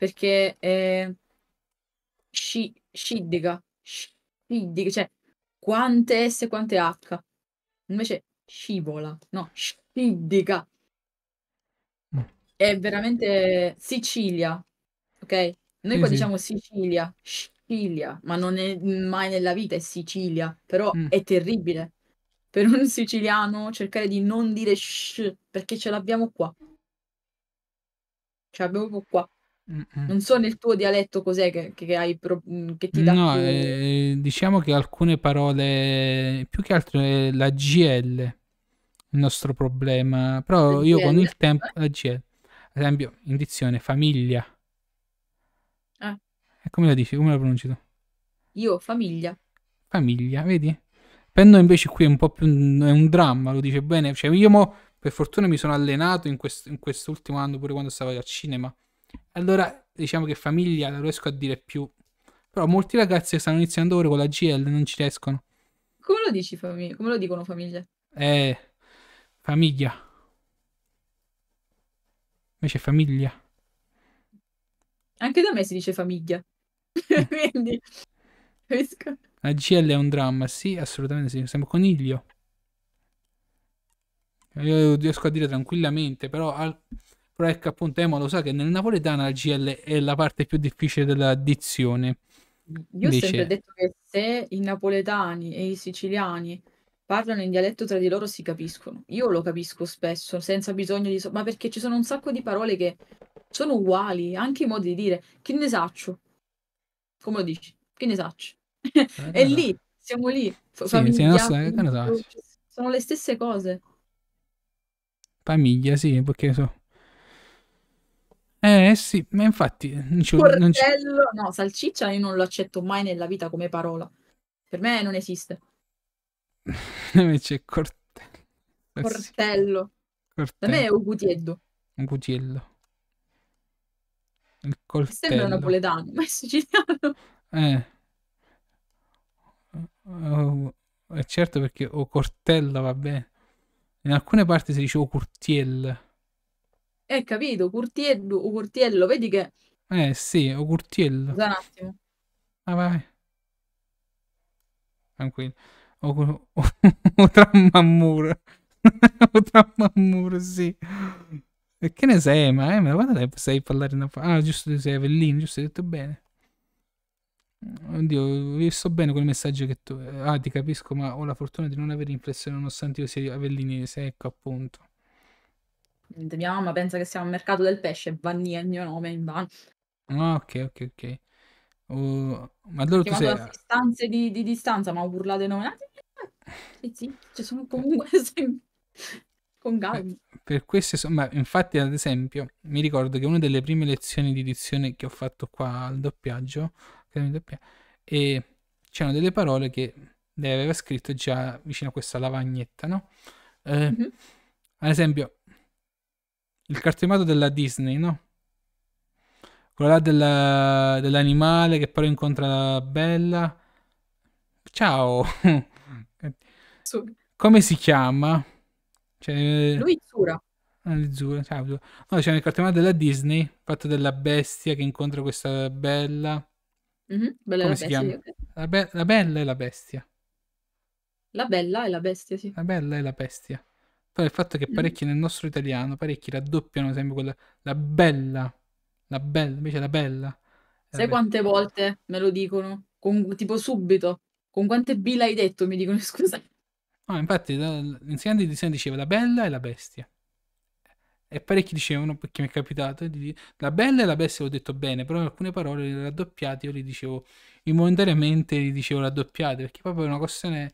perché eh, sci, sciddica, sciddica, cioè quante S, e quante H. Invece scivola, no, sciddica. Mm. È veramente Sicilia, ok? Noi qua sì, diciamo Sicilia, Sicilia, ma non è mai nella vita è Sicilia, però mm. è terribile. Per un siciliano cercare di non dire sh, perché ce l'abbiamo qua. Ce l'abbiamo qua. Non so nel tuo dialetto cos'è che, che, hai mm, che ti dà. No, più... eh, diciamo che alcune parole, più che altro è la GL, il nostro problema. Però la io GL. con il tempo, eh? la GL, ad esempio, indizione, famiglia. Ah. E come la dici? Come la pronunci tu? Io, famiglia. Famiglia, vedi? Per noi invece qui è un po' più è un dramma, lo dice bene. Cioè, io mo, per fortuna mi sono allenato in, quest, in quest'ultimo anno, pure quando stavo al cinema allora diciamo che famiglia non riesco a dire più. Però molti ragazzi che stanno iniziando ora con la GL non ci riescono. Come lo dici famiglia? Come lo dicono famiglia? Eh, famiglia. Invece famiglia. Anche da me si dice famiglia. Quindi, La GL è un dramma, sì, assolutamente sì. Siamo coniglio. Io riesco a dire tranquillamente, però... Al però ecco appunto Emo lo sa che nel napoletano la GL è la parte più difficile della dizione. Io ho sempre detto che se i napoletani e i siciliani parlano in dialetto tra di loro si capiscono. Io lo capisco spesso, senza bisogno di... so- ma perché ci sono un sacco di parole che sono uguali, anche i modi di dire. Che ne saccio? Come lo dici? Che ne saccio? Eh, è guarda. lì, siamo lì. Sì, famiglia, non so, che ne sono le stesse cose. Famiglia, sì, perché so. Eh sì, ma infatti non no, salsiccia io non lo accetto mai nella vita come parola. Per me non esiste. Invece cortello. cortello. Per me è un gutiello. Un gutiello. Il coltello. Sembra napoletano, ma è siciliano. Eh. Oh, certo perché o cortello va bene. In alcune parti si dice o curtiel. Eh, capito, Curtiello, Curtiello, vedi che... Eh, sì, o Curtiello. Scusa un attimo. Ah, vai. Tranquillo. O, o, o Trammammur. o Trammammur, sì. E che ne sei, ma eh, me guarda sai parlare in Ah, giusto, sei Avellino, giusto, hai detto bene. Oddio, io sto bene con messaggio che tu... Eh, ah, ti capisco, ma ho la fortuna di non avere inflessione nonostante io sia avellinese, ecco appunto mia mamma pensa che sia un mercato del pesce, Vanni è il mio nome in vano. Ah, ok, ok, ok. Uh, ma allora tu sei... a distanze di, di, distanza, ma ho urlato i nomi. Ah, sì, sì, ah, ci sono comunque con eh, Gabi. Per queste, insomma, infatti, ad esempio, mi ricordo che una delle prime lezioni di edizione che ho fatto qua al doppiaggio, e c'erano delle parole che lei aveva scritto già vicino a questa lavagnetta, no? Eh, mm-hmm. Ad esempio, il cartemato della Disney, no? Quella là della, dell'animale che però incontra la Bella. Ciao! Su. Come si chiama? Cioè, Lui ah, ciao. No, c'è cioè, il cartemato della Disney, fatto della bestia che incontra questa Bella. Mm-hmm. Bella Come si bestia, chiama? La, be- la Bella e la Bestia. La Bella e la Bestia, sì. La Bella e la Bestia. Però il fatto è che mm. parecchi nel nostro italiano, parecchi raddoppiano sempre quella, la bella, la bella, invece la bella. La Sai bella. quante volte me lo dicono? Con, tipo subito. Con quante B l'hai detto? Mi dicono scusa. No, ah, infatti l'insegnante di disegno diceva la bella e la bestia. E parecchi dicevano, perché mi è capitato, di, la bella e la bestia l'ho detto bene, però alcune parole le raddoppiate io le dicevo, involontariamente le dicevo raddoppiate, perché proprio è una questione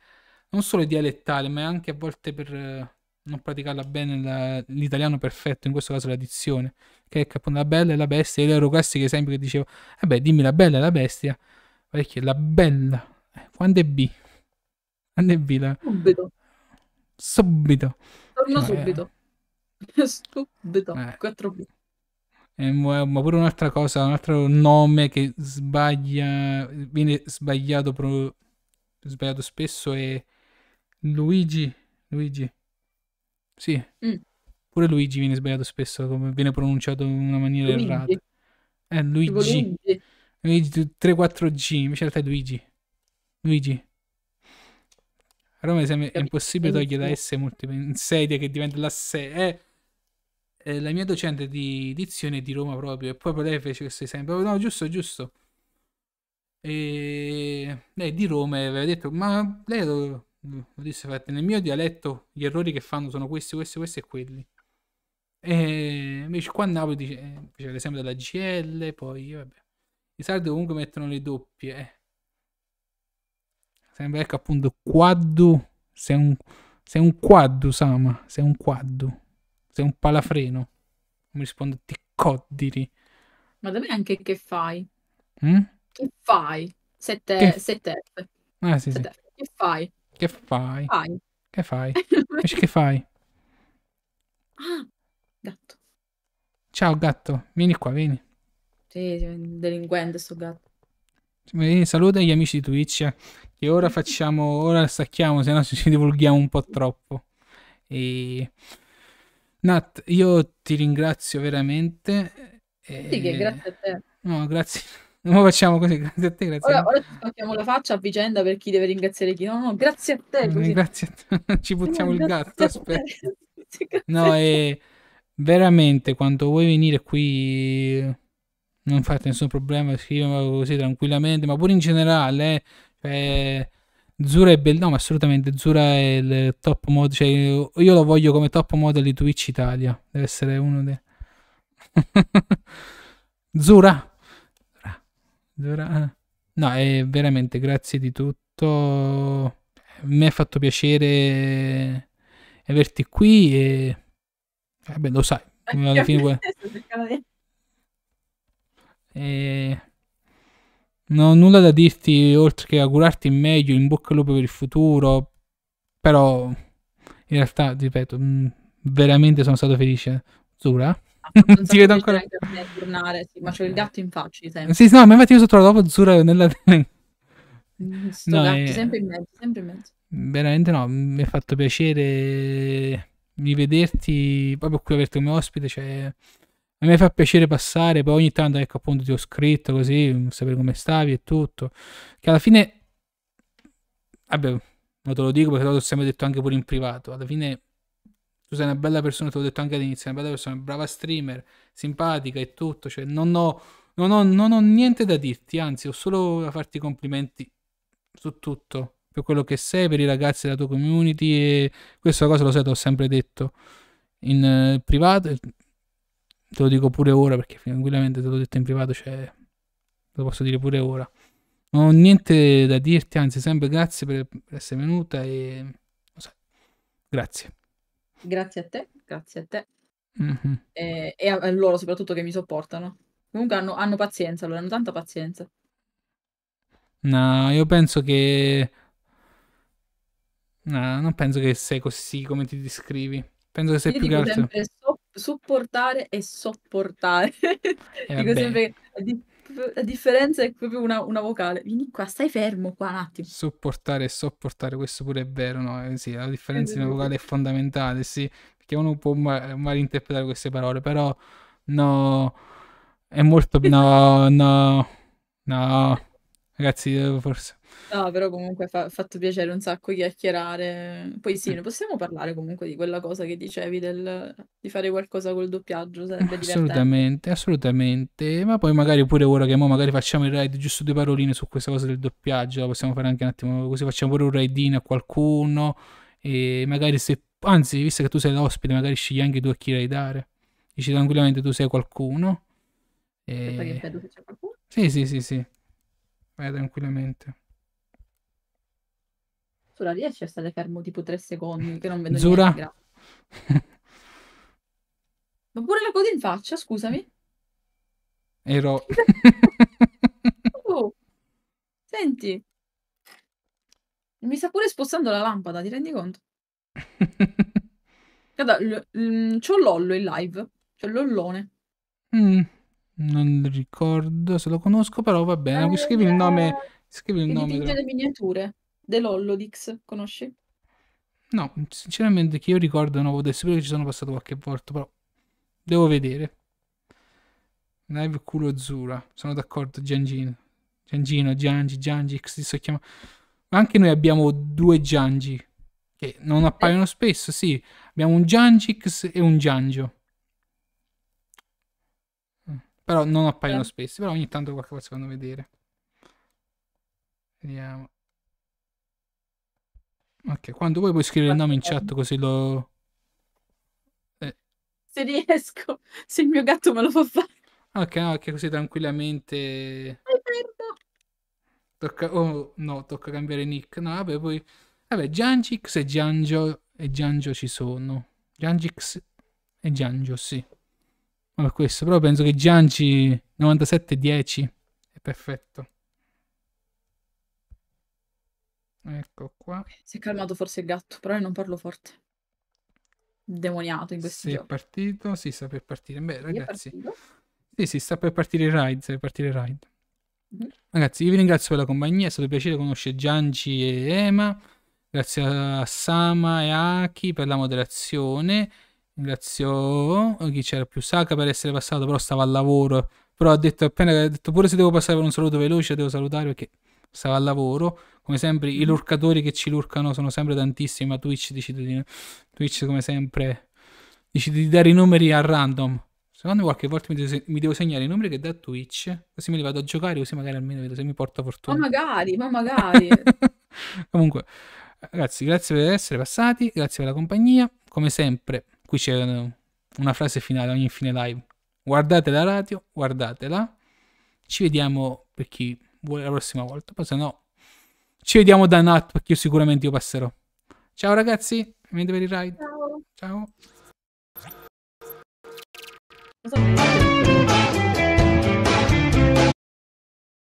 non solo dialettale, ma anche a volte per non praticarla bene la, l'italiano perfetto, in questo caso la dizione, che è appunto la bella e la bestia. Io ero classico esempio che dicevo, vabbè, eh dimmi la bella e la bestia, perché la bella, eh, quando è B? Quando è B? La... Subito. Subito. Torno cioè, subito. Eh... subito. Eh. 4B. Eh, ma pure un'altra cosa, un altro nome che sbaglia, viene sbagliato, pro... sbagliato spesso è Luigi. Luigi. Sì. Mm. Pure Luigi viene sbagliato spesso, come viene pronunciato in una maniera Luigi. errata. Eh, Luigi. Luigi. Luigi 3-4G, invece in realtà è Luigi. Luigi. A Roma sembra, è impossibile togliere la S multipla in sedia che diventa la S. Eh, eh, la mia docente di dizione di Roma proprio, e poi proprio lei fece questo esempio. No, giusto, giusto. E lei di Rome aveva detto, ma lei lo, lo boh, disse fate nel mio dialetto gli errori che fanno sono questi, questi, questi e quelli. E invece qua a Napoli dice, dice eh, l'esempio della GL, poi vabbè. I sardi comunque mettono le doppie. Eh. Sembra ecco appunto quaddu, sei un, sei un quaddu Sama, sei un quaddu, sei un palafreno. Mi risponde ti coddiri. Ma da me anche che fai? Mm? Che fai? 7 F. Ah sì, sì. Che fai? Che fai? Fai. Che fai? Invece che fai? Ah, gatto. Ciao gatto, vieni qua, vieni. Sì, delinquente sto gatto. Vieni, saluta gli amici di Twitch che ora facciamo, ora stacchiamo, se no ci divulghiamo un po' troppo. E... Nat, io ti ringrazio veramente. Sì, che eh, grazie a te. No, grazie. Come facciamo così? Grazie a te, grazie ora, a te. Ora spacchiamo la faccia a vicenda per chi deve ringraziare chi no. no grazie a te. Così. Grazie a te. Ci buttiamo no, il gatto. Aspetta. No, e veramente quando vuoi venire qui non fate nessun problema, scrivimelo così tranquillamente, ma pure in generale, eh, cioè, Zura è bello, no, ma assolutamente Zura è il top mod, cioè, io lo voglio come top model di Twitch Italia, deve essere uno dei... Zura, Ah. No, è eh, veramente grazie di tutto. Mi ha fatto piacere averti qui e... Vabbè, lo sai. Alla fine... e... Non ho nulla da dirti oltre che augurarti il meglio, in bocca al lupo per il futuro, però in realtà, ripeto, mm, veramente sono stato felice. Zura? non si vede ancora. Tornare, sì, ma c'è il gatto in faccia sempre. Sì, no, ma infatti io sono trovato dopo Zura nella... Mm, sto no, gatto è... Eh, sempre in mezzo, sempre in mezzo. Veramente no, mi è fatto piacere rivederti proprio qui averti come ospite, cioè a me fa piacere passare, poi ogni tanto ecco appunto ti ho scritto così, mm, sapere come stavi e tutto, che alla fine, vabbè, non te lo dico perché te l'ho sempre detto anche pure in privato, alla fine tu sei una bella persona, te l'ho detto anche all'inizio, una bella persona, brava streamer, simpatica e tutto, cioè non ho, non ho, non ho niente da dirti, anzi ho solo da farti complimenti su tutto, per quello che sei, per i ragazzi della tua community e questa cosa lo sai, te l'ho sempre detto in eh, privato, te lo dico pure ora perché tranquillamente te l'ho detto in privato, cioè lo posso dire pure ora. Non ho niente da dirti, anzi sempre grazie per, per essere venuta e... grazie. Grazie a te, grazie a te. Mm-hmm. E, e, a, loro soprattutto che mi sopportano. Comunque hanno, hanno pazienza, loro hanno tanta pazienza. No, io penso che... No, non penso che sei così come ti descrivi. Penso che sei io più grande. Sopportare e sopportare. Eh, dico sempre la differenza è proprio una, una, vocale. Vieni qua, stai fermo qua un attimo. Sopportare e sopportare, questo pure è vero, no? Eh, sì, la differenza di una vocale è fondamentale, sì, perché uno può ma- malinterpretare queste parole, però no, è molto... no, no, no ragazzi, eh, forse. No, però comunque fa fatto piacere un sacco chiacchierare. Poi sì, ne possiamo parlare comunque di quella cosa che dicevi del, di fare qualcosa col doppiaggio, sarebbe Assolutamente, divertente. assolutamente. Ma poi magari pure ora che mo magari facciamo il raid, giusto due paroline su questa cosa del doppiaggio, la possiamo fare anche un attimo così facciamo pure un in a qualcuno e magari se anzi, visto che tu sei l'ospite, magari scegli anche tu a chi raidare. Dici tranquillamente tu sei qualcuno. E... Aspetta che vedo se c'è qualcuno. Sì, sì, sì, sì. Vai tranquillamente. Sura, riesci a stare fermo tipo tre secondi che non vedo Zura. niente. Ma pure la coda in faccia, scusami. Ero... oh, senti. Mi sta pure spostando la lampada, ti rendi conto? Guarda, l- mm, c'ho l'ollo in live. C'ho l'ollone. Mm, non ricordo se lo conosco, però va bene. Scrivi il nome. Scrivi il nome. Dipinge miniature dell'Hollodix, conosci? No, sinceramente che io ricordo non adesso che ci sono passato qualche volta, però devo vedere. Live culo Zura, sono d'accordo, Giangino. Giangino, Giangi, Giangi, si so chiama. Ma anche noi abbiamo due Giangi che non eh. appaiono spesso, sì. Abbiamo un Giangix e un Giangio. Però non appaiono eh. spesso, però ogni tanto qualche cosa fanno vedere. Vediamo. Ok, quando vuoi puoi scrivere il nome in chat così lo... Eh. Se riesco, se il mio gatto me lo fa fare. Ok, ok, così tranquillamente... Tocca... Oh no, tocca cambiare nick. No, vabbè, poi... Vabbè, Giangix e Giangio e Giangio ci sono. Giangix e Giangio, sì. Ma questo, però penso che Gianci 97-10 è perfetto. Ecco qua. Si è calmato forse il gatto, però io non parlo forte. Demoniato in questo momento. Si è partito, si sta per partire. Beh, ragazzi. Sì, si sta per partire il ride, sta per partire il ride. Mm-hmm. Ragazzi, io vi ringrazio per la compagnia, è stato un piacere conoscere Gianci e Ema. Grazie a Sama e Aki per la moderazione. Ringrazio oh, chi c'era più? Sacca per essere passato, però stava al lavoro. Però ha detto appena ha detto pure se devo passare per un saluto veloce, devo salutare perché stava al lavoro. Come sempre, i lurcatori che ci lurcano sono sempre tantissimi. Ma Twitch decide di. Twitch, come sempre, decide di dare i numeri a random. Secondo me qualche volta mi devo, mi devo segnare i numeri che dà Twitch, così me li vado a giocare, così magari almeno vedo se mi porta fortuna. Ma magari, ma magari. Comunque, ragazzi, grazie per essere passati, grazie per la compagnia. Come sempre, Qui c'è eh, una frase finale ogni fine live. Guardate la radio, guardatela. Ci vediamo per chi vuole la prossima volta. Poi se no, ci vediamo da Nat perché io sicuramente io passerò. Ciao ragazzi, venite per il ride. Ciao. Ciao.